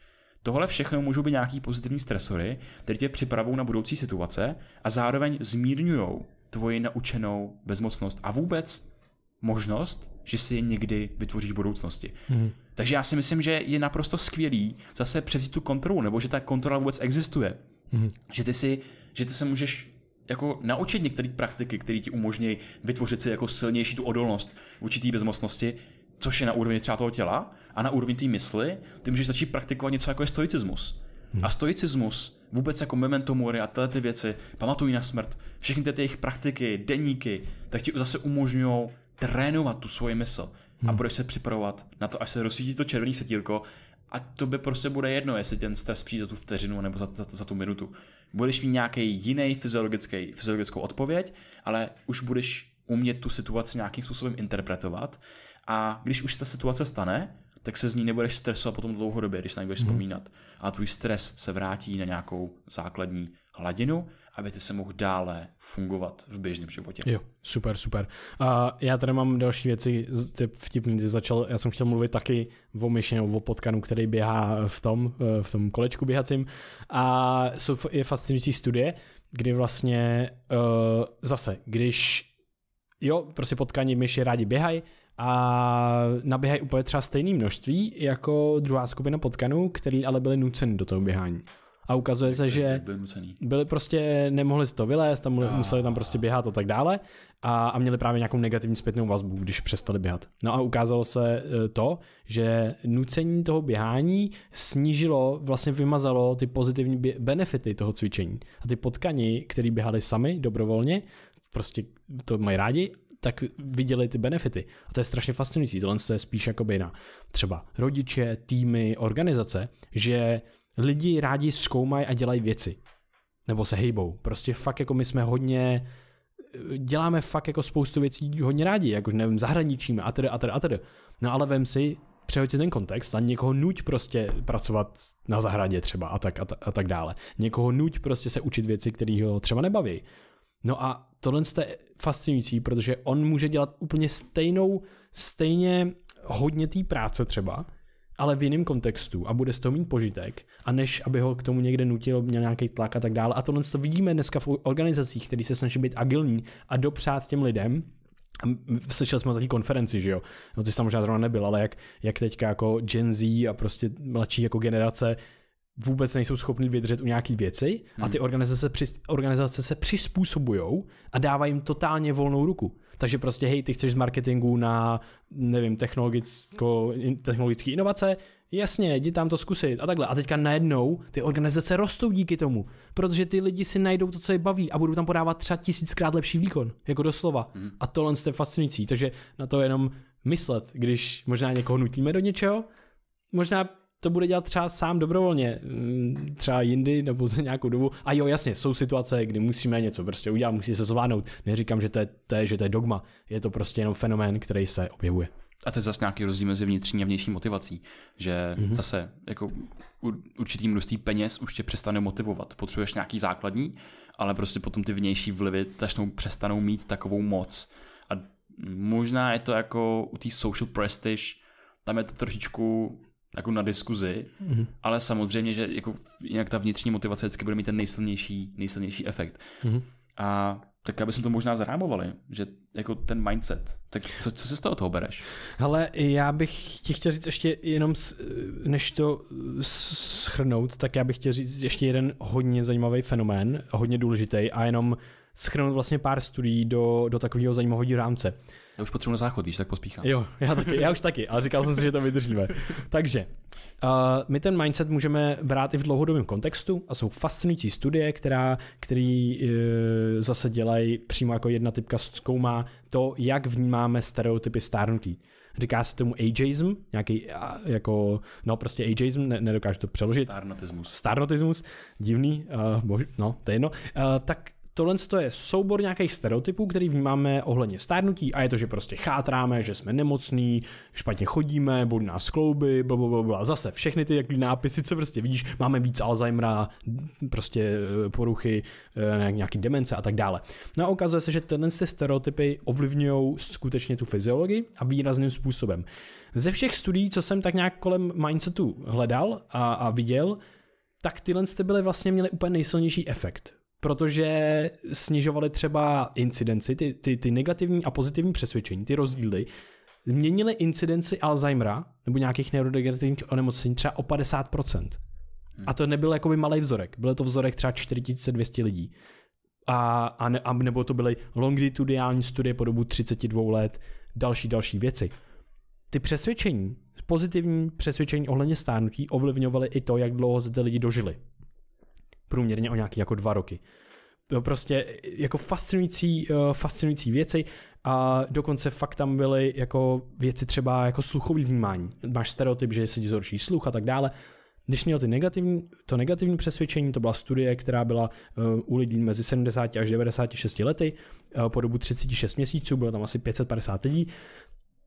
Tohle všechno můžou být nějaký pozitivní stresory, které tě připravou na budoucí situace a zároveň zmírňují tvoji naučenou bezmocnost a vůbec možnost, že si někdy vytvoříš v budoucnosti. Hmm. Takže já si myslím, že je naprosto skvělý zase převzít tu kontrolu, nebo že ta kontrola vůbec existuje. Hmm. Že ty si, že ty se můžeš jako naučit některé praktiky, které ti umožňují vytvořit si jako silnější tu odolnost vůči té bezmocnosti, což je na úrovni třeba toho těla a na úrovni té mysli, ty můžeš začít praktikovat něco jako je stoicismus. Hmm. A stoicismus, vůbec jako memento mori a tyhle ty věci, pamatují na smrt, všechny ty jejich praktiky, deníky, tak ti zase umožňují trénovat tu svoji mysl hmm. a budeš se připravovat na to, až se rozsvítí to červené světílko a to by prostě bude jedno, jestli ten stres přijde za tu vteřinu nebo za, za, za tu minutu. Budeš mít nějaký jiný fyziologický, fyziologickou odpověď, ale už budeš umět tu situaci nějakým způsobem interpretovat a když už ta situace stane, tak se z ní nebudeš stresovat potom dlouhodobě, když na ní budeš hmm. vzpomínat. A tvůj stres se vrátí na nějakou základní hladinu aby ty se mohl dále fungovat v běžném životě. Jo, super, super. A já tady mám další věci, ty vtipný, ty začal, já jsem chtěl mluvit taky o myši o potkanu, který běhá v tom, eh, v tom kolečku běhacím a jsou, je fascinující studie, kdy vlastně uh, zase, když jo, prostě potkaní myši rádi běhají, a naběhají úplně třeba stejné množství jako druhá skupina potkanů, který ale byli nuceni do toho běhání a ukazuje se, že byli, byli prostě, nemohli z toho vylézt, a... Ah. museli tam prostě běhat a tak dále a, a měli právě nějakou negativní zpětnou vazbu, když přestali běhat. No a ukázalo se eh, to, že nucení toho běhání snížilo, vlastně vymazalo ty pozitivní benefity toho cvičení. A ty potkani, který běhali sami dobrovolně, prostě to mají rádi, tak viděli ty benefity. A to je strašně fascinující. Tohle je spíš jakoby na třeba rodiče, týmy, organizace, že lidi rádi zkoumají a dělají věci. Nebo se hejbou. Prostě fakt jako my jsme hodně děláme fakt jako spoustu věcí hodně rádi, jako nevím, zahraničíme a tedy a tedy a tedy. No ale vem si, přehoď si ten kontext a někoho nuť prostě pracovat na zahradě třeba a tak, a, ta, a tak dále. Někoho nuť prostě se učit věci, které ho třeba nebaví. No a tohle je fascinující, protože on může dělat úplně stejnou, stejně hodně té práce třeba, ale v jiném kontextu a bude z toho mít požitek a než aby ho k tomu někde nutil, měl nějaký tlak a tak dále. A tohle to vidíme dneska v organizacích, které se snaží být agilní a dopřát těm lidem, slyšeli jsme o takové konferenci, že jo, no ty jsi tam možná zrovna nebyl, ale jak, jak teďka jako Gen Z a prostě mladší jako generace vůbec nejsou schopni vydržet u nějaký věci a hmm. ty organizace, organizace se přizpůsobují a dávají jim totálně volnou ruku. Takže prostě, hej, ty chceš z marketingu na, nevím, technologicko, technologické inovace, jasně, jdi tam to zkusit a takhle. A teďka najednou ty organizace rostou díky tomu, protože ty lidi si najdou to, co je baví a budou tam podávat třeba tisíckrát lepší výkon, jako doslova. Mm. A tohle je fascinující, takže na to jenom myslet, když možná někoho nutíme do něčeho, možná to bude dělat třeba sám dobrovolně, mm, třeba jindy nebo za nějakou dobu. A jo, jasně, jsou situace, kdy musíme něco prostě udělat, musí se zvládnout. Neříkám, že to je, to je, že to je dogma, je to prostě jenom fenomén, který se objevuje. A to je zase nějaký rozdíl mezi vnitřní a vnější motivací, že mm-hmm. zase jako určitý množství peněz už tě přestane motivovat. Potřebuješ nějaký základní, ale prostě potom ty vnější vlivy začnou, přestanou mít takovou moc. A možná je to jako u té social prestige, tam je to trošičku jako na diskuzi, mm-hmm. ale samozřejmě, že jako jinak ta vnitřní motivace vždycky bude mít ten nejsilnější, nejsilnější efekt. Mm-hmm. A tak jsme to možná zarámovali, že jako ten mindset, tak co, co si z toho toho bereš? Hele, já bych ti chtěl říct ještě jenom, než to schrnout, tak já bych chtěl říct ještě jeden hodně zajímavý fenomén, hodně důležitý a jenom schrnout vlastně pár studií do, do takového zajímavého rámce. Já už potřebuji na záchod, víš, tak pospíchám. Jo, já taky, já už taky, ale říkal jsem si, že to vydržíme. Takže uh, my ten mindset můžeme brát i v dlouhodobém kontextu a jsou fascinující studie, která, který uh, zase dělají přímo jako jedna typka zkoumá to, jak vnímáme stereotypy stárnutí. Říká se tomu ageism, nějaký jako, no prostě ageism, ne, nedokážu to přeložit. Starnotismus. Starnotismus, divný, uh, bož, no, to je jedno. Uh, tak tohle je soubor nějakých stereotypů, který vnímáme ohledně stárnutí a je to, že prostě chátráme, že jsme nemocní, špatně chodíme, bolí nás klouby, blablabla. Zase všechny ty jaký nápisy, co prostě vidíš, máme víc Alzheimera, prostě eh, poruchy, eh, nějaký demence a tak dále. No a ukazuje se, že tenhle stereotypy ovlivňují skutečně tu fyziologii a výrazným způsobem. Ze všech studií, co jsem tak nějak kolem mindsetu hledal a, a viděl, tak tyhle byly vlastně měly úplně nejsilnější efekt protože snižovali třeba incidenci, ty, ty, ty negativní a pozitivní přesvědčení, ty rozdíly, měnili incidenci Alzheimera nebo nějakých neurodegenerativních onemocnění třeba o 50%. A to nebyl jakoby malý vzorek, byl to vzorek třeba 4200 lidí. A, a, ne, a nebo to byly longitudinální studie po dobu 32 let, další, další věci. Ty přesvědčení, pozitivní přesvědčení ohledně stárnutí ovlivňovaly i to, jak dlouho se ty lidi dožili průměrně o nějaký jako dva roky. Prostě jako fascinující, eh, fascinující věci a dokonce fakt tam byly jako věci třeba jako sluchový vnímání. Máš stereotyp, že se ti zhorší sluch a tak dále. Když měl ty negativní, to negativní přesvědčení, to byla studie, která byla eh, u lidí mezi 70 až 96 lety eh, po dobu 36 měsíců, bylo tam asi 550 lidí.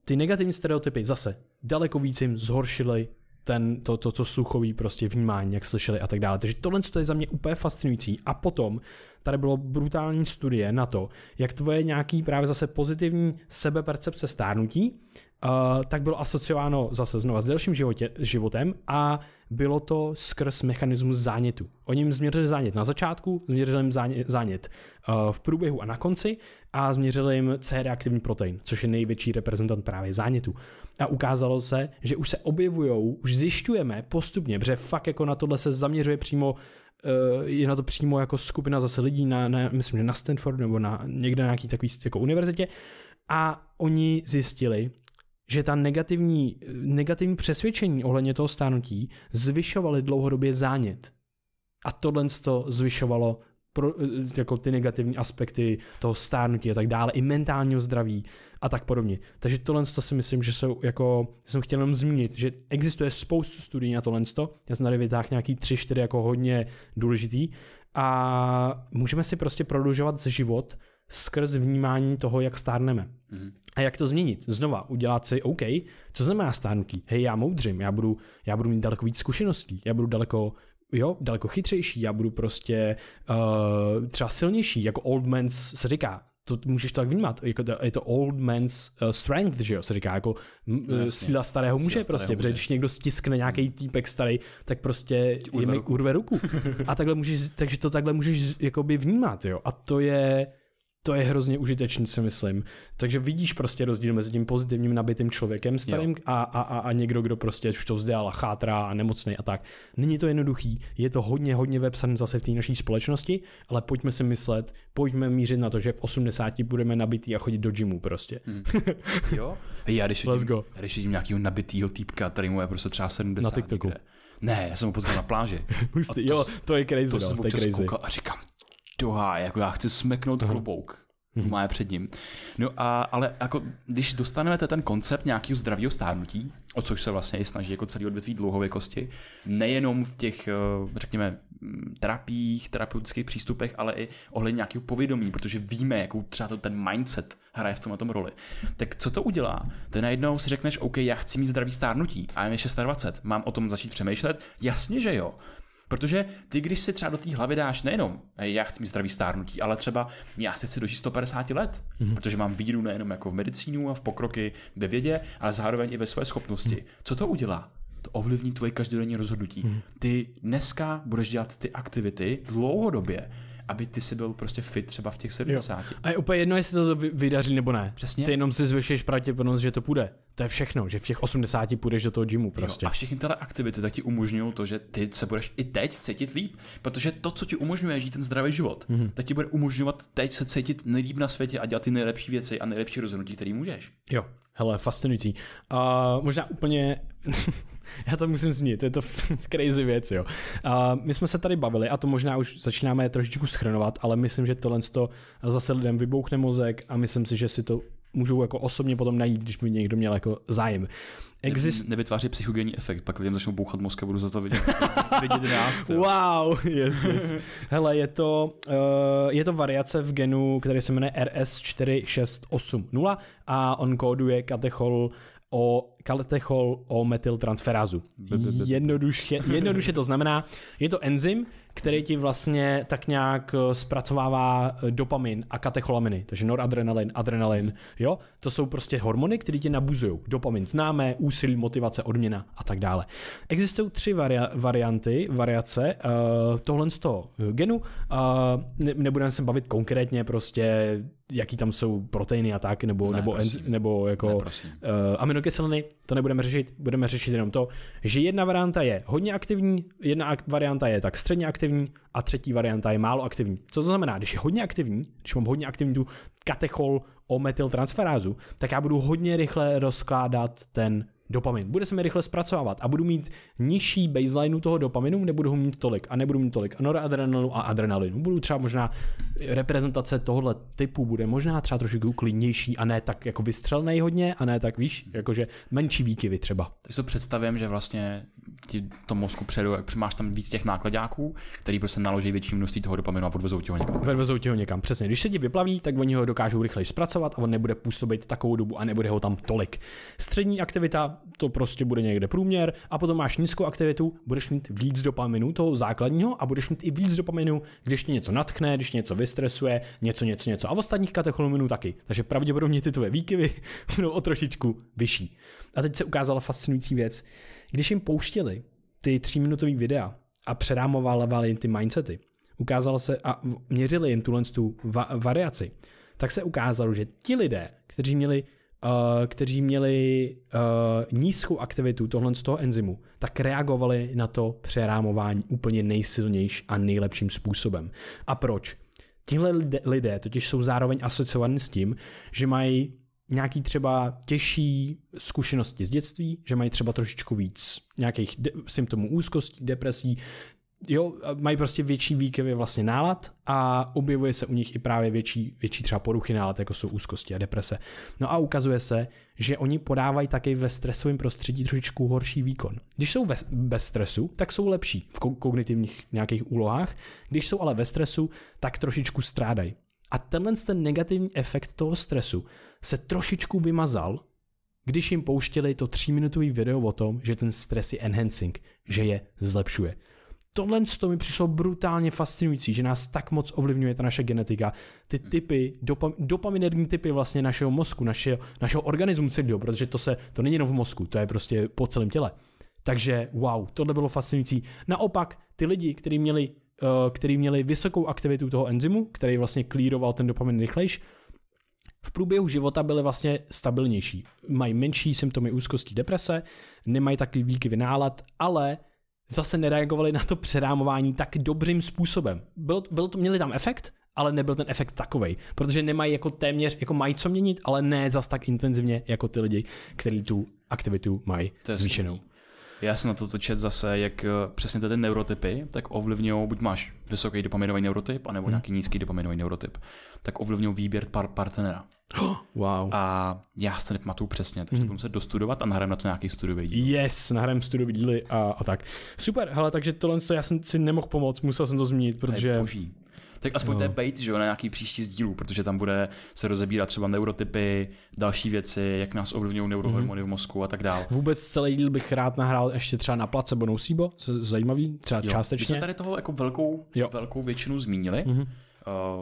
Ty negativní stereotypy zase daleko víc jim zhoršily ten, to, to, to sluchový prostě vnímání, jak slyšeli a tak dále. Takže tohle to je za mě úplně fascinující. A potom tady bylo brutální studie na to, jak tvoje nějaký právě zase pozitivní sebepercepce stárnutí, uh, tak bylo asociováno zase znova s delším životě, životem a bylo to skrz mechanismus zánětu. Oni jim změřili zánět na začátku, změřili jim zánět, zánět uh, eh, v průběhu a na konci a změřili jim C-reaktivní protein, což je největší reprezentant právě zánětu a ukázalo se, že už se objevují, už zjišťujeme postupně, protože fakt jako na tohle se zaměřuje přímo eh, je na to přímo jako skupina zase lidí na, na myslím, že na Stanford nebo na někde na nějaký takový jako univerzitě a oni zjistili, že ta negativní, negativní přesvědčení ohledně toho stárnutí zvyšovaly dlouhodobě zánět. A tohle to zvyšovalo pro, eh, jako ty negativní aspekty toho stárnutí a tak dále, i mentálního zdraví a tak podobně. Takže tohle to si myslím, že jsou jako, jsem chtěl jenom zmínit, že existuje spoustu studií na tohle, já jsem tady vytáhl nějaký 3-4 jako hodně důležitý a můžeme si prostě prodlužovat život skrz vnímání toho, jak stárneme. Mm. A jak to změnit? Znova udělat si, OK, co znamená stárnutí? Hej, já moudřím, já budu, já budu mít daleko víc zkušeností, já budu daleko jo, daleko chytřejší, já budu prostě uh, třeba silnější, jako old man's se říká, to můžeš to tak vnímat, jako to, je to old man's eh, strength, že jo, se říká, jako m, no, eh, síla starého muže starého prostě, starého protože když někdo stiskne nějaký hmm. týpek starý, tak prostě urve, je mi, ruku. urve ruku. *laughs* A takhle můžeš, takže to takhle můžeš jakoby vnímat, jo, a to je to je hrozně užitečný, si myslím. Takže vidíš prostě rozdíl mezi tím pozitivním nabitým člověkem starým a, a, a, a, někdo, kdo prostě už to vzdělal a chátrá a nemocný a tak. Není to jednoduchý, je to hodně, hodně vepsané zase v té naší společnosti, ale pojďme si myslet, pojďme mířit na to, že v 80 budeme nabitý a chodit do gymu prostě. Hmm. *laughs* Jo? Hey, já když Let's vidím, go. když vidím nějakého nabitýho týpka, který mu je prostě třeba 70. Na TikToku. Ne, já jsem ho potkal na pláži. *laughs* Hustý, to, jo, to je crazy. To no, jsem to je crazy. a říkám, do jako já chci smeknout Aha. Mhm. klobouk. Hmm. Má je před ním. No a, ale jako, když dostaneme ten koncept nějakého zdravého stárnutí, o což se vlastně i snaží jako celý odvětví dlouhověkosti, nejenom v těch, eh, řekněme, mm, terapiích, terapeutických přístupech, ale i ohledně nějakého povědomí, protože víme, jakou třeba to ten mindset hraje v tom na tom roli. Tak co to udělá? Ty najednou si řekneš, OK, já chci mít zdravý stárnutí a je 26, mám o tom začít přemýšlet? Jasně, že jo. Protože ty, když si třeba do té hlavy dáš nejenom, já chci mít zdravý stárnutí, ale třeba já si chci dožít 150 let, mm-hmm. protože mám víru nejenom jako v medicínu a v pokroky ve vědě, ale zároveň i ve své schopnosti. Mm-hmm. Co to udělá? To ovlivní tvoje každodenní rozhodnutí. Mm-hmm. Ty dneska budeš dělat ty aktivity dlouhodobě, aby ty si byl prostě fit třeba v těch 70. Jo. A je úplně jedno, jestli to vydaří nebo ne. Přesně. Ty jenom si zvyšuješ pravděpodobnost, že to půjde. To je všechno, že v těch 80 půjdeš do toho gymu prostě. Jo, a všechny tyhle aktivity tak ti umožňují to, že ty se budeš i teď cítit líp, protože to, co ti umožňuje žít ten zdravý život, mm-hmm. tak ti bude umožňovat teď se cítit nejlíp na světě a dělat ty nejlepší věci a nejlepší rozhodnutí, které můžeš. Jo, hele, fascinující. Uh, možná úplně *laughs* já to musím zmínit, je to *laughs* crazy věc, jo. A my jsme se tady bavili, a to možná už začínáme trošičku schrnovat, ale myslím, že tohle to zase lidem vybouchne mozek a myslím si, že si to můžou jako osobně potom najít, když by někdo měl jako zájem. Exist... Ne, nevytváří psychogenní efekt, pak lidem začnou bouchat mozka, budu za to vidět, *laughs* vidět nás. Wow, yes, yes. Hele, je to, uh, je to variace v genu, který se jmenuje RS4680 a on kóduje katechol o kaletechol o metyltransferázu. Jednoduše, *laughs* jednoduše to znamená, je to enzym, který ti vlastně tak nějak eh, zpracovává eh, dopamin a katecholaminy, takže noradrenalin, adrenalin, jo, to jsou prostě hormony, které ti nabuzují. Dopamin známe, úsilí, motivace, odměna a tak dále. Existují tři varia- varianty, variace uh, tohle z toho genu, uh, ne- nebudeme se bavit konkrétně prostě jaký tam jsou proteiny a tak, nebo, ne, nebo, enz, nebo jako ne, uh, aminokyseliny, to nebudeme řešit, budeme řešit jenom to, že jedna varianta je hodně aktivní, jedna varianta je tak středně aktivní a třetí varianta je málo aktivní. Co to znamená? Když je hodně aktivní, když mám hodně aktivní tu katechol o metyltransferázu, tak já budu hodně rychle rozkládat ten dopamin. Bude se mi rychle zpracovávat a budu mít nižší baseline toho dopaminu, nebudu ho mít tolik a nebudu mít tolik noradrenalinu a adrenalinu. Budu třeba možná eh, reprezentace tohohle typu bude možná třeba trošku klidnější a ne tak jako vystřelnej hodně a ne tak víš, jakože menší výkyvy třeba. Tak si představím, že vlastně ti to mozku předu, jak máš tam víc těch nákladáků, který prostě naloží větší množství toho dopaminu a odvezou ti ho někam. Odvezou ti ho někam, přesně. Když se ti vyplaví, tak oni ho dokážou rychleji zpracovat a on nebude působit takovou dobu a nebude ho tam tolik. Střední aktivita to prostě bude někde průměr a potom máš nízkou aktivitu, budeš mít víc dopaminu toho základního a budeš mít i víc dopaminu, když tě něco natkne, když něco vystresuje, něco, něco, něco a v ostatních katechominů taky. Takže pravděpodobně ty tvoje výkyvy *laughs* budou o trošičku vyšší. A teď se ukázala fascinující věc. Když jim pouštěli ty tříminutové videa a předámovali jim ty mindsety, ukázalo se a měřili jim tuhle tu va- variaci, tak se ukázalo, že ti lidé, kteří měli Eh, kteří měli eh, nízkou aktivitu tohle z toho enzymu, tak reagovali na to přerámování úplně nejsilnější a nejlepším způsobem. A proč? Tihle lidé totiž jsou zároveň asociovaní s tím, že mají nějaký třeba těžší zkušenosti z dětství, že mají třeba trošičku víc nějakých de- symptomů úzkosti, depresí, jo, mají prostě větší výkyvy vlastně nálad a objevuje se u nich i právě větší, větší třeba poruchy nálad, jako jsou úzkosti a deprese. No a ukazuje se, že oni podávají taky ve stresovém prostředí trošičku horší výkon. Když jsou ve, bez stresu, tak jsou lepší v kognitivních nějakých úlohách, když jsou ale ve stresu, tak trošičku strádají. A tenhle ten negativní efekt toho stresu se trošičku vymazal, když jim pouštěli to tříminutový video o tom, že ten stres je enhancing, že je zlepšuje tohle to mi přišlo brutálně fascinující, že nás tak moc ovlivňuje ta naše genetika. Ty hmm. typy, dopam, dopaminerní typy vlastně našeho mozku, našeho, našeho organismu celého, protože to se, to není jenom v mozku, to je prostě po celém těle. Takže wow, tohle bylo fascinující. Naopak, ty lidi, kteří měli, eh, který měli vysokou aktivitu toho enzymu, který vlastně klíroval ten dopamin rychlejš, v průběhu života byly vlastně stabilnější. Mají menší symptomy úzkosti, deprese, nemají takový výkyvy nálad, ale zase nereagovali na to přerámování tak dobrým způsobem. Bylo, bylo to, měli tam efekt, ale nebyl ten efekt takový, protože nemají jako téměř, jako mají co měnit, ale ne zas tak intenzivně jako ty lidi, kteří tu aktivitu mají zvýšenou. Já jsem na toto čet zase, jak eh, přesně ty neurotypy, tak ovlivňují, buď máš vysoký dopaminový neurotyp, anebo hmm. nějaký nízký dopaminový neurotyp, tak ovlivňují výběr par partnera. *gasps* Wow. A já se to nepamatuju přesně, takže hmm. to budu muset dostudovat a nahrám na to nějaký studový díl. Yes, nahrám studový díly a, a, tak. Super, hele, takže tohle já jsem si nemohl pomoct, musel jsem to zmínit, protože... boží tak aspoň to je bait, že jo, na nějaký příští sdílů, protože tam bude se rozebírat třeba neurotypy, další věci, jak nás ovlivňují neurohormony mm-hmm. v mozku a tak dále. Vůbec celý díl bych rád nahrál ještě třeba na placebo nocebo, zajímavý, třeba jo. částečně. jsme tady toho jako velkou, jo. velkou většinu zmínili. Mm-hmm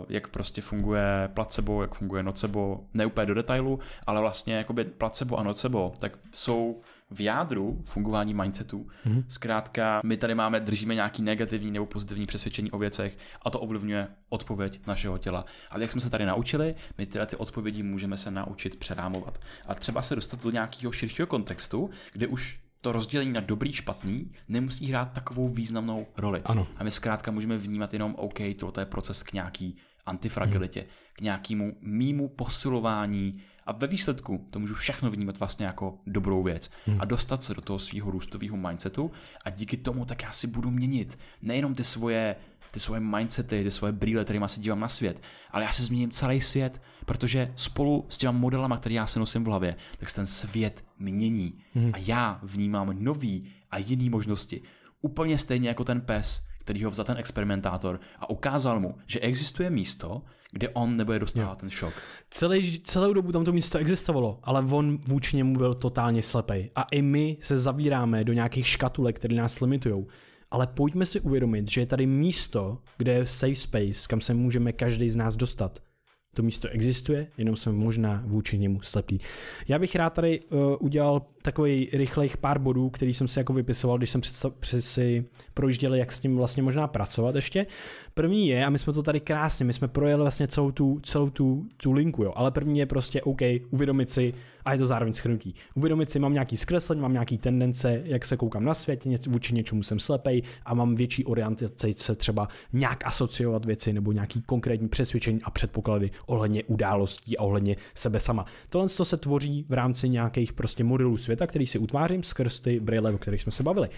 jak prostě funguje placebo, jak funguje nocebo, ne úplně do detailu, ale vlastně jakoby placebo a nocebo, tak jsou v jádru fungování mindsetu. Mm-hmm. Zkrátka, my tady máme, držíme nějaký negativní nebo pozitivní přesvědčení o věcech a to ovlivňuje odpověď našeho těla. Ale jak jsme se tady naučili, my tyhle ty odpovědi můžeme se naučit přerámovat. A třeba se dostat do nějakého širšího kontextu, kde už to rozdělení na dobrý, špatný nemusí hrát takovou významnou roli. Ano. A my zkrátka můžeme vnímat jenom, OK, tohle je proces k nějaký antifragilitě, hmm. k nějakému mýmu posilování a ve výsledku to můžu všechno vnímat vlastně jako dobrou věc hmm. a dostat se do toho svého růstového mindsetu a díky tomu tak já si budu měnit nejenom ty svoje, ty svoje mindsety, ty svoje brýle, kterými se dívám na svět, ale já si změním celý svět, protože spolu s těma modelama, které já si nosím v hlavě, tak se ten svět mění hmm. a já vnímám nový a jiný možnosti. Úplně stejně jako ten pes, který ho vzal ten experimentátor a ukázal mu, že existuje místo, kde on nebude dostávat jo. ten šok. Celý, celou dobu tam to místo existovalo, ale on vůči němu byl totálně slepej. A i my se zavíráme do nějakých škatulek, které nás limitují. Ale pojďme si uvědomit, že je tady místo, kde je safe space, kam se můžeme každý z nás dostat. To místo existuje, jenom jsme možná vůči němu slepí. Já bych rád tady uh, udělal takový rychlejch pár bodů, který jsem si jako vypisoval, když jsem představ, si projížděl, jak s tím vlastně možná pracovat ještě. První je, a my jsme to tady krásně, my jsme projeli vlastně celou tu, celou tu, tu linku, jo, ale první je prostě OK, uvědomit si, a je to zároveň schrnutí. Uvědomit si, mám nějaký zkreslení, mám nějaký tendence, jak se koukám na svět, vůči něčemu jsem slepej a mám větší orientaci se třeba nějak asociovat věci nebo nějaký konkrétní přesvědčení a předpoklady ohledně událostí a ohledně sebe sama. Tohle se tvoří v rámci nějakých prostě modelů světa světa, který si utvářím skrz ty brýle, o kterých jsme se bavili.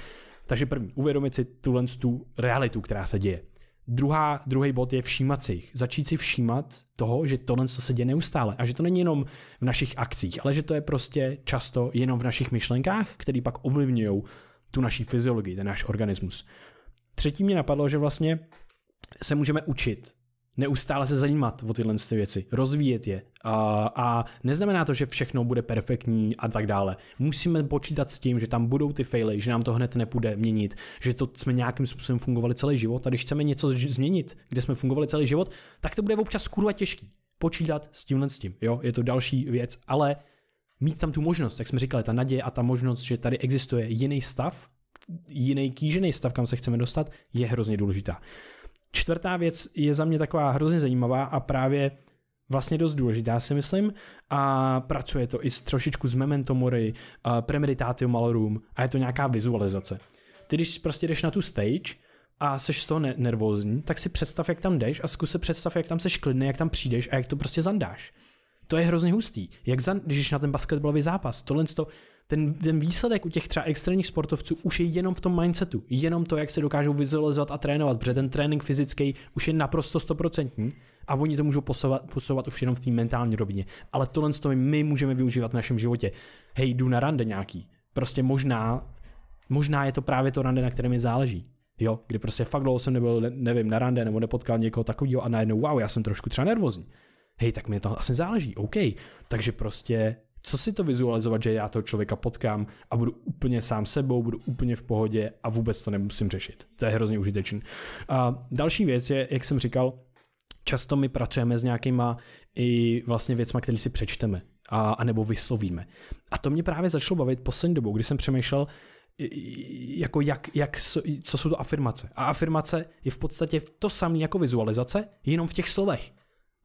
Takže první, uvědomit si tuhle tu realitu, která se děje. Druhá, druhý bod je všímat si jich. Začít si všímat toho, že tohle co se děje neustále. A že to není jenom v našich akcích, ale že to je prostě často jenom v našich myšlenkách, které pak ovlivňují tu naší fyziologii, ten náš organismus. Třetí mě napadlo, že vlastně se můžeme učit neustále se zajímat o tyhle věci, rozvíjet je. A, a neznamená to, že všechno bude perfektní a tak dále. Musíme počítat s tím, že tam budou ty faily, že nám to hned nepůjde měnit, že to jsme nějakým způsobem fungovali celý život a když chceme něco změnit, kde jsme fungovali celý život, tak to bude občas kurva těžký. Počítat s tímhle s tím, jo, je to další věc, ale mít tam tu možnost, jak jsme říkali, ta naděje a ta možnost, že tady existuje jiný stav, jiný kýžený stav, kam se chceme dostat, je hrozně důležitá. Čtvrtá věc je za mě taková hrozně zajímavá a právě vlastně dost důležitá, si myslím, a pracuje to i s trošičku s memento mori, uh, premeditatio malorum a je to nějaká vizualizace. Ty když prostě jdeš na tu stage a seš z toho ne- nervózní, tak si představ, jak tam jdeš a zkus se představ, jak tam seš klidný, jak tam přijdeš a jak to prostě zandáš. To je hrozně hustý. Jak zan- když na ten basketbalový zápas, tohle to ten, ten výsledek u těch třeba extrémních sportovců už je jenom v tom mindsetu, jenom to, jak se dokážou vizualizovat a trénovat, protože ten trénink fyzický už je naprosto stoprocentní hmm. a oni to můžou posouvat, posouvat už jenom v té mentální rovině. Ale tohle to my můžeme využívat v našem životě. Hej, jdu na rande nějaký. Prostě možná, možná je to právě to rande, na kterém mi záleží. Jo, kdy prostě fakt dlouho jsem nebyl, nevím, na rande nebo nepotkal někoho takového a najednou, wow, já jsem trošku třeba nervózní. Hej, tak mi to asi záleží, OK. Takže prostě co si to vizualizovat, že já toho člověka potkám a budu úplně sám sebou, budu úplně v pohodě a vůbec to nemusím řešit. To je hrozně užitečný. A další věc je, jak jsem říkal, často my pracujeme s nějakýma i vlastně věcma, které si přečteme a, a nebo vyslovíme. A to mě právě začalo bavit poslední dobou, kdy jsem přemýšlel, jako jak, jak, co jsou to afirmace. A afirmace je v podstatě to samé jako vizualizace, jenom v těch slovech.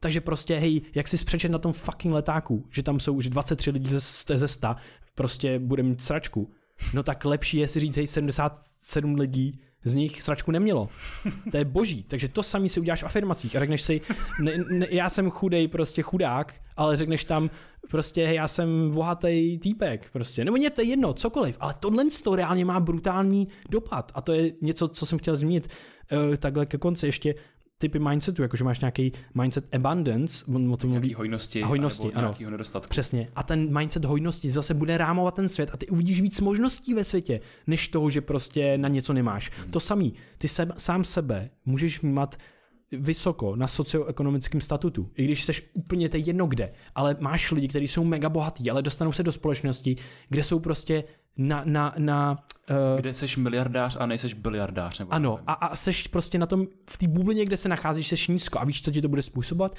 Takže prostě, hej, jak si přečet na tom fucking letáku, že tam jsou už 23 lidí ze, ze 100, prostě bude mít sračku. No tak lepší je si říct, hej, 77 lidí z nich sračku nemělo. To je boží. Takže to samý si uděláš v afirmacích a řekneš si, ne, ne, já jsem chudej, prostě chudák, ale řekneš tam prostě, hej, já jsem bohatý týpek, prostě. Nebo mě to je jedno, cokoliv, ale tohle toho reálně má brutální dopad a to je něco, co jsem chtěl zmínit eh, takhle ke konci ještě typy mindsetu, jakože máš nějaký mindset abundance, o tom mluví. hojnosti. A hojnosti, ano. Nedostatku. Přesně. A ten mindset hojnosti zase bude rámovat ten svět a ty uvidíš víc možností ve světě, než toho, že prostě na něco nemáš. Hmm. To samý. Ty se, sám sebe můžeš vnímat vysoko na socioekonomickém statutu, i když seš úplně te jedno kde, ale máš lidi, kteří jsou mega bohatí, ale dostanou se do společnosti, kde jsou prostě na, na, na uh, kde seš miliardář a nejseš biliardář. Nebo ano, a, a seš prostě na tom, v té bublině, kde se nacházíš, seš nízko a víš, co ti to bude způsobovat?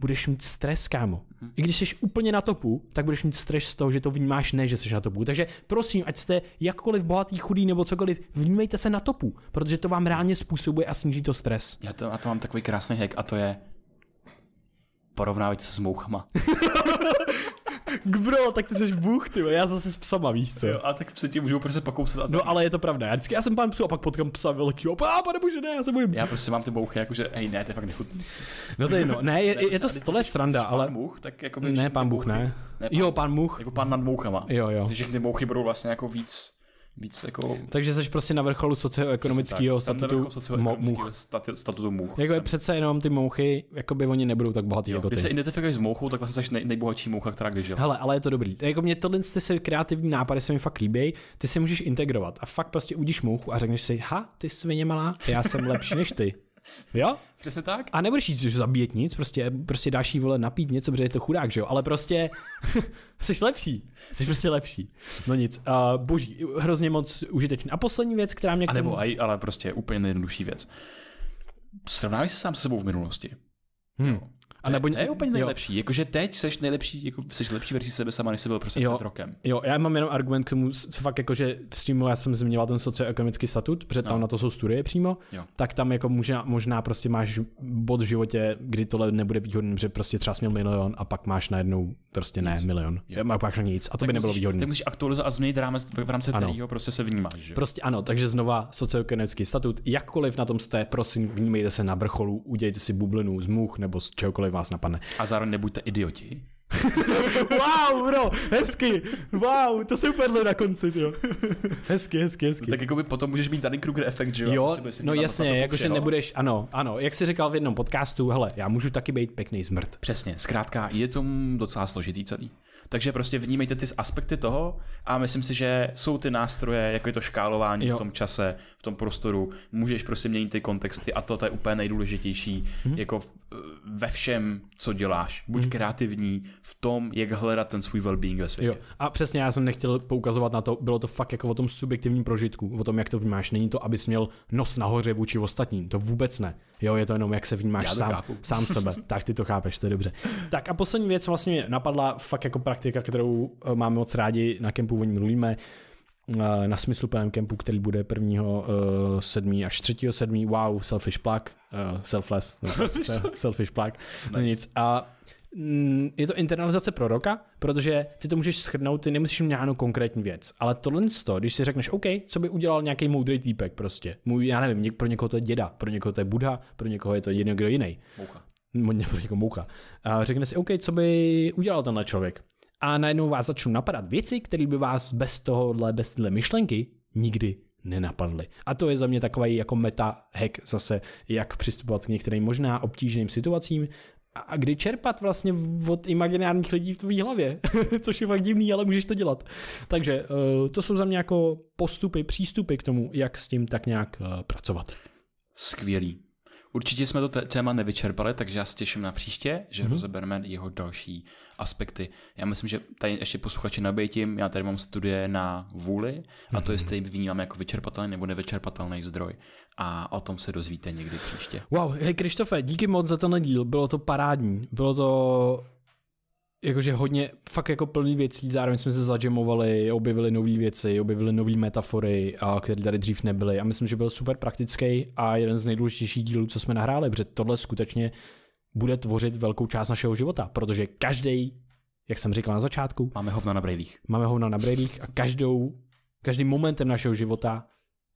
budeš mít stres, kámo. Mhm. I když jsi úplně na topu, tak budeš mít stres z toho, že to vnímáš ne, že jsi na topu. Takže prosím, ať jste jakkoliv bohatý, chudý nebo cokoliv, vnímejte se na topu, protože to vám reálně způsobuje a sníží to stres. Já to, a to mám takový krásný hack a to je porovnávajte se s mouchama. *laughs* Bro, tak ty jsi bůh, ty já zase s psama, víš co? Jo, a tak psi ti můžou prostě pokousat. A no ale je to pravda, já vždycky já jsem pán psu a pak potkám psa velký. a pane bože, ne, já se bojím. Já prostě mám ty bouchy, jakože, hej, ne, to je fakt nechutný. No to je no, ne, je, ne, je, prostě, je to tohle sranda, jsi ale... Pán Bůh, tak jako ne, pán Bůh, ne. ne pán, jo, pán bůh. Jako pán nad mouchama. Jo, jo. Že všechny mouchy budou vlastně jako víc víc jako... Takže jsi prostě na vrcholu socioekonomického statutu, jako socioekonomického statutu much. Jako je přece jenom ty mouchy, jako by oni nebudou tak bohatý jo, jako ty. Když se identifikuješ s mouchou, tak vlastně jsi nej, nejbohatší moucha, která kdy žila. Hele, ale je to dobrý. Jako mě tohle ty se kreativní nápady se mi fakt líbí, ty si můžeš integrovat a fakt prostě udíš mouchu a řekneš si, ha, ty svině malá, já jsem lepší než ty. *laughs* Jo? Přesně tak. A nebudeš jít zabíjet nic, prostě, prostě dáš jí vole napít něco, protože je to chudák, že jo? Ale prostě *laughs* jsi lepší. Jsi prostě lepší. No nic, uh, boží, hrozně moc užitečný. A poslední věc, která mě... A nebo tomu... aj, ale prostě úplně nejjednodušší věc. Srovnáš se sám se sebou v minulosti. Hmm. A nebo to je úplně nejlepší. Jo. Jakože teď jsi nejlepší, jako jsi jako lepší verzi sebe sama, než jsi byl prostě před rokem. Jo, já mám jenom argument k tomu, fakt jakože tím, já jsem zmiňoval ten socioekonomický statut, protože tam no. na to jsou studie přímo, jo. tak tam jako možná, možná prostě máš bod v životě, kdy tohle nebude výhodný, že prostě třeba měl milion a pak máš najednou prostě nic. ne milion. Jo. A pak nic a to tak by nebylo výhodné. Tak musíš aktualizovat a změnit rámec, v rámci ano. kterého prostě se vnímáš. Že? Prostě ano, takže znova socioekonomický statut, jakkoliv na tom jste, prosím, vnímejte se na vrcholu, udějte si bublinu z much nebo z čehokoliv vás napadne. A zároveň nebuďte idioti. *laughs* wow, bro, hezky, wow, to se upadlo na konci, jo. hezky, hezky, no hezky. No, tak jako by potom můžeš mít tady Kruger efekt, že jo? Jo, no jasně, jakože nebudeš, ano, ano, jak jsi říkal v jednom podcastu, hele, já můžu taky být pěkný zmrt. Přesně, zkrátka, je to docela složitý celý. Takže prostě vnímejte ty aspekty toho a myslím si, že jsou ty nástroje, jako je to škálování jo. v tom čase, v tom prostoru, můžeš prostě měnit ty kontexty a to, to je úplně nejdůležitější. mm-hmm. Jako Eh, ve všem, co děláš. Buď mm. kreativní v tom, jak hledat ten svůj well-being ve světě. Jo. A přesně já jsem nechtěl poukazovat na to, bylo to fakt jako o tom subjektivním prožitku, o tom, jak to vnímáš. Není to, abys měl nos nahoře vůči ostatním, to vůbec ne. Jo, je to jenom, jak se vnímáš sám, *laughs* sám sebe. tak ty to chápeš, to je dobře. Tak a poslední věc vlastně napadla fakt jako praktika, kterou eh, máme moc rádi, na kempu o ní mluvíme. Eh, na smyslu smysluplném kempu, který bude 1. 7. Eh, až 3. 7. Wow, selfish plug, eh, selfless, *laughs* selfish plug, no nice. nic. A mm, je to internalizace proroka, protože ty to můžeš schrnout, ty nemusíš mít nějakou konkrétní věc. Ale tohle, to, když si řekneš, OK, co by udělal nějaký moudrý týpek prostě. Můj, já nevím, pro někoho to je děda, pro někoho to je Buddha, pro někoho je to někdo jiný. Moucha. *laughs* Pro někoho moucha. A řekne si, OK, co by udělal tenhle člověk? a najednou vás začnou napadat věci, které by vás bez tohohle, bez téhle myšlenky nikdy nenapadly. A to je za mě takový jako meta hack zase, jak přistupovat k některým možná obtížným situacím a kdy čerpat vlastně od imaginárních lidí v tvojí hlavě, *laughs* což je fakt divný, ale můžeš to dělat. Takže eh, to jsou za mě jako postupy, přístupy k tomu, jak s tím tak nějak eh, pracovat. Skvělý. Určitě jsme to téma nevyčerpali, takže já se těším na příště, že mm-hmm. rozebereme jeho další aspekty. Já myslím, že tady ještě posluchači nabejtím, já tady mám studie na vůli a to mhm. jestli vnímám jako vyčerpatelný nebo nevyčerpatelný zdroj a o tom se dozvíte někdy příště. Wow, hej Krištofe, díky moc za ten díl, bylo to parádní, bylo to jakože hodně, fakt jako plný věcí, zároveň jsme se zadžemovali, objevili nové věci, objevili nové metafory, které tady dřív nebyly a myslím, že byl super praktický a jeden z nejdůležitějších dílů, co jsme nahráli, protože tohle skutečně bude tvořit velkou část našeho života, protože každý, jak jsem říkal na začátku, máme hovna na brejlích. Máme hovna na brejlích a každou, každým momentem našeho života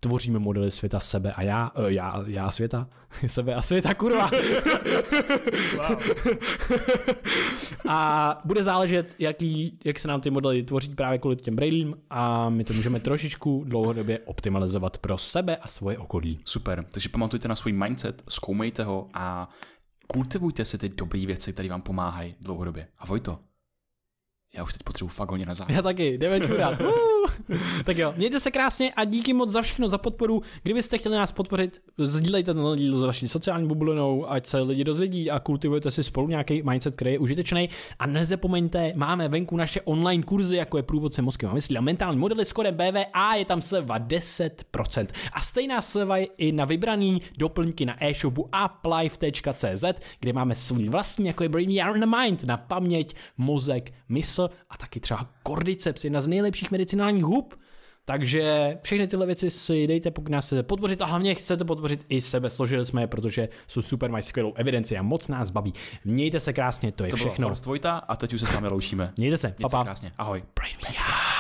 tvoříme modely světa sebe a já, eh, já, já světa, *laughs* sebe a světa, kurva. *laughs* a bude záležet, jaký, jak se nám ty modely tvoří právě kvůli těm brailím a my to můžeme trošičku dlouhodobě optimalizovat pro sebe a svoje okolí. Super, takže pamatujte na svůj mindset, zkoumejte ho a kultivujte si ty dobré věci, které vám pomáhají dlouhodobě. A Vojto, já už teď potřebuji fagoně na závěr. Já taky, jdeme čurat. *laughs* tak jo, mějte se krásně a díky moc za všechno, za podporu. Kdybyste chtěli nás podporit, sdílejte ten díl s vaší sociální bublinou, ať se lidi dozvědí a kultivujete si spolu nějaký mindset, který je užitečný. A nezapomeňte, máme venku naše online kurzy, jako je průvodce mozky a myslí a mentální modely s kodem BVA, je tam sleva 10%. A stejná sleva je i na vybraný doplňky na e-shopu uplife.cz, kde máme svůj vlastní, jako je Brainy Iron Mind, na paměť, mozek, mysl a taky třeba kordyceps, jedna z nejlepších medicinálních hub. Takže všechny tyhle věci si dejte, pokud nás chcete podpořit a hlavně chcete podpořit i sebe. Složili jsme je, protože jsou super, mají skvělou evidenci a moc nás baví. Mějte se krásně, to je to všechno. To a teď už se s vámi loučíme. Mějte se, Mějte papa. Se krásně. Ahoj. Brain, VR.